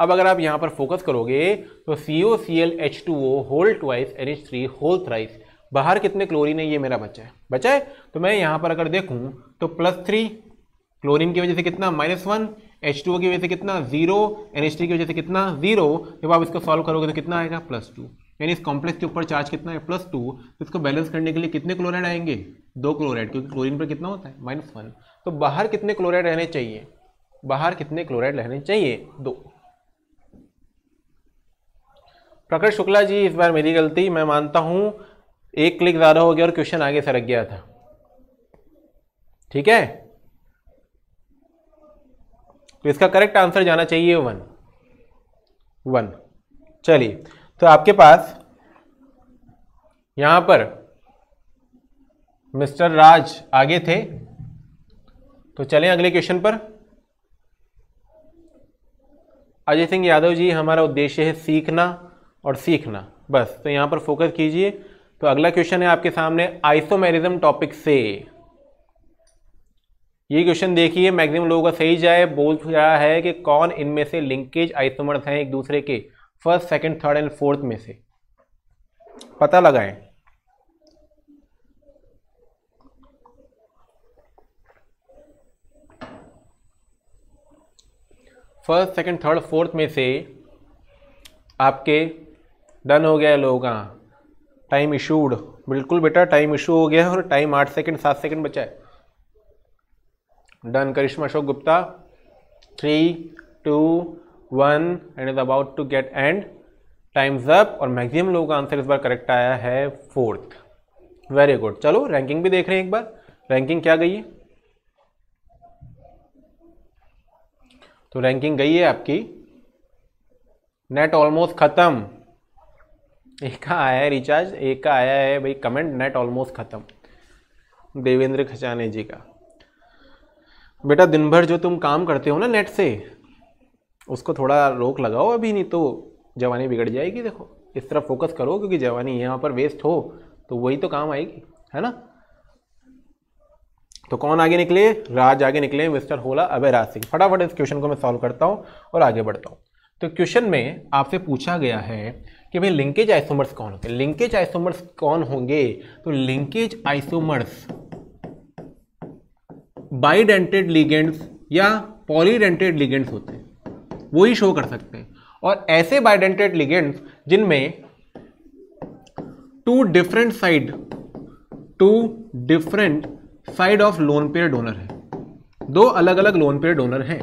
अब अगर आप यहाँ पर फोकस करोगे तो C O C L H two O whole twice N H three whole thrice बाहर कितने क्लोरीन है ये मेरा बचा है बचा है तो मैं यहाँ पर अगर देखूँ तो प्लस थ्री क्लोरीन की वजह से कितना minus one H two O की वजह से कितना जीरो एन एच थ्री की वजह से कितना जीरो जब आप इसको सॉल्व करोगे तो कितना आएगा प्लस टू यानी इस कॉम्प्लेक्स के ऊपर चार्ज कितना है प्लस टू तो इसको बैलेंस करने के लिए कितने क्लोराइड आएंगे दो क्लोराइड क्योंकि क्लोरीन पर कितना होता है माइनस वन तो बाहर कितने क्लोराइड रहने चाहिए बाहर कितने क्लोराइड रहने चाहिए दो प्रकट शुक्ला जी इस बार मेरी गलती मैं मानता हूं एक क्लिक ज़्यादा हो गया और क्वेश्चन आगे सरक गया था ठीक है तो इसका करेक्ट आंसर जाना चाहिए वन वन चलिए तो आपके पास यहां पर मिस्टर राज आगे थे तो चलें अगले क्वेश्चन पर अजय सिंह यादव जी हमारा उद्देश्य है सीखना और सीखना बस तो यहां पर फोकस कीजिए तो अगला क्वेश्चन है आपके सामने आइसोमेरिज्म टॉपिक से ये क्वेश्चन देखिए मैक्सिमम लोगों का सही जाए बोल रहा है कि कौन इनमें से लिंकेज आइसोमर्स हैं एक दूसरे के first second third and fourth में से पता लगाएं फर्स्ट सेकंड थर्ड फोर्थ में से आपके डन हो गया है लोगों का हाँ। टाइम इशूड बिल्कुल बेटा टाइम इशू हो गया है और टाइम आठ सेकंड सात सेकंड बचा है done Karishma Ashok Gupta three two one and is about to get and times up और मैक्सिमम लोगों का आंसर इस बार करेक्ट आया है फोर्थ वेरी गुड चलो रैंकिंग भी देख रहे हैं एक बार रैंकिंग क्या गई है तो रैंकिंग गई है आपकी नेट ऑलमोस्ट ख़त्म एक का आया है रिचार्ज एक का आया है भाई कमेंट नेट ऑलमोस्ट ख़त्म देवेंद्र खचाने जी का बेटा दिन भर जो तुम काम करते हो ना नेट से उसको थोड़ा रोक लगाओ अभी नहीं तो जवानी बिगड़ जाएगी देखो इस तरफ फोकस करो क्योंकि जवानी यहाँ पर वेस्ट हो तो वही तो काम आएगी है ना तो कौन आगे निकले राज आगे निकले मिस्टर होला अभय राज सिंह फटाफट इस क्वेश्चन को मैं सॉल्व करता हूँ और आगे बढ़ता हूँ तो क्वेश्चन में आपसे पूछा गया है कि भाई लिंकेज आइसोमर्स कौन होते हैं लिंकेज आइसोमर्स कौन होंगे तो लिंकेज आइसोमर्स बाइडेंटेड लिगेंड्स या पॉलीडेंटेड लिगेंड्स होते हैं वो ही शो कर सकते हैं और ऐसे बाइडेंटेड लिगेंड्स जिनमें two different side two different side of lone pair donor है दो अलग अलग लोन पेयर डोनर हैं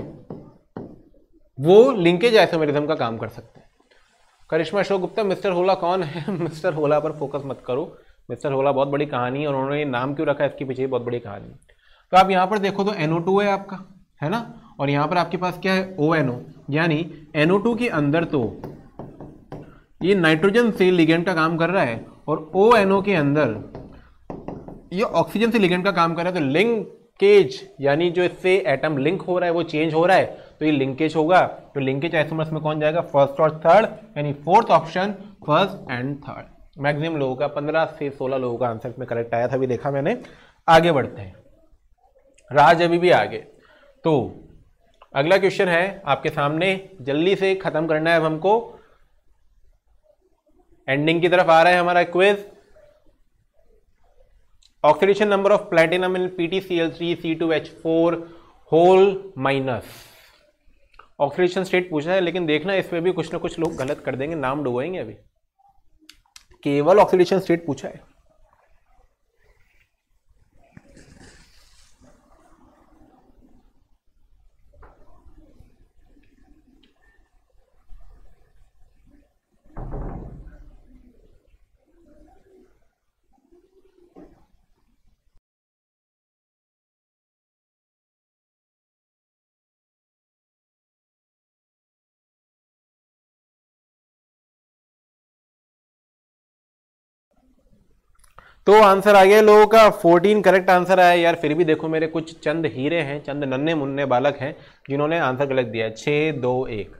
वो लिंकेज आइसोमेरिज्म का काम कर सकते हैं करिश्मा अशोक गुप्ता मिस्टर होला कौन है (laughs) मिस्टर होला पर फोकस मत करो मिस्टर होला बहुत बड़ी कहानी है और उन्होंने नाम क्यों रखा है इसके पीछे बहुत बड़ी कहानी तो आप यहाँ पर देखो तो एनओ है आपका है ना और यहाँ पर आपके पास क्या है ओ ओ यानी NO2 के अंदर तो ये नाइट्रोजन से लिगेंड का काम कर रहा है और ओ के अंदर ये ऑक्सीजन से लिगेंड का काम कर रहा है तो लिंकेज यानी जो इससे एटम लिंक हो रहा है वो चेंज हो रहा है तो ये लिंकेज होगा तो लिंकेज आइसोमर्स में कौन जाएगा फर्स्ट और थर्ड यानी fourth option first and third maximum लोगों का पंद्रह से सोलह लोगों का आंसर इसमें करेक्ट आया था अभी देखा मैंने आगे बढ़ते हैं राज अभी भी आगे तो अगला क्वेश्चन है आपके सामने जल्दी से ख़त्म करना है अब हमको एंडिंग की तरफ आ रहा है हमारा quiz oxidation number of platinum in P T C L three C two H four whole minus oxidation state पूछा है लेकिन देखना इसमें भी कुछ ना कुछ लोग गलत कर देंगे नाम डुबोएंगे अभी केवल ऑक्सीडेशन स्टेट पूछा है तो आंसर आ गया लोगों का 14 करेक्ट आंसर आया यार फिर भी देखो मेरे कुछ चंद हीरे हैं चंद नन्हे मुन्ने बालक हैं जिन्होंने आंसर गलत दिया है छः दो एक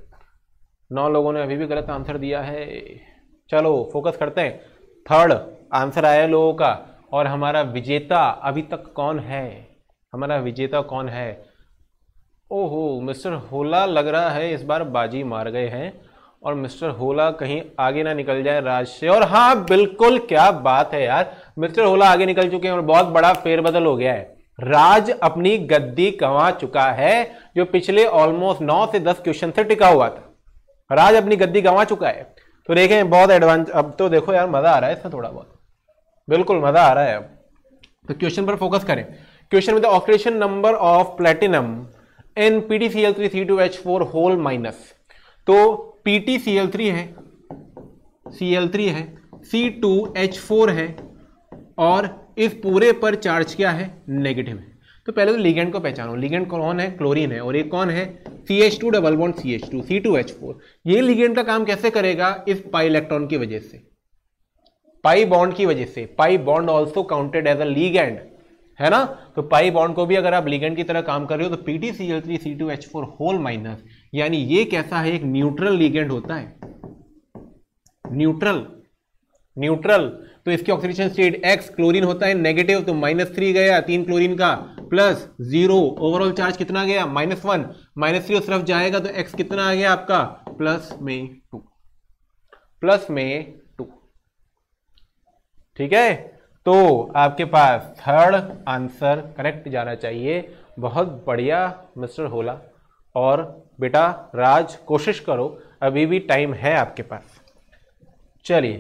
नौ लोगों ने अभी भी गलत आंसर दिया है चलो फोकस करते हैं थर्ड आंसर आया लोगों का और हमारा विजेता अभी तक कौन है हमारा विजेता कौन है ओहो मिस्टर होला लग रहा है इस बार बाजी मार गए हैं और मिस्टर होला कहीं आगे ना निकल जाए राज से और हाँ बिल्कुल क्या बात है यार मिस्टर होला आगे निकल चुके हैं और बहुत बड़ा फेरबदल हो गया है राज अपनी गद्दी गंवा चुका है जो पिछले ऑलमोस्ट नौ से दस क्वेश्चन से टिका हुआ था राज अपनी गद्दी गंवा चुका है तो देखें बहुत एडवांस अब तो देखो यार मजा आ रहा है इसमें थोड़ा बहुत बिल्कुल मजा आ रहा है अब तो क्वेश्चन पर फोकस करें क्वेश्चन में oxidation number of platinum in P D C L three C two H four whole minus तो P T C L three है सी एल थ्री है सी टू एच फोर है और इस पूरे पर चार्ज क्या है नेगेटिव है तो पहले तो लिगेंड को पहचानो लिगेंड कौन है क्लोरीन है और ये कौन है C H two double bond C H two C two H four ये लिगेंड का काम कैसे करेगा इस पाई इलेक्ट्रॉन की वजह से पाई बॉन्ड की वजह से pi bond also counted as a ligand है ना तो पाई बॉन्ड को भी अगर आप लिगेंड की तरह काम कर रहे हो तो P T C L three C two H four whole minus यानी ये कैसा है एक न्यूट्रल लीगेंड होता है न्यूट्रल न्यूट्रल तो इसके ऑक्सीडेशन स्टेट एक्स क्लोरीन होता है नेगेटिव तो माइनस थ्री गया तीन क्लोरीन का प्लस जीरो ओवरऑल चार्ज कितना गया माइनस वन माइनस थ्री उस तरफ जाएगा तो एक्स कितना आ गया आपका प्लस में टू प्लस में टू ठीक है तो आपके पास थर्ड आंसर करेक्ट जाना चाहिए बहुत बढ़िया मिस्टर होला और बेटा राज कोशिश करो अभी भी टाइम है आपके पास चलिए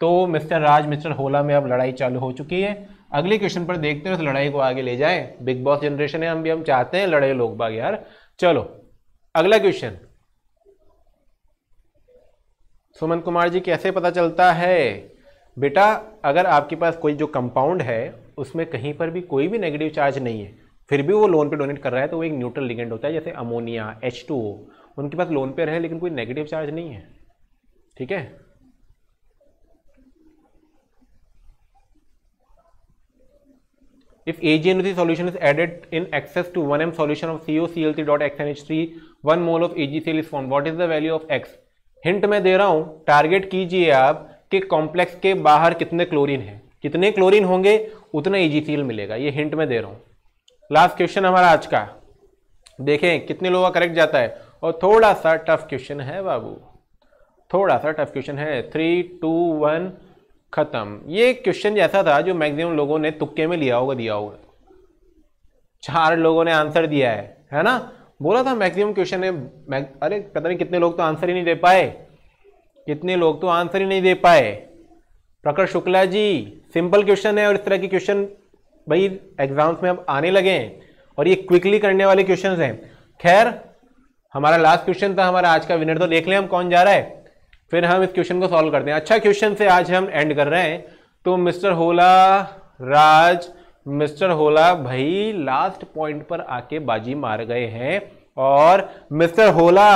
तो मिस्टर राज मिस्टर होला में अब लड़ाई चालू हो चुकी है अगले क्वेश्चन पर देखते हैं उस लड़ाई को आगे ले जाएं बिग बॉस जनरेशन है हम भी हम चाहते हैं लड़े लोग बाग यार चलो अगला क्वेश्चन सुमन कुमार जी कैसे पता चलता है बेटा अगर आपके पास कोई जो कंपाउंड है उसमें कहीं पर भी कोई भी नेगेटिव चार्ज नहीं है फिर भी वो लोन पे डोनेट कर रहा है तो वो एक न्यूट्रल लिगेंड होता है जैसे अमोनिया एच टू उनके पास लोन पे रहे लेकिन कोई नेगेटिव चार्ज नहीं है ठीक है if is added in excess to one If AgNO3 solution is added in excess to 1m solution of COCl3.xNH3, 1 mole of AgCl is form what is the value of X hint मैं दे रहा हूं target कीजिए आप कि complex के बाहर कितने क्लोरीन है कितने क्लोरीन होंगे उतना एजीसीएल मिलेगा ये हिंट मैं दे रहा हूं लास्ट क्वेश्चन हमारा आज का देखें कितने लोगों का करेक्ट जाता है और थोड़ा सा टफ क्वेश्चन है बाबू थोड़ा सा टफ क्वेश्चन है थ्री टू वन खत्म ये क्वेश्चन जैसा था जो मैक्सिमम लोगों ने तुक्के में लिया होगा दिया होगा चार लोगों ने आंसर दिया है है ना बोला था मैक्सिमम क्वेश्चन है मैक... अरे पता नहीं कितने लोग तो आंसर ही नहीं दे पाए कितने लोग तो आंसर ही नहीं दे पाए प्रकर शुक्ला जी सिंपल क्वेश्चन है और इस तरह के क्वेश्चन भाई एग्जाम्स में अब आने लगे हैं और ये क्विकली करने वाले क्वेश्चन हैं खैर हमारा लास्ट क्वेश्चन था हमारा आज का विनर तो देख लें हम कौन जा रहा है फिर हम इस क्वेश्चन को सॉल्व करते हैं अच्छा क्वेश्चन से आज हम एंड कर रहे हैं तो मिस्टर होला राज मिस्टर होला भाई लास्ट पॉइंट पर आके बाजी मार गए हैं और मिस्टर होला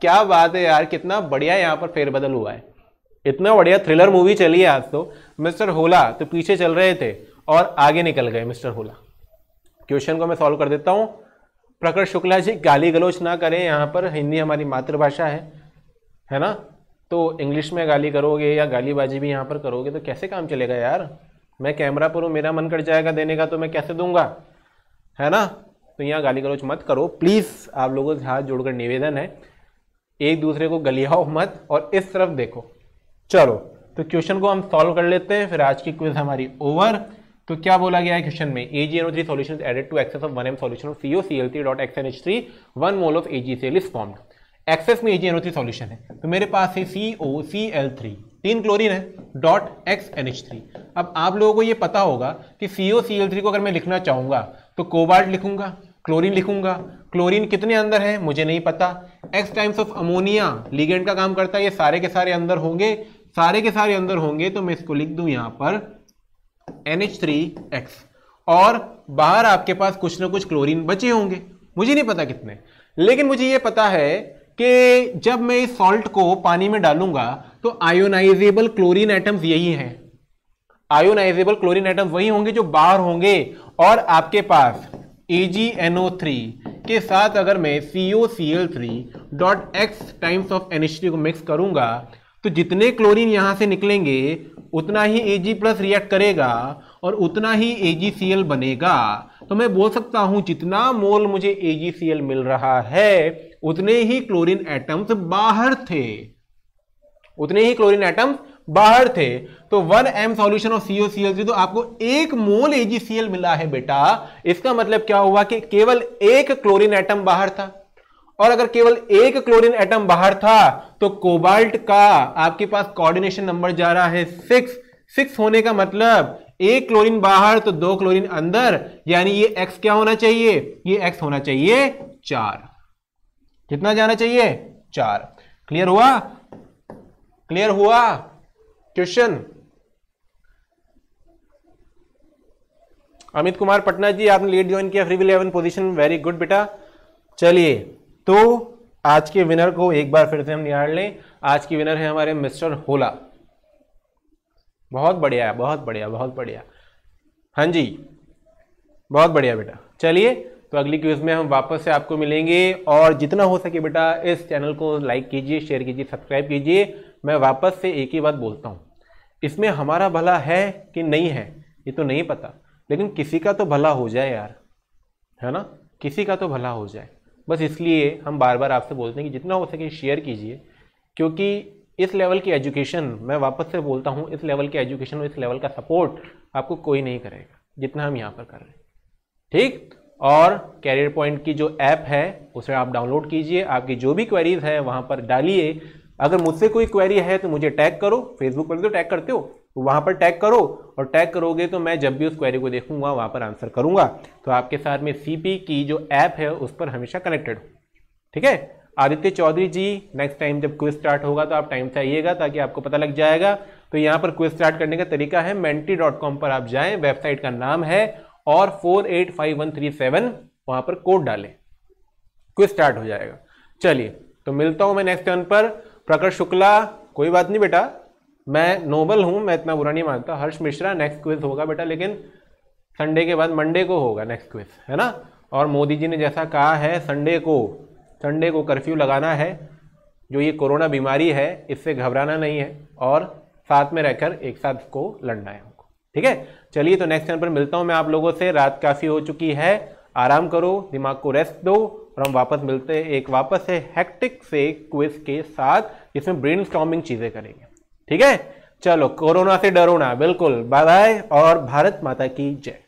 क्या बात है यार कितना बढ़िया यहाँ पर फेरबदल हुआ है इतना बढ़िया थ्रिलर मूवी चली है आज तो मिस्टर होला तो पीछे चल रहे थे और आगे निकल गए मिस्टर होला क्वेश्चन को मैं सॉल्व कर देता हूँ प्रकट शुक्ला जी गाली गलोच ना करें यहाँ पर हिंदी हमारी मातृभाषा है है ना तो इंग्लिश में गाली करोगे या गालीबाजी भी यहाँ पर करोगे तो कैसे काम चलेगा यार मैं कैमरा पर हूँ मेरा मन कर जाएगा देने का तो मैं कैसे दूंगा है ना तो यहाँ गाली गलोच मत करो प्लीज़ आप लोगों से हाथ जोड़कर निवेदन है एक दूसरे को गलियाओ मत और इस तरफ देखो चलो तो क्वेश्चन को हम सॉल्व कर लेते हैं फिर आज की क्विज हमारी ओवर तो क्या बोला गया है क्वेश्चन में A G O three solution added to excess of one M solution of O C L three dot X N H three one mole of C L is form excess में A G N O three solution है तो मेरे पास है C O C L three तीन chlorine है dot X N H three अब आप लोगों को ये पता होगा कि सी ओ सी एल थ्री को अगर मैं लिखना चाहूँगा तो कोबाल्ट लिखूंगा क्लोरीन लिखूंगा क्लोरीन कितने अंदर है मुझे नहीं पता X times of ammonia ligand का काम करता है ये सारे के सारे अंदर होंगे सारे के सारे अंदर होंगे तो मैं इसको लिख दूं यहाँ पर NH3X और बाहर आपके पास कुछ ना कुछ क्लोरीन बचे होंगे मुझे नहीं पता कितने लेकिन मुझे ये पता है कि जब मैं इस सॉल्ट को पानी में डालूंगा तो आयोनाइजेबल क्लोरीन एटम्स यही हैं आयोनाइजेबल क्लोरीन एटम्स वही होंगे जो बाहर होंगे और आपके पास AgNO3 के साथ अगर मैं three dot X times of three को मिक्स करूंगा तो जितने क्लोरीन यहां से निकलेंगे उतना ही एजी प्लस रिएक्ट करेगा और उतना ही एजीसीएल बनेगा तो मैं बोल सकता हूं जितना मोल मुझे एजीसीएल मिल रहा है उतने ही क्लोरीन एटम्स बाहर थे उतने ही क्लोरीन एटम्स बाहर थे तो one M solution of CO C L तो आपको एक मोल एजीसीएल मिला है बेटा इसका मतलब क्या हुआ कि केवल एक क्लोरीन एटम बाहर था और अगर केवल एक क्लोरीन एटम बाहर था तो कोबाल्ट का आपके पास कोऑर्डिनेशन नंबर जा रहा है सिक्स सिक्स होने का मतलब एक क्लोरीन बाहर तो दो क्लोरीन अंदर यानी ये एक्स क्या होना चाहिए ये एक्स होना चाहिए चार कितना जाना चाहिए चार क्लियर हुआ क्लियर हुआ क्वेश्चन अमित कुमार पटना जी आपने लेट ज्वाइन किया free eleven position very good बेटा चलिए तो आज के विनर को एक बार फिर से हम निहार लें आज के विनर है हमारे मिस्टर होला बहुत बढ़िया है बहुत बढ़िया बहुत बढ़िया हाँ जी बहुत बढ़िया बेटा चलिए तो अगली क्यूज में हम वापस से आपको मिलेंगे और जितना हो सके बेटा इस चैनल को लाइक कीजिए शेयर कीजिए सब्सक्राइब कीजिए मैं वापस से एक ही बात बोलता हूँ इसमें हमारा भला है कि नहीं है ये तो नहीं पता लेकिन किसी का तो भला हो जाए यार है ना किसी का तो भला हो जाए बस इसलिए हम बार बार आपसे बोलते हैं कि जितना हो सके शेयर कीजिए क्योंकि इस लेवल की एजुकेशन मैं वापस से बोलता हूँ इस लेवल की एजुकेशन और इस लेवल का सपोर्ट आपको कोई नहीं करेगा जितना हम यहाँ पर कर रहे हैं ठीक और कैरियर पॉइंट की जो ऐप है उसे आप डाउनलोड कीजिए आपकी जो भी क्वेरीज है वहाँ पर डालिए अगर मुझसे कोई क्वेरी है तो मुझे टैग करो फेसबुक पर भी तो टैग करते हो तो वहां पर टैग करो और टैग करोगे तो मैं जब भी उस क्वेरी को देखूंगा वहां पर आंसर करूंगा तो आपके साथ में सीपी की जो ऐप है उस पर हमेशा कनेक्टेड हूँ ठीक है आदित्य चौधरी जी नेक्स्ट टाइम जब क्विज स्टार्ट होगा तो आप टाइम से आइएगा ताकि आपको पता लग जाएगा तो यहाँ पर क्विज स्टार्ट करने का तरीका है मेंटी डॉट कॉम पर आप जाए वेबसाइट का नाम है और four eight five one three seven पर कोड डालें क्विज स्टार्ट हो जाएगा चलिए तो मिलता हूं मैं नेक्स्ट टर्न पर प्रकर शुक्ला कोई बात नहीं बेटा मैं नोबल हूँ मैं इतना बुरा नहीं मानता हर्ष मिश्रा नेक्स्ट क्विज होगा बेटा लेकिन संडे के बाद मंडे को होगा नेक्स्ट क्विज है ना और मोदी जी ने जैसा कहा है संडे को संडे को कर्फ्यू लगाना है जो ये कोरोना बीमारी है इससे घबराना नहीं है और साथ में रहकर एक साथ को लड़ना है हमको ठीक है चलिए तो नेक्स्ट टाइम पर मिलता हूँ मैं आप लोगों से रात काफ़ी हो चुकी है आराम करो दिमाग को रेस्ट दो और हम वापस मिलते हैं एक वापस है हैक्टिक से क्विज के साथ जिसमें ब्रेन स्टॉमिंग चीज़ें करेंगे ठीक है चलो कोरोना से डरो ना बिल्कुल बाय बाय और भारत माता की जय